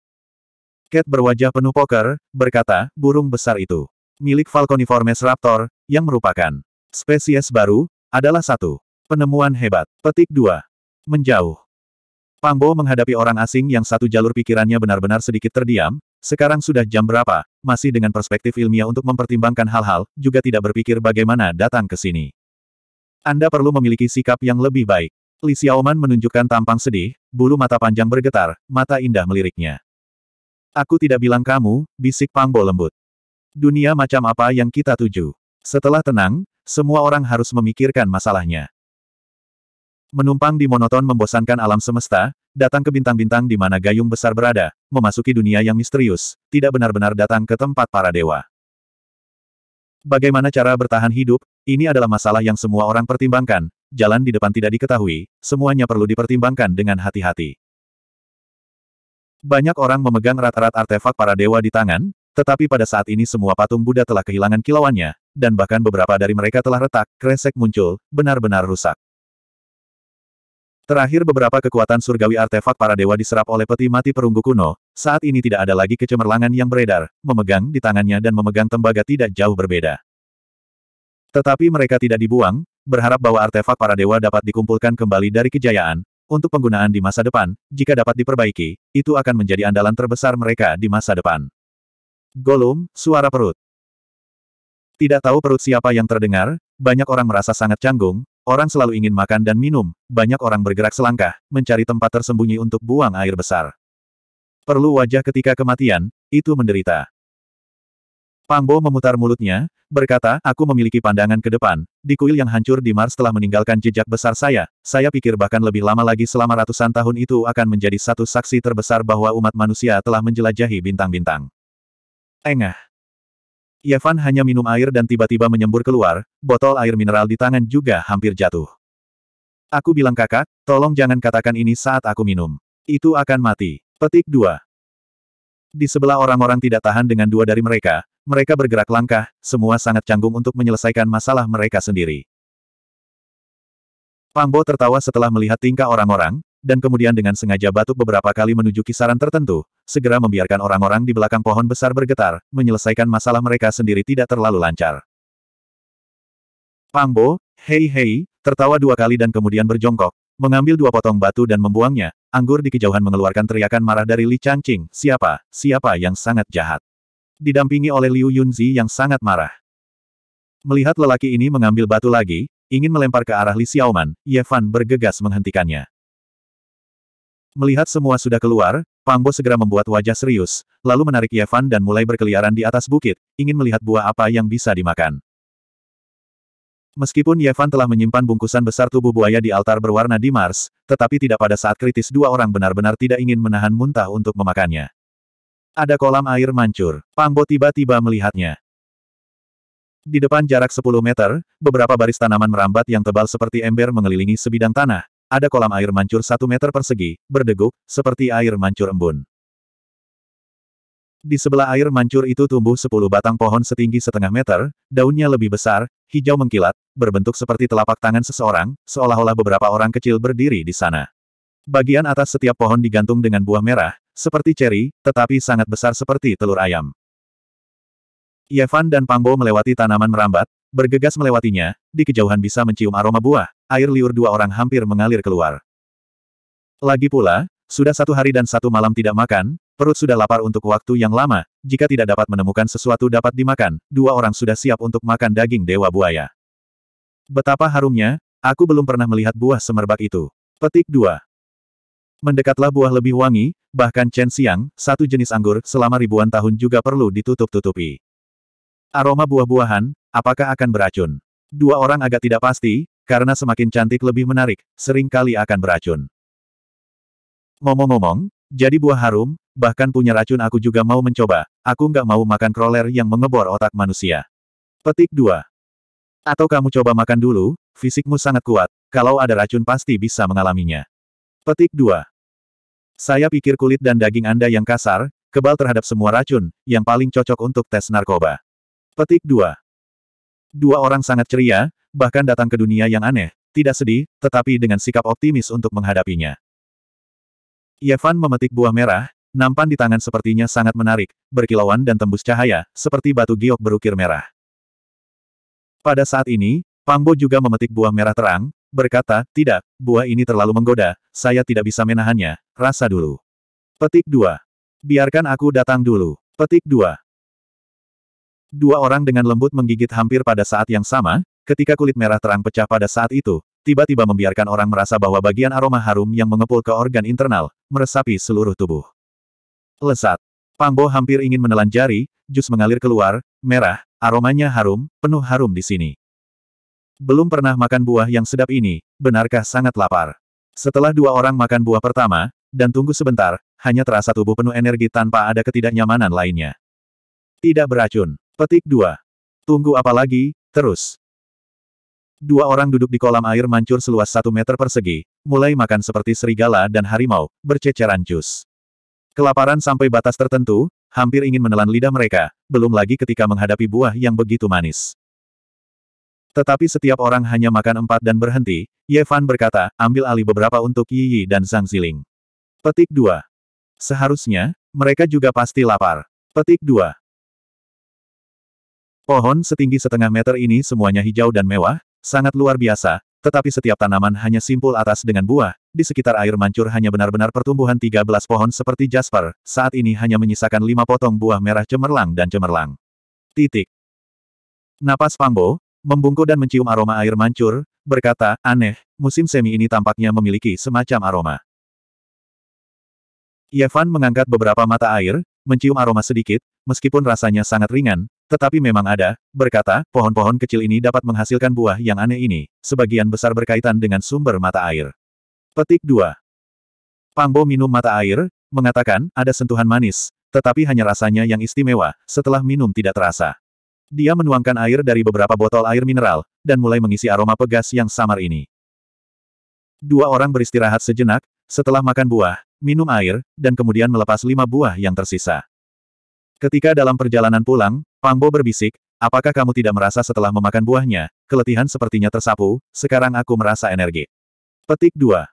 Cat berwajah penuh poker, berkata, burung besar itu. Milik Falconiformes Raptor, yang merupakan spesies baru, adalah satu. Penemuan hebat. Petik 2. Menjauh. Pangbo menghadapi orang asing yang satu jalur pikirannya benar-benar sedikit terdiam, sekarang sudah jam berapa, masih dengan perspektif ilmiah untuk mempertimbangkan hal-hal, juga tidak berpikir bagaimana datang ke sini. Anda perlu memiliki sikap yang lebih baik. Li Xiaoman menunjukkan tampang sedih, bulu mata panjang bergetar, mata indah meliriknya. Aku tidak bilang kamu, bisik Pangbo lembut. Dunia macam apa yang kita tuju? Setelah tenang, semua orang harus memikirkan masalahnya. Menumpang di monoton membosankan alam semesta, datang ke bintang-bintang di mana gayung besar berada, memasuki dunia yang misterius, tidak benar-benar datang ke tempat para dewa. Bagaimana cara bertahan hidup, ini adalah masalah yang semua orang pertimbangkan, jalan di depan tidak diketahui, semuanya perlu dipertimbangkan dengan hati-hati. Banyak orang memegang rat-rat artefak para dewa di tangan, tetapi pada saat ini semua patung Buddha telah kehilangan kilauannya, dan bahkan beberapa dari mereka telah retak, kresek muncul, benar-benar rusak. Terakhir beberapa kekuatan surgawi artefak para dewa diserap oleh peti mati perunggu kuno, saat ini tidak ada lagi kecemerlangan yang beredar, memegang di tangannya dan memegang tembaga tidak jauh berbeda. Tetapi mereka tidak dibuang, berharap bahwa artefak para dewa dapat dikumpulkan kembali dari kejayaan, untuk penggunaan di masa depan, jika dapat diperbaiki, itu akan menjadi andalan terbesar mereka di masa depan. Golum, suara perut. Tidak tahu perut siapa yang terdengar, banyak orang merasa sangat canggung, Orang selalu ingin makan dan minum, banyak orang bergerak selangkah, mencari tempat tersembunyi untuk buang air besar. Perlu wajah ketika kematian, itu menderita. Pangbo memutar mulutnya, berkata, aku memiliki pandangan ke depan, di kuil yang hancur di Mars telah meninggalkan jejak besar saya, saya pikir bahkan lebih lama lagi selama ratusan tahun itu akan menjadi satu saksi terbesar bahwa umat manusia telah menjelajahi bintang-bintang. Engah. Yevan iya, hanya minum air dan tiba-tiba menyembur keluar, botol air mineral di tangan juga hampir jatuh. Aku bilang kakak, tolong jangan katakan ini saat aku minum. Itu akan mati. Petik 2. Di sebelah orang-orang tidak tahan dengan dua dari mereka, mereka bergerak langkah, semua sangat canggung untuk menyelesaikan masalah mereka sendiri. Pangbo tertawa setelah melihat tingkah orang-orang, dan kemudian dengan sengaja batuk beberapa kali menuju kisaran tertentu, segera membiarkan orang-orang di belakang pohon besar bergetar, menyelesaikan masalah mereka sendiri tidak terlalu lancar. Pangbo, hei hei, tertawa dua kali dan kemudian berjongkok, mengambil dua potong batu dan membuangnya, anggur di kejauhan mengeluarkan teriakan marah dari Li Changqing, siapa, siapa yang sangat jahat. Didampingi oleh Liu Yunzi yang sangat marah. Melihat lelaki ini mengambil batu lagi, ingin melempar ke arah Li Xiaoman, Ye Fan bergegas menghentikannya. Melihat semua sudah keluar, Pambo segera membuat wajah serius, lalu menarik Yevan dan mulai berkeliaran di atas bukit, ingin melihat buah apa yang bisa dimakan. Meskipun Yevan telah menyimpan bungkusan besar tubuh buaya di altar berwarna di Mars, tetapi tidak pada saat kritis dua orang benar-benar tidak ingin menahan muntah untuk memakannya. Ada kolam air mancur. Pambo tiba-tiba melihatnya. Di depan jarak 10 meter, beberapa baris tanaman merambat yang tebal seperti ember mengelilingi sebidang tanah, ada kolam air mancur satu meter persegi, berdeguk, seperti air mancur embun. Di sebelah air mancur itu tumbuh sepuluh batang pohon setinggi setengah meter, daunnya lebih besar, hijau mengkilat, berbentuk seperti telapak tangan seseorang, seolah-olah beberapa orang kecil berdiri di sana. Bagian atas setiap pohon digantung dengan buah merah, seperti ceri, tetapi sangat besar seperti telur ayam. Yevan dan Pangbo melewati tanaman merambat, bergegas melewatinya, di kejauhan bisa mencium aroma buah, air liur dua orang hampir mengalir keluar. Lagi pula, sudah satu hari dan satu malam tidak makan, perut sudah lapar untuk waktu yang lama, jika tidak dapat menemukan sesuatu dapat dimakan, dua orang sudah siap untuk makan daging dewa buaya. Betapa harumnya, aku belum pernah melihat buah semerbak itu. Petik 2. Mendekatlah buah lebih wangi, bahkan Chen Xiang, satu jenis anggur selama ribuan tahun juga perlu ditutup-tutupi. Aroma buah-buahan, apakah akan beracun? Dua orang agak tidak pasti, karena semakin cantik lebih menarik, sering kali akan beracun. Ngomong-ngomong, jadi buah harum, bahkan punya racun aku juga mau mencoba, aku nggak mau makan kroler yang mengebor otak manusia. Petik 2. Atau kamu coba makan dulu, fisikmu sangat kuat, kalau ada racun pasti bisa mengalaminya. Petik 2. Saya pikir kulit dan daging Anda yang kasar, kebal terhadap semua racun, yang paling cocok untuk tes narkoba. Petik 2. Dua orang sangat ceria, bahkan datang ke dunia yang aneh, tidak sedih, tetapi dengan sikap optimis untuk menghadapinya. Yevan memetik buah merah, nampan di tangan sepertinya sangat menarik, berkilauan dan tembus cahaya, seperti batu giok berukir merah. Pada saat ini, Pangbo juga memetik buah merah terang, berkata, tidak, buah ini terlalu menggoda, saya tidak bisa menahannya, rasa dulu. Petik 2. Biarkan aku datang dulu. Petik 2. Dua orang dengan lembut menggigit hampir pada saat yang sama, Ketika kulit merah terang pecah pada saat itu, tiba-tiba membiarkan orang merasa bahwa bagian aroma harum yang mengepul ke organ internal, meresapi seluruh tubuh. Lesat. Pangbo hampir ingin menelan jari, jus mengalir keluar, merah, aromanya harum, penuh harum di sini. Belum pernah makan buah yang sedap ini, benarkah sangat lapar? Setelah dua orang makan buah pertama, dan tunggu sebentar, hanya terasa tubuh penuh energi tanpa ada ketidaknyamanan lainnya. Tidak beracun. Petik 2. Tunggu apa lagi, terus. Dua orang duduk di kolam air mancur seluas satu meter persegi, mulai makan seperti serigala dan harimau, berceceran jus. Kelaparan sampai batas tertentu, hampir ingin menelan lidah mereka, belum lagi ketika menghadapi buah yang begitu manis. Tetapi setiap orang hanya makan empat dan berhenti, Ye Fan berkata, ambil alih beberapa untuk Yi Yi dan Zhang Ziling. Petik 2. Seharusnya, mereka juga pasti lapar. Petik 2. Pohon setinggi setengah meter ini semuanya hijau dan mewah, Sangat luar biasa, tetapi setiap tanaman hanya simpul atas dengan buah, di sekitar air mancur hanya benar-benar pertumbuhan 13 pohon seperti Jasper, saat ini hanya menyisakan lima potong buah merah cemerlang dan cemerlang. Titik. Napas Pambo, membungkuk dan mencium aroma air mancur, berkata, aneh, musim semi ini tampaknya memiliki semacam aroma. Yevan mengangkat beberapa mata air, mencium aroma sedikit, meskipun rasanya sangat ringan, tetapi memang ada, berkata, pohon-pohon kecil ini dapat menghasilkan buah yang aneh ini, sebagian besar berkaitan dengan sumber mata air. Petik 2. Pangbo minum mata air, mengatakan, ada sentuhan manis, tetapi hanya rasanya yang istimewa, setelah minum tidak terasa. Dia menuangkan air dari beberapa botol air mineral, dan mulai mengisi aroma pegas yang samar ini. Dua orang beristirahat sejenak, setelah makan buah, minum air, dan kemudian melepas lima buah yang tersisa. Ketika dalam perjalanan pulang, Pangbo berbisik, apakah kamu tidak merasa setelah memakan buahnya, keletihan sepertinya tersapu, sekarang aku merasa energi. Petik 2.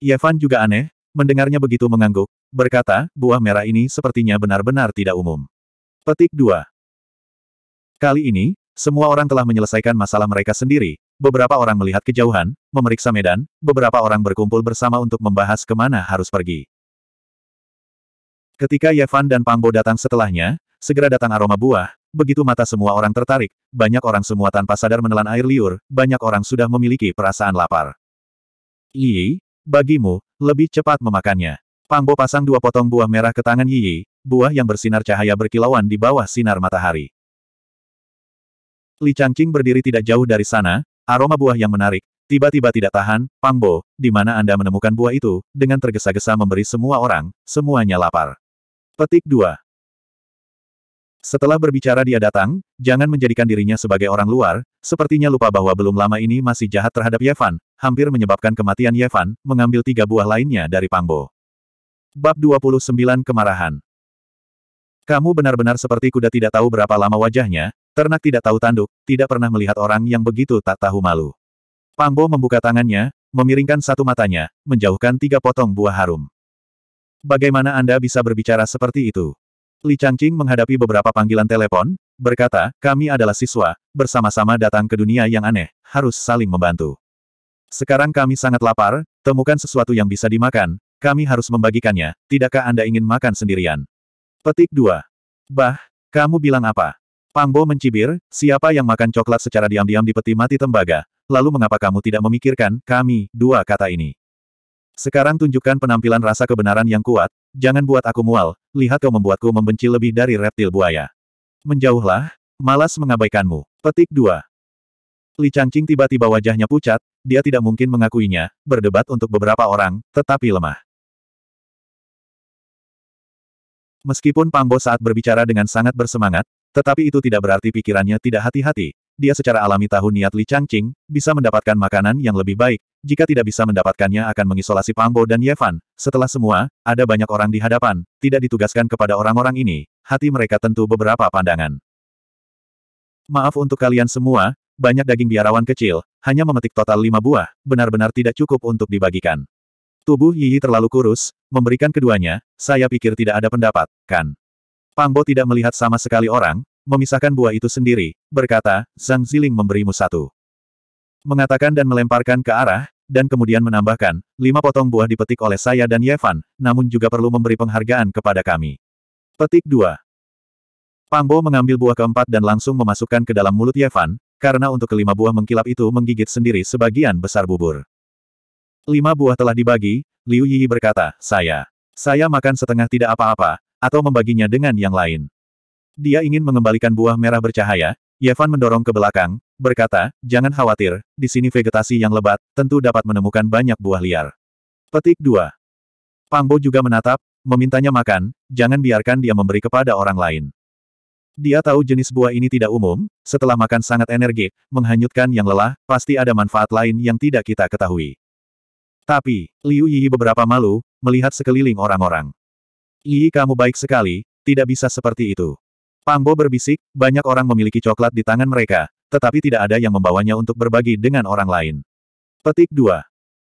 Yevan juga aneh, mendengarnya begitu mengangguk, berkata, buah merah ini sepertinya benar-benar tidak umum. Petik 2. Kali ini, semua orang telah menyelesaikan masalah mereka sendiri, beberapa orang melihat kejauhan, memeriksa medan, beberapa orang berkumpul bersama untuk membahas kemana harus pergi. Ketika Yevan dan Pangbo datang setelahnya, segera datang aroma buah, begitu mata semua orang tertarik, banyak orang semua tanpa sadar menelan air liur, banyak orang sudah memiliki perasaan lapar. Yi, bagimu, lebih cepat memakannya. Pangbo pasang dua potong buah merah ke tangan Yi, buah yang bersinar cahaya berkilauan di bawah sinar matahari. Li Changqing berdiri tidak jauh dari sana, aroma buah yang menarik, Tiba-tiba tidak tahan, Pangbo, di mana Anda menemukan buah itu, dengan tergesa-gesa memberi semua orang, semuanya lapar. Petik 2. Setelah berbicara dia datang, jangan menjadikan dirinya sebagai orang luar, sepertinya lupa bahwa belum lama ini masih jahat terhadap Yevan, hampir menyebabkan kematian Yevan, mengambil tiga buah lainnya dari Pangbo. Bab 29 Kemarahan Kamu benar-benar seperti kuda tidak tahu berapa lama wajahnya, ternak tidak tahu tanduk, tidak pernah melihat orang yang begitu tak tahu malu. Pangbo membuka tangannya, memiringkan satu matanya, menjauhkan tiga potong buah harum. Bagaimana Anda bisa berbicara seperti itu? Li Changqing menghadapi beberapa panggilan telepon, berkata, kami adalah siswa, bersama-sama datang ke dunia yang aneh, harus saling membantu. Sekarang kami sangat lapar, temukan sesuatu yang bisa dimakan, kami harus membagikannya, tidakkah Anda ingin makan sendirian? Petik 2. Bah, kamu bilang apa? Pangbo mencibir, siapa yang makan coklat secara diam-diam di peti mati tembaga, lalu mengapa kamu tidak memikirkan, kami, dua kata ini. Sekarang tunjukkan penampilan rasa kebenaran yang kuat, jangan buat aku mual, lihat kau membuatku membenci lebih dari reptil buaya. Menjauhlah, malas mengabaikanmu. Petik 2. Li Changqing tiba-tiba wajahnya pucat, dia tidak mungkin mengakuinya, berdebat untuk beberapa orang, tetapi lemah. Meskipun Pangbo saat berbicara dengan sangat bersemangat, tetapi itu tidak berarti pikirannya tidak hati-hati, dia secara alami tahu niat Li Changqing, bisa mendapatkan makanan yang lebih baik, jika tidak bisa mendapatkannya akan mengisolasi Pangbo dan Yevan. Setelah semua, ada banyak orang di hadapan, tidak ditugaskan kepada orang-orang ini, hati mereka tentu beberapa pandangan. Maaf untuk kalian semua, banyak daging biarawan kecil, hanya memetik total lima buah, benar-benar tidak cukup untuk dibagikan. Tubuh Yi terlalu kurus, memberikan keduanya, saya pikir tidak ada pendapat, kan? Pangbo tidak melihat sama sekali orang, memisahkan buah itu sendiri, berkata, Zhang Ziling memberimu satu mengatakan dan melemparkan ke arah dan kemudian menambahkan, lima potong buah dipetik oleh saya dan Yevan, namun juga perlu memberi penghargaan kepada kami. Petik 2. Pangbo mengambil buah keempat dan langsung memasukkan ke dalam mulut Yevan, karena untuk kelima buah mengkilap itu menggigit sendiri sebagian besar bubur. Lima buah telah dibagi, Liu Yi berkata, saya. Saya makan setengah tidak apa-apa, atau membaginya dengan yang lain. Dia ingin mengembalikan buah merah bercahaya, Yevan mendorong ke belakang, berkata, jangan khawatir, di sini vegetasi yang lebat, tentu dapat menemukan banyak buah liar. Petik 2. Pangbo juga menatap, memintanya makan, jangan biarkan dia memberi kepada orang lain. Dia tahu jenis buah ini tidak umum, setelah makan sangat energik, menghanyutkan yang lelah, pasti ada manfaat lain yang tidak kita ketahui. Tapi, Liu Yi beberapa malu, melihat sekeliling orang-orang. Yi kamu baik sekali, tidak bisa seperti itu. Pambo berbisik, banyak orang memiliki coklat di tangan mereka, tetapi tidak ada yang membawanya untuk berbagi dengan orang lain. Petik 2.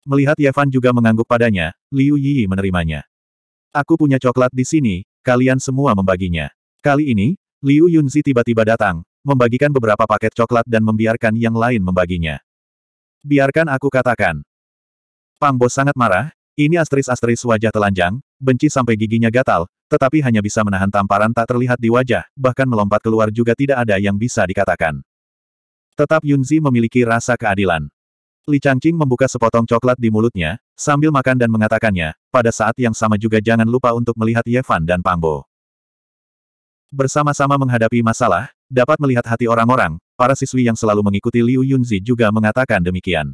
Melihat Yevan juga mengangguk padanya, Liu Yi menerimanya. Aku punya coklat di sini, kalian semua membaginya. Kali ini, Liu Yunzi tiba-tiba datang, membagikan beberapa paket coklat dan membiarkan yang lain membaginya. Biarkan aku katakan. Pambo sangat marah, ini asteris-asteris wajah telanjang, benci sampai giginya gatal, tetapi hanya bisa menahan tamparan tak terlihat di wajah, bahkan melompat keluar juga tidak ada yang bisa dikatakan. Tetap Yunzi memiliki rasa keadilan. Li Changqing membuka sepotong coklat di mulutnya, sambil makan dan mengatakannya, pada saat yang sama juga jangan lupa untuk melihat Yevan dan Pangbo. Bersama-sama menghadapi masalah, dapat melihat hati orang-orang, para siswi yang selalu mengikuti Liu Yunzi juga mengatakan demikian.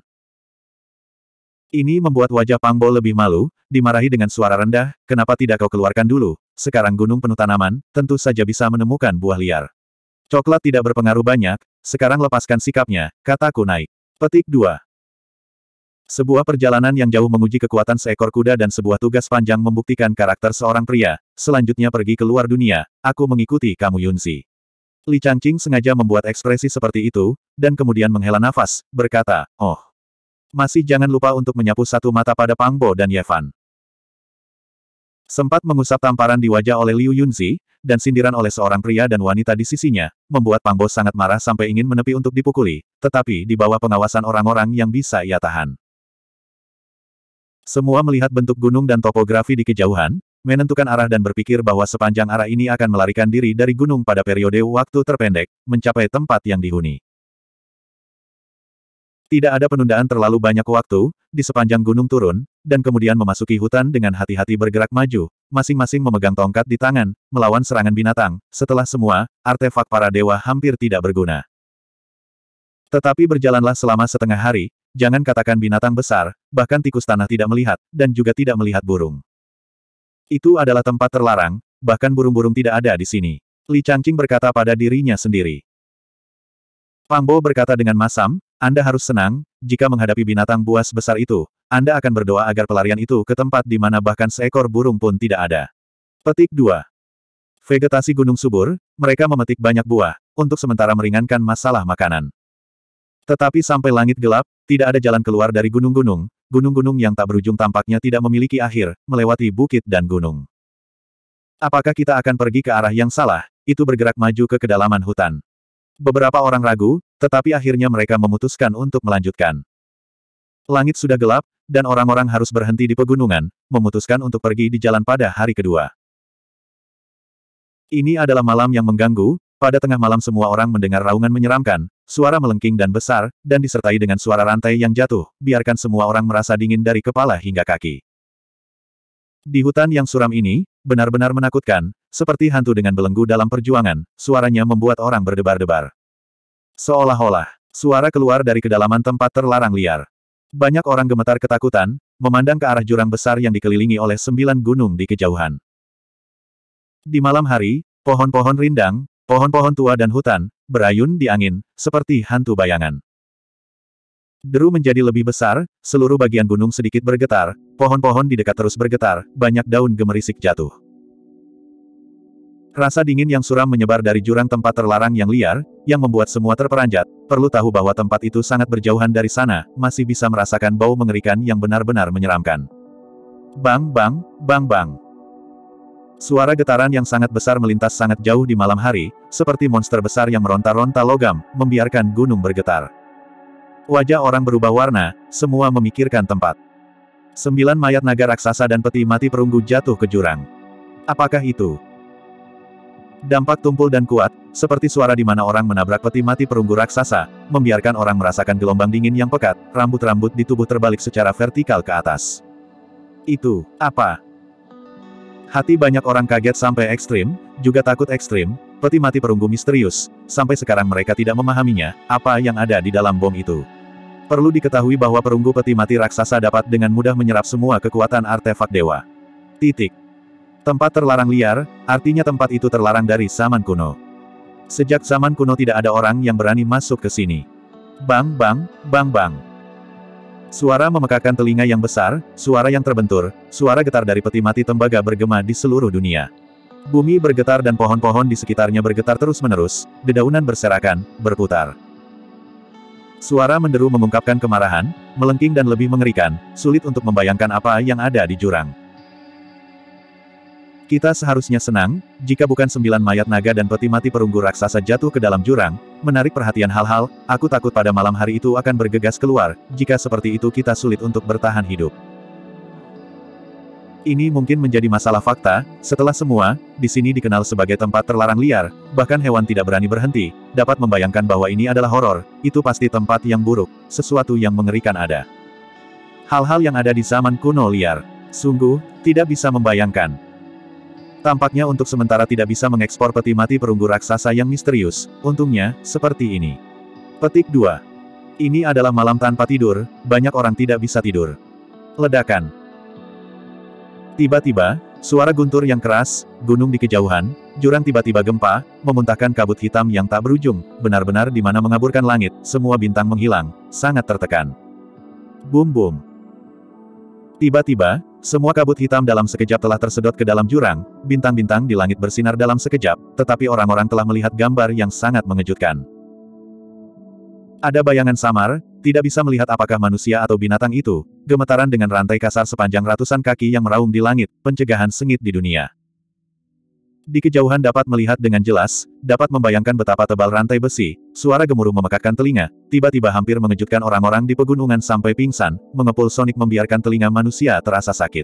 Ini membuat wajah Pangbo lebih malu, dimarahi dengan suara rendah, kenapa tidak kau keluarkan dulu, sekarang gunung penuh tanaman, tentu saja bisa menemukan buah liar. Coklat tidak berpengaruh banyak, sekarang lepaskan sikapnya, kataku naik. Petik 2. Sebuah perjalanan yang jauh menguji kekuatan seekor kuda dan sebuah tugas panjang membuktikan karakter seorang pria. Selanjutnya pergi ke luar dunia, aku mengikuti kamu Yunzi. Li Changqing sengaja membuat ekspresi seperti itu, dan kemudian menghela nafas, berkata, oh. Masih jangan lupa untuk menyapu satu mata pada Pangbo dan Yevan. Sempat mengusap tamparan di wajah oleh Liu Yunzi, dan sindiran oleh seorang pria dan wanita di sisinya, membuat Pangbo sangat marah sampai ingin menepi untuk dipukuli, tetapi di bawah pengawasan orang-orang yang bisa ia tahan. Semua melihat bentuk gunung dan topografi di kejauhan, menentukan arah dan berpikir bahwa sepanjang arah ini akan melarikan diri dari gunung pada periode waktu terpendek, mencapai tempat yang dihuni. Tidak ada penundaan terlalu banyak waktu, di sepanjang gunung turun, dan kemudian memasuki hutan dengan hati-hati bergerak maju, masing-masing memegang tongkat di tangan, melawan serangan binatang. Setelah semua, artefak para dewa hampir tidak berguna. Tetapi berjalanlah selama setengah hari, jangan katakan binatang besar, bahkan tikus tanah tidak melihat, dan juga tidak melihat burung. Itu adalah tempat terlarang, bahkan burung-burung tidak ada di sini. Li Changqing berkata pada dirinya sendiri. Pangbo berkata dengan masam, anda harus senang, jika menghadapi binatang buas besar itu, Anda akan berdoa agar pelarian itu ke tempat di mana bahkan seekor burung pun tidak ada. Petik 2. Vegetasi gunung subur, mereka memetik banyak buah, untuk sementara meringankan masalah makanan. Tetapi sampai langit gelap, tidak ada jalan keluar dari gunung-gunung, gunung-gunung yang tak berujung tampaknya tidak memiliki akhir, melewati bukit dan gunung. Apakah kita akan pergi ke arah yang salah? Itu bergerak maju ke kedalaman hutan. Beberapa orang ragu, tetapi akhirnya mereka memutuskan untuk melanjutkan. Langit sudah gelap, dan orang-orang harus berhenti di pegunungan, memutuskan untuk pergi di jalan pada hari kedua. Ini adalah malam yang mengganggu, pada tengah malam semua orang mendengar raungan menyeramkan, suara melengking dan besar, dan disertai dengan suara rantai yang jatuh, biarkan semua orang merasa dingin dari kepala hingga kaki. Di hutan yang suram ini, benar-benar menakutkan, seperti hantu dengan belenggu dalam perjuangan, suaranya membuat orang berdebar-debar. Seolah-olah, suara keluar dari kedalaman tempat terlarang liar. Banyak orang gemetar ketakutan, memandang ke arah jurang besar yang dikelilingi oleh sembilan gunung di kejauhan. Di malam hari, pohon-pohon rindang, pohon-pohon tua dan hutan, berayun di angin, seperti hantu bayangan. Deru menjadi lebih besar, seluruh bagian gunung sedikit bergetar, pohon-pohon di dekat terus bergetar, banyak daun gemerisik jatuh. Rasa dingin yang suram menyebar dari jurang tempat terlarang yang liar, yang membuat semua terperanjat. Perlu tahu bahwa tempat itu sangat berjauhan dari sana, masih bisa merasakan bau mengerikan yang benar-benar menyeramkan. Bang, bang, bang, bang. Suara getaran yang sangat besar melintas sangat jauh di malam hari, seperti monster besar yang meronta-ronta logam, membiarkan gunung bergetar. Wajah orang berubah warna, semua memikirkan tempat. Sembilan mayat naga raksasa dan peti mati perunggu jatuh ke jurang. Apakah itu? Dampak tumpul dan kuat, seperti suara di mana orang menabrak peti mati perunggu raksasa, membiarkan orang merasakan gelombang dingin yang pekat, rambut-rambut di tubuh terbalik secara vertikal ke atas. Itu, apa? Hati banyak orang kaget sampai ekstrim, juga takut ekstrim, peti mati perunggu misterius, sampai sekarang mereka tidak memahaminya, apa yang ada di dalam bom itu. Perlu diketahui bahwa perunggu peti mati raksasa dapat dengan mudah menyerap semua kekuatan artefak dewa. Titik. Tempat terlarang liar, artinya tempat itu terlarang dari zaman kuno. Sejak zaman kuno tidak ada orang yang berani masuk ke sini. Bang, bang, bang, bang. Suara memekakan telinga yang besar, suara yang terbentur, suara getar dari peti mati tembaga bergema di seluruh dunia. Bumi bergetar dan pohon-pohon di sekitarnya bergetar terus-menerus, dedaunan berserakan, berputar. Suara menderu mengungkapkan kemarahan, melengking dan lebih mengerikan, sulit untuk membayangkan apa yang ada di jurang. Kita seharusnya senang, jika bukan sembilan mayat naga dan peti mati perunggu raksasa jatuh ke dalam jurang, menarik perhatian hal-hal, aku takut pada malam hari itu akan bergegas keluar, jika seperti itu kita sulit untuk bertahan hidup. Ini mungkin menjadi masalah fakta, setelah semua, di sini dikenal sebagai tempat terlarang liar, bahkan hewan tidak berani berhenti, dapat membayangkan bahwa ini adalah horor, itu pasti tempat yang buruk, sesuatu yang mengerikan ada. Hal-hal yang ada di zaman kuno liar, sungguh, tidak bisa membayangkan. Tampaknya untuk sementara tidak bisa mengekspor peti mati perunggu raksasa yang misterius, untungnya, seperti ini. Petik 2. Ini adalah malam tanpa tidur, banyak orang tidak bisa tidur. Ledakan. Tiba-tiba, suara guntur yang keras, gunung di kejauhan, jurang tiba-tiba gempa, memuntahkan kabut hitam yang tak berujung, benar-benar di mana mengaburkan langit, semua bintang menghilang, sangat tertekan. Bum bum. Tiba-tiba, semua kabut hitam dalam sekejap telah tersedot ke dalam jurang, bintang-bintang di langit bersinar dalam sekejap, tetapi orang-orang telah melihat gambar yang sangat mengejutkan. Ada bayangan samar, tidak bisa melihat apakah manusia atau binatang itu, gemetaran dengan rantai kasar sepanjang ratusan kaki yang meraung di langit, pencegahan sengit di dunia. Di kejauhan dapat melihat dengan jelas, dapat membayangkan betapa tebal rantai besi, suara gemuruh memekakkan telinga, tiba-tiba hampir mengejutkan orang-orang di pegunungan sampai pingsan, mengepul sonik membiarkan telinga manusia terasa sakit.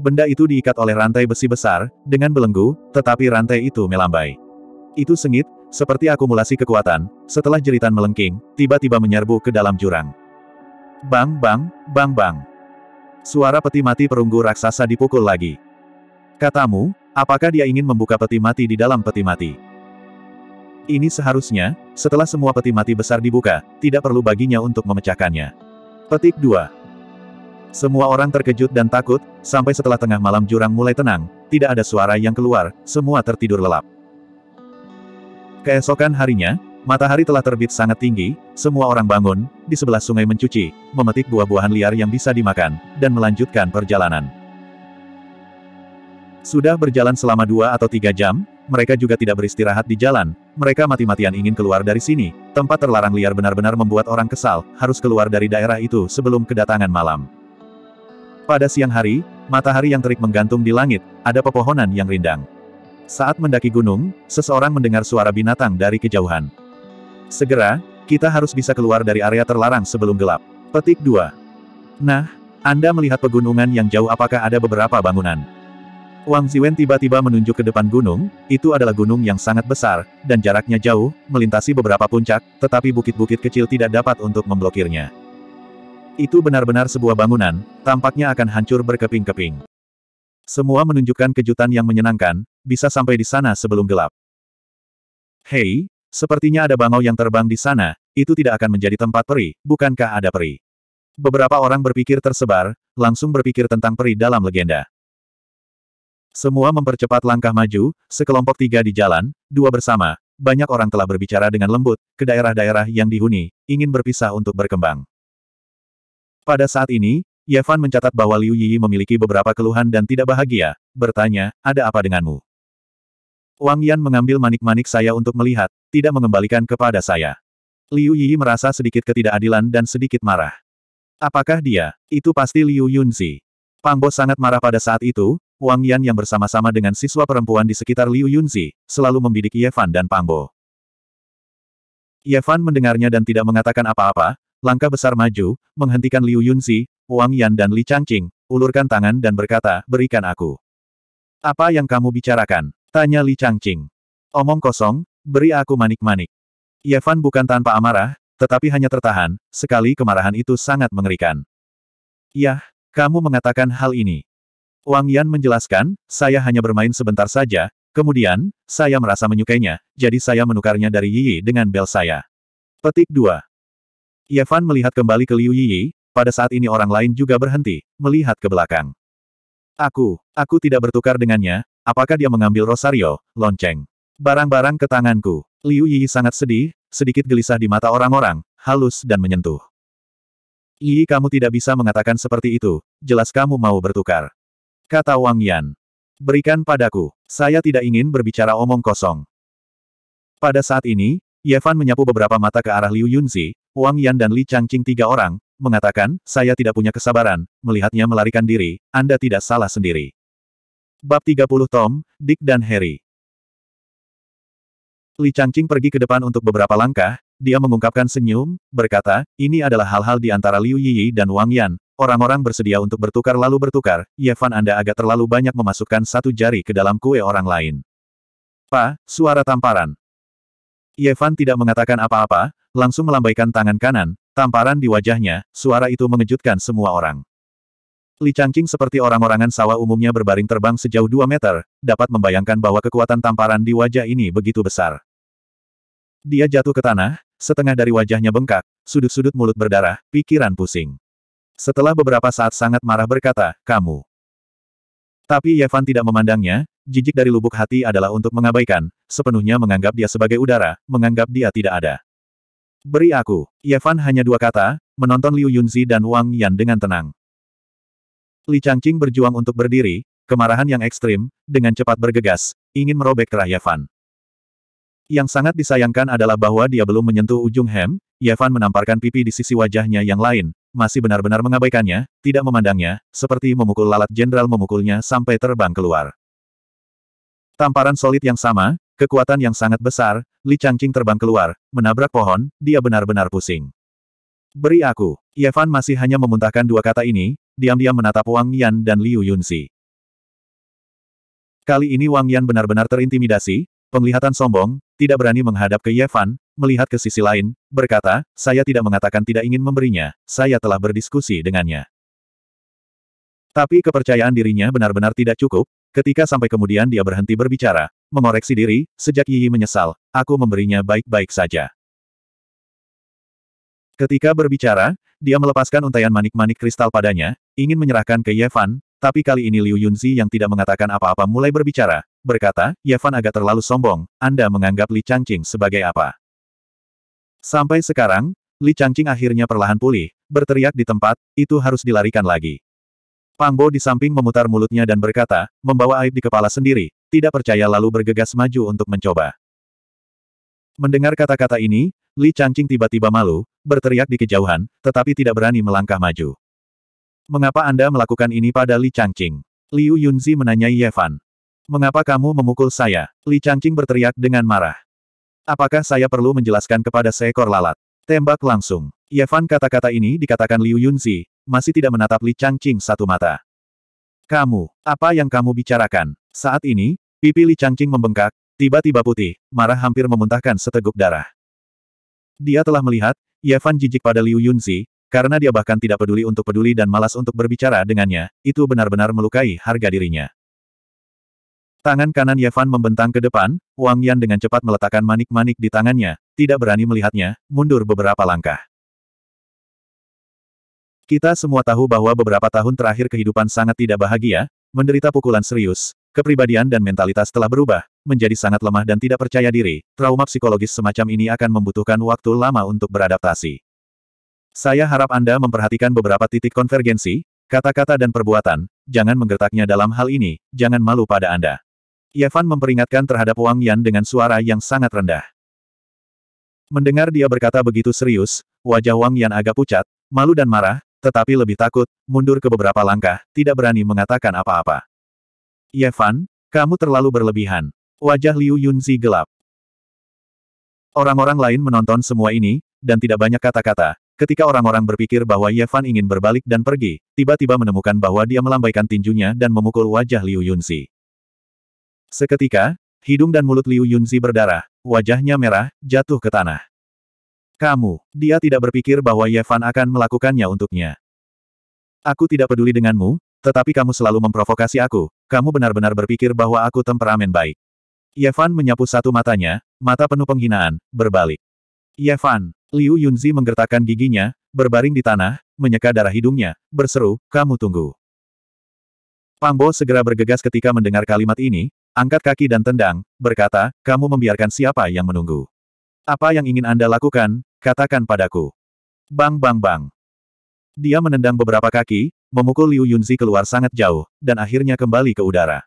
Benda itu diikat oleh rantai besi besar, dengan belenggu, tetapi rantai itu melambai. Itu sengit, seperti akumulasi kekuatan, setelah jeritan melengking, tiba-tiba menyerbu ke dalam jurang. Bang bang, bang bang. Suara peti mati perunggu raksasa dipukul lagi. Katamu, apakah dia ingin membuka peti mati di dalam peti mati? Ini seharusnya, setelah semua peti mati besar dibuka, tidak perlu baginya untuk memecahkannya. Petik 2. Semua orang terkejut dan takut, sampai setelah tengah malam jurang mulai tenang, tidak ada suara yang keluar, semua tertidur lelap. Keesokan harinya, matahari telah terbit sangat tinggi, semua orang bangun, di sebelah sungai mencuci, memetik buah-buahan liar yang bisa dimakan, dan melanjutkan perjalanan. Sudah berjalan selama dua atau tiga jam, mereka juga tidak beristirahat di jalan, mereka mati-matian ingin keluar dari sini, tempat terlarang liar benar-benar membuat orang kesal, harus keluar dari daerah itu sebelum kedatangan malam. Pada siang hari, matahari yang terik menggantung di langit, ada pepohonan yang rindang. Saat mendaki gunung, seseorang mendengar suara binatang dari kejauhan. Segera, kita harus bisa keluar dari area terlarang sebelum gelap. Petik 2. Nah, Anda melihat pegunungan yang jauh apakah ada beberapa bangunan? Wang Ziwen tiba-tiba menunjuk ke depan gunung, itu adalah gunung yang sangat besar, dan jaraknya jauh, melintasi beberapa puncak, tetapi bukit-bukit kecil tidak dapat untuk memblokirnya. Itu benar-benar sebuah bangunan, tampaknya akan hancur berkeping-keping. Semua menunjukkan kejutan yang menyenangkan, bisa sampai di sana sebelum gelap. Hei, sepertinya ada bangau yang terbang di sana, itu tidak akan menjadi tempat peri, bukankah ada peri? Beberapa orang berpikir tersebar, langsung berpikir tentang peri dalam legenda. Semua mempercepat langkah maju, sekelompok tiga di jalan, dua bersama. Banyak orang telah berbicara dengan lembut, ke daerah-daerah yang dihuni, ingin berpisah untuk berkembang. Pada saat ini, Yevan mencatat bahwa Liu Yi memiliki beberapa keluhan dan tidak bahagia, bertanya, ada apa denganmu? Wang Yan mengambil manik-manik saya untuk melihat, tidak mengembalikan kepada saya. Liu Yi merasa sedikit ketidakadilan dan sedikit marah. Apakah dia? Itu pasti Liu Yunzi. Pangbo sangat marah pada saat itu, Wang Yan yang bersama-sama dengan siswa perempuan di sekitar Liu Yunzi, selalu membidik Yefan dan Pangbo. Yefan mendengarnya dan tidak mengatakan apa-apa, langkah besar maju, menghentikan Liu Yunzi, Wang Yan dan Li Changqing, ulurkan tangan dan berkata, berikan aku. Apa yang kamu bicarakan? Tanya Li Changqing. Omong kosong, beri aku manik-manik. Yefan bukan tanpa amarah, tetapi hanya tertahan, sekali kemarahan itu sangat mengerikan. Yah, kamu mengatakan hal ini. Wang Yan menjelaskan, saya hanya bermain sebentar saja, kemudian, saya merasa menyukainya, jadi saya menukarnya dari Yi dengan bel saya. Petik 2. Yevan melihat kembali ke Liu Yi, pada saat ini orang lain juga berhenti, melihat ke belakang. Aku, aku tidak bertukar dengannya, apakah dia mengambil rosario, lonceng. Barang-barang ke tanganku. Liu Yi sangat sedih, sedikit gelisah di mata orang-orang, halus dan menyentuh. Yi kamu tidak bisa mengatakan seperti itu, jelas kamu mau bertukar. Kata Wang Yan. Berikan padaku. Saya tidak ingin berbicara omong kosong. Pada saat ini, Yevan menyapu beberapa mata ke arah Liu Yunzi, Wang Yan dan Li Changqing tiga orang, mengatakan, saya tidak punya kesabaran, melihatnya melarikan diri, Anda tidak salah sendiri. Bab 30 Tom, Dick dan Harry Li Changqing pergi ke depan untuk beberapa langkah, dia mengungkapkan senyum, berkata, ini adalah hal-hal di antara Liu Yi dan Wang Yan, Orang-orang bersedia untuk bertukar lalu bertukar, Yevan, iya, Anda agak terlalu banyak memasukkan satu jari ke dalam kue orang lain. Pa, suara tamparan. Yevan iya, tidak mengatakan apa-apa, langsung melambaikan tangan kanan, tamparan di wajahnya, suara itu mengejutkan semua orang. Li Changqing seperti orang-orangan sawah umumnya berbaring terbang sejauh 2 meter, dapat membayangkan bahwa kekuatan tamparan di wajah ini begitu besar. Dia jatuh ke tanah, setengah dari wajahnya bengkak, sudut-sudut mulut berdarah, pikiran pusing. Setelah beberapa saat sangat marah berkata, kamu. Tapi Yevan tidak memandangnya, jijik dari lubuk hati adalah untuk mengabaikan, sepenuhnya menganggap dia sebagai udara, menganggap dia tidak ada. Beri aku. Yevan hanya dua kata, menonton Liu Yunzi dan Wang Yan dengan tenang. Li Changqing berjuang untuk berdiri, kemarahan yang ekstrim, dengan cepat bergegas, ingin merobek kerah Yevan. Yang sangat disayangkan adalah bahwa dia belum menyentuh ujung hem, Yevan menamparkan pipi di sisi wajahnya yang lain, masih benar-benar mengabaikannya, tidak memandangnya, seperti memukul lalat jenderal memukulnya sampai terbang keluar. Tamparan solid yang sama, kekuatan yang sangat besar, Li Changqing terbang keluar, menabrak pohon, dia benar-benar pusing. Beri aku. Yevan masih hanya memuntahkan dua kata ini, diam-diam menatap Wang Yan dan Liu Yunsi. Kali ini Wang Yan benar-benar terintimidasi, penglihatan sombong, tidak berani menghadap ke Yevan, melihat ke sisi lain, berkata, saya tidak mengatakan tidak ingin memberinya, saya telah berdiskusi dengannya. Tapi kepercayaan dirinya benar-benar tidak cukup, ketika sampai kemudian dia berhenti berbicara, mengoreksi diri, sejak Yi menyesal, aku memberinya baik-baik saja. Ketika berbicara, dia melepaskan untaian manik-manik kristal padanya, ingin menyerahkan ke yevan tapi kali ini Liu Yunzi yang tidak mengatakan apa-apa mulai berbicara, berkata, yevan agak terlalu sombong, Anda menganggap Li Changqing sebagai apa? Sampai sekarang, Li Changqing akhirnya perlahan pulih, berteriak di tempat, itu harus dilarikan lagi. Pangbo di samping memutar mulutnya dan berkata, membawa aib di kepala sendiri, tidak percaya lalu bergegas maju untuk mencoba. Mendengar kata-kata ini, Li Changqing tiba-tiba malu, berteriak di kejauhan, tetapi tidak berani melangkah maju. Mengapa Anda melakukan ini pada Li Changqing? Liu Yunzi menanyai Yevan. Mengapa kamu memukul saya? Li Changqing berteriak dengan marah. Apakah saya perlu menjelaskan kepada seekor lalat? Tembak langsung. Yevan kata-kata ini dikatakan Liu Yunzi, masih tidak menatap Li Changqing satu mata. Kamu, apa yang kamu bicarakan? Saat ini, pipi Li Changqing membengkak, tiba-tiba putih, marah hampir memuntahkan seteguk darah. Dia telah melihat, Yevan jijik pada Liu Yunzi, karena dia bahkan tidak peduli untuk peduli dan malas untuk berbicara dengannya, itu benar-benar melukai harga dirinya. Tangan kanan Yevan membentang ke depan, Wang Yan dengan cepat meletakkan manik-manik di tangannya, tidak berani melihatnya, mundur beberapa langkah. Kita semua tahu bahwa beberapa tahun terakhir kehidupan sangat tidak bahagia, menderita pukulan serius, kepribadian dan mentalitas telah berubah, menjadi sangat lemah dan tidak percaya diri, trauma psikologis semacam ini akan membutuhkan waktu lama untuk beradaptasi. Saya harap Anda memperhatikan beberapa titik konvergensi, kata-kata dan perbuatan, jangan menggertaknya dalam hal ini, jangan malu pada Anda. Yevan memperingatkan terhadap Wang Yan dengan suara yang sangat rendah. Mendengar dia berkata begitu serius, wajah Wang Yan agak pucat, malu dan marah, tetapi lebih takut, mundur ke beberapa langkah, tidak berani mengatakan apa-apa. Yevan, kamu terlalu berlebihan. Wajah Liu Yunzi gelap. Orang-orang lain menonton semua ini, dan tidak banyak kata-kata. Ketika orang-orang berpikir bahwa Yevan ingin berbalik dan pergi, tiba-tiba menemukan bahwa dia melambaikan tinjunya dan memukul wajah Liu Yunzi. Seketika, hidung dan mulut Liu Yunzi berdarah, wajahnya merah, jatuh ke tanah. Kamu, dia tidak berpikir bahwa Yevan akan melakukannya untuknya. Aku tidak peduli denganmu, tetapi kamu selalu memprovokasi aku, kamu benar-benar berpikir bahwa aku temperamen baik. Yevan menyapu satu matanya, mata penuh penghinaan, berbalik. Yevan, Liu Yunzi menggertakkan giginya, berbaring di tanah, menyeka darah hidungnya, berseru, kamu tunggu. Pangbo segera bergegas ketika mendengar kalimat ini, Angkat kaki dan tendang, berkata, kamu membiarkan siapa yang menunggu. Apa yang ingin Anda lakukan, katakan padaku. Bang bang bang. Dia menendang beberapa kaki, memukul Liu Yunzi keluar sangat jauh, dan akhirnya kembali ke udara.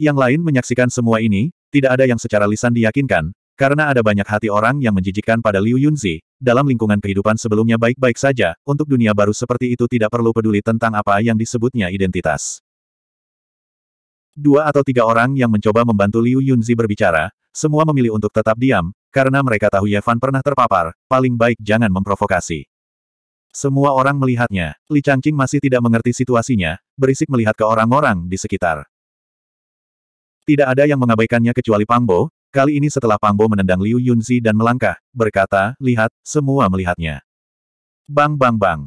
Yang lain menyaksikan semua ini, tidak ada yang secara lisan diyakinkan, karena ada banyak hati orang yang menjijikkan pada Liu Yunzi, dalam lingkungan kehidupan sebelumnya baik-baik saja, untuk dunia baru seperti itu tidak perlu peduli tentang apa yang disebutnya identitas. Dua atau tiga orang yang mencoba membantu Liu Yunzi berbicara, semua memilih untuk tetap diam, karena mereka tahu Yevan pernah terpapar, paling baik jangan memprovokasi. Semua orang melihatnya, Li Changqing masih tidak mengerti situasinya, berisik melihat ke orang-orang di sekitar. Tidak ada yang mengabaikannya kecuali Pangbo, kali ini setelah Pangbo menendang Liu Yunzi dan melangkah, berkata, lihat, semua melihatnya. Bang bang bang.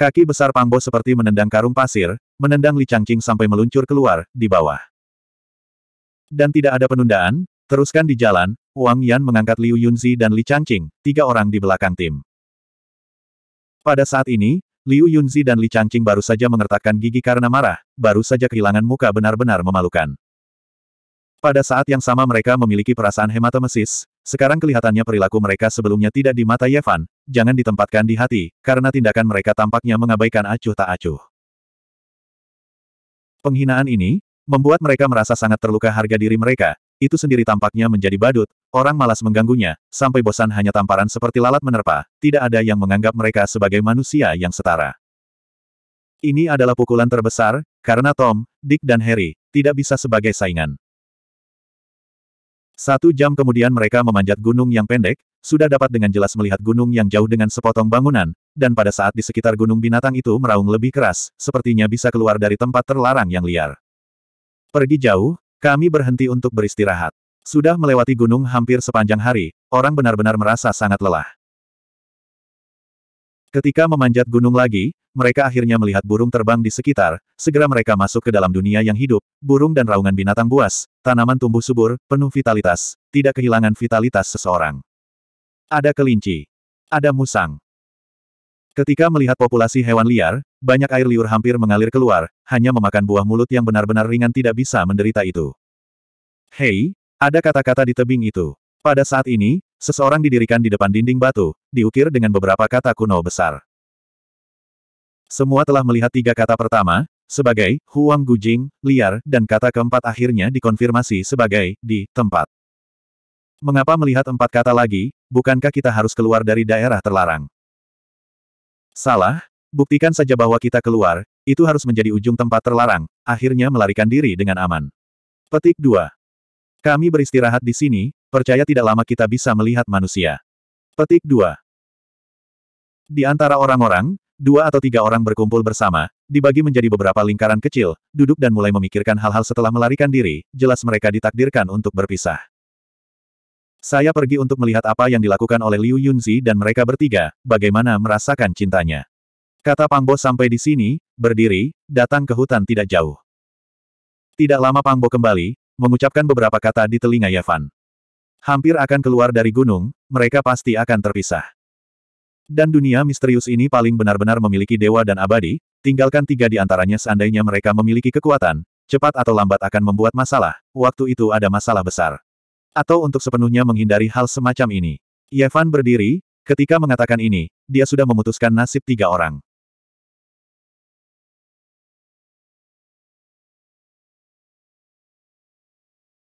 Kaki besar Pangbo seperti menendang karung pasir, menendang Li Changqing sampai meluncur keluar, di bawah. Dan tidak ada penundaan, teruskan di jalan, Wang Yan mengangkat Liu Yunzi dan Li Changqing, tiga orang di belakang tim. Pada saat ini, Liu Yunzi dan Li Changqing baru saja mengertakkan gigi karena marah, baru saja kehilangan muka benar-benar memalukan. Pada saat yang sama mereka memiliki perasaan hematemesis, sekarang kelihatannya perilaku mereka sebelumnya tidak di mata Yevan jangan ditempatkan di hati, karena tindakan mereka tampaknya mengabaikan acuh tak acuh. Penghinaan ini, membuat mereka merasa sangat terluka harga diri mereka, itu sendiri tampaknya menjadi badut, orang malas mengganggunya, sampai bosan hanya tamparan seperti lalat menerpa, tidak ada yang menganggap mereka sebagai manusia yang setara. Ini adalah pukulan terbesar, karena Tom, Dick dan Harry, tidak bisa sebagai saingan. Satu jam kemudian mereka memanjat gunung yang pendek, sudah dapat dengan jelas melihat gunung yang jauh dengan sepotong bangunan, dan pada saat di sekitar gunung binatang itu meraung lebih keras, sepertinya bisa keluar dari tempat terlarang yang liar. Pergi jauh, kami berhenti untuk beristirahat. Sudah melewati gunung hampir sepanjang hari, orang benar-benar merasa sangat lelah. Ketika memanjat gunung lagi, mereka akhirnya melihat burung terbang di sekitar, segera mereka masuk ke dalam dunia yang hidup, burung dan raungan binatang buas, tanaman tumbuh subur, penuh vitalitas, tidak kehilangan vitalitas seseorang. Ada kelinci. Ada musang. Ketika melihat populasi hewan liar, banyak air liur hampir mengalir keluar, hanya memakan buah mulut yang benar-benar ringan tidak bisa menderita itu. Hei, ada kata-kata di tebing itu. Pada saat ini, Seseorang didirikan di depan dinding batu, diukir dengan beberapa kata kuno besar. Semua telah melihat tiga kata pertama, sebagai Huang Gujing, liar, dan kata keempat akhirnya dikonfirmasi sebagai di tempat. Mengapa melihat empat kata lagi, bukankah kita harus keluar dari daerah terlarang? Salah, buktikan saja bahwa kita keluar, itu harus menjadi ujung tempat terlarang, akhirnya melarikan diri dengan aman. Petik 2. Kami beristirahat di sini, percaya tidak lama kita bisa melihat manusia. Petik 2. Di antara orang-orang, dua atau tiga orang berkumpul bersama, dibagi menjadi beberapa lingkaran kecil, duduk dan mulai memikirkan hal-hal setelah melarikan diri, jelas mereka ditakdirkan untuk berpisah. Saya pergi untuk melihat apa yang dilakukan oleh Liu Yunzi dan mereka bertiga, bagaimana merasakan cintanya. Kata Pangbo sampai di sini, berdiri, datang ke hutan tidak jauh. Tidak lama Pangbo kembali, mengucapkan beberapa kata di telinga Yafan. Hampir akan keluar dari gunung, mereka pasti akan terpisah. Dan dunia misterius ini paling benar-benar memiliki dewa dan abadi, tinggalkan tiga di antaranya seandainya mereka memiliki kekuatan, cepat atau lambat akan membuat masalah, waktu itu ada masalah besar. Atau untuk sepenuhnya menghindari hal semacam ini. Yevan berdiri, ketika mengatakan ini, dia sudah memutuskan nasib tiga orang.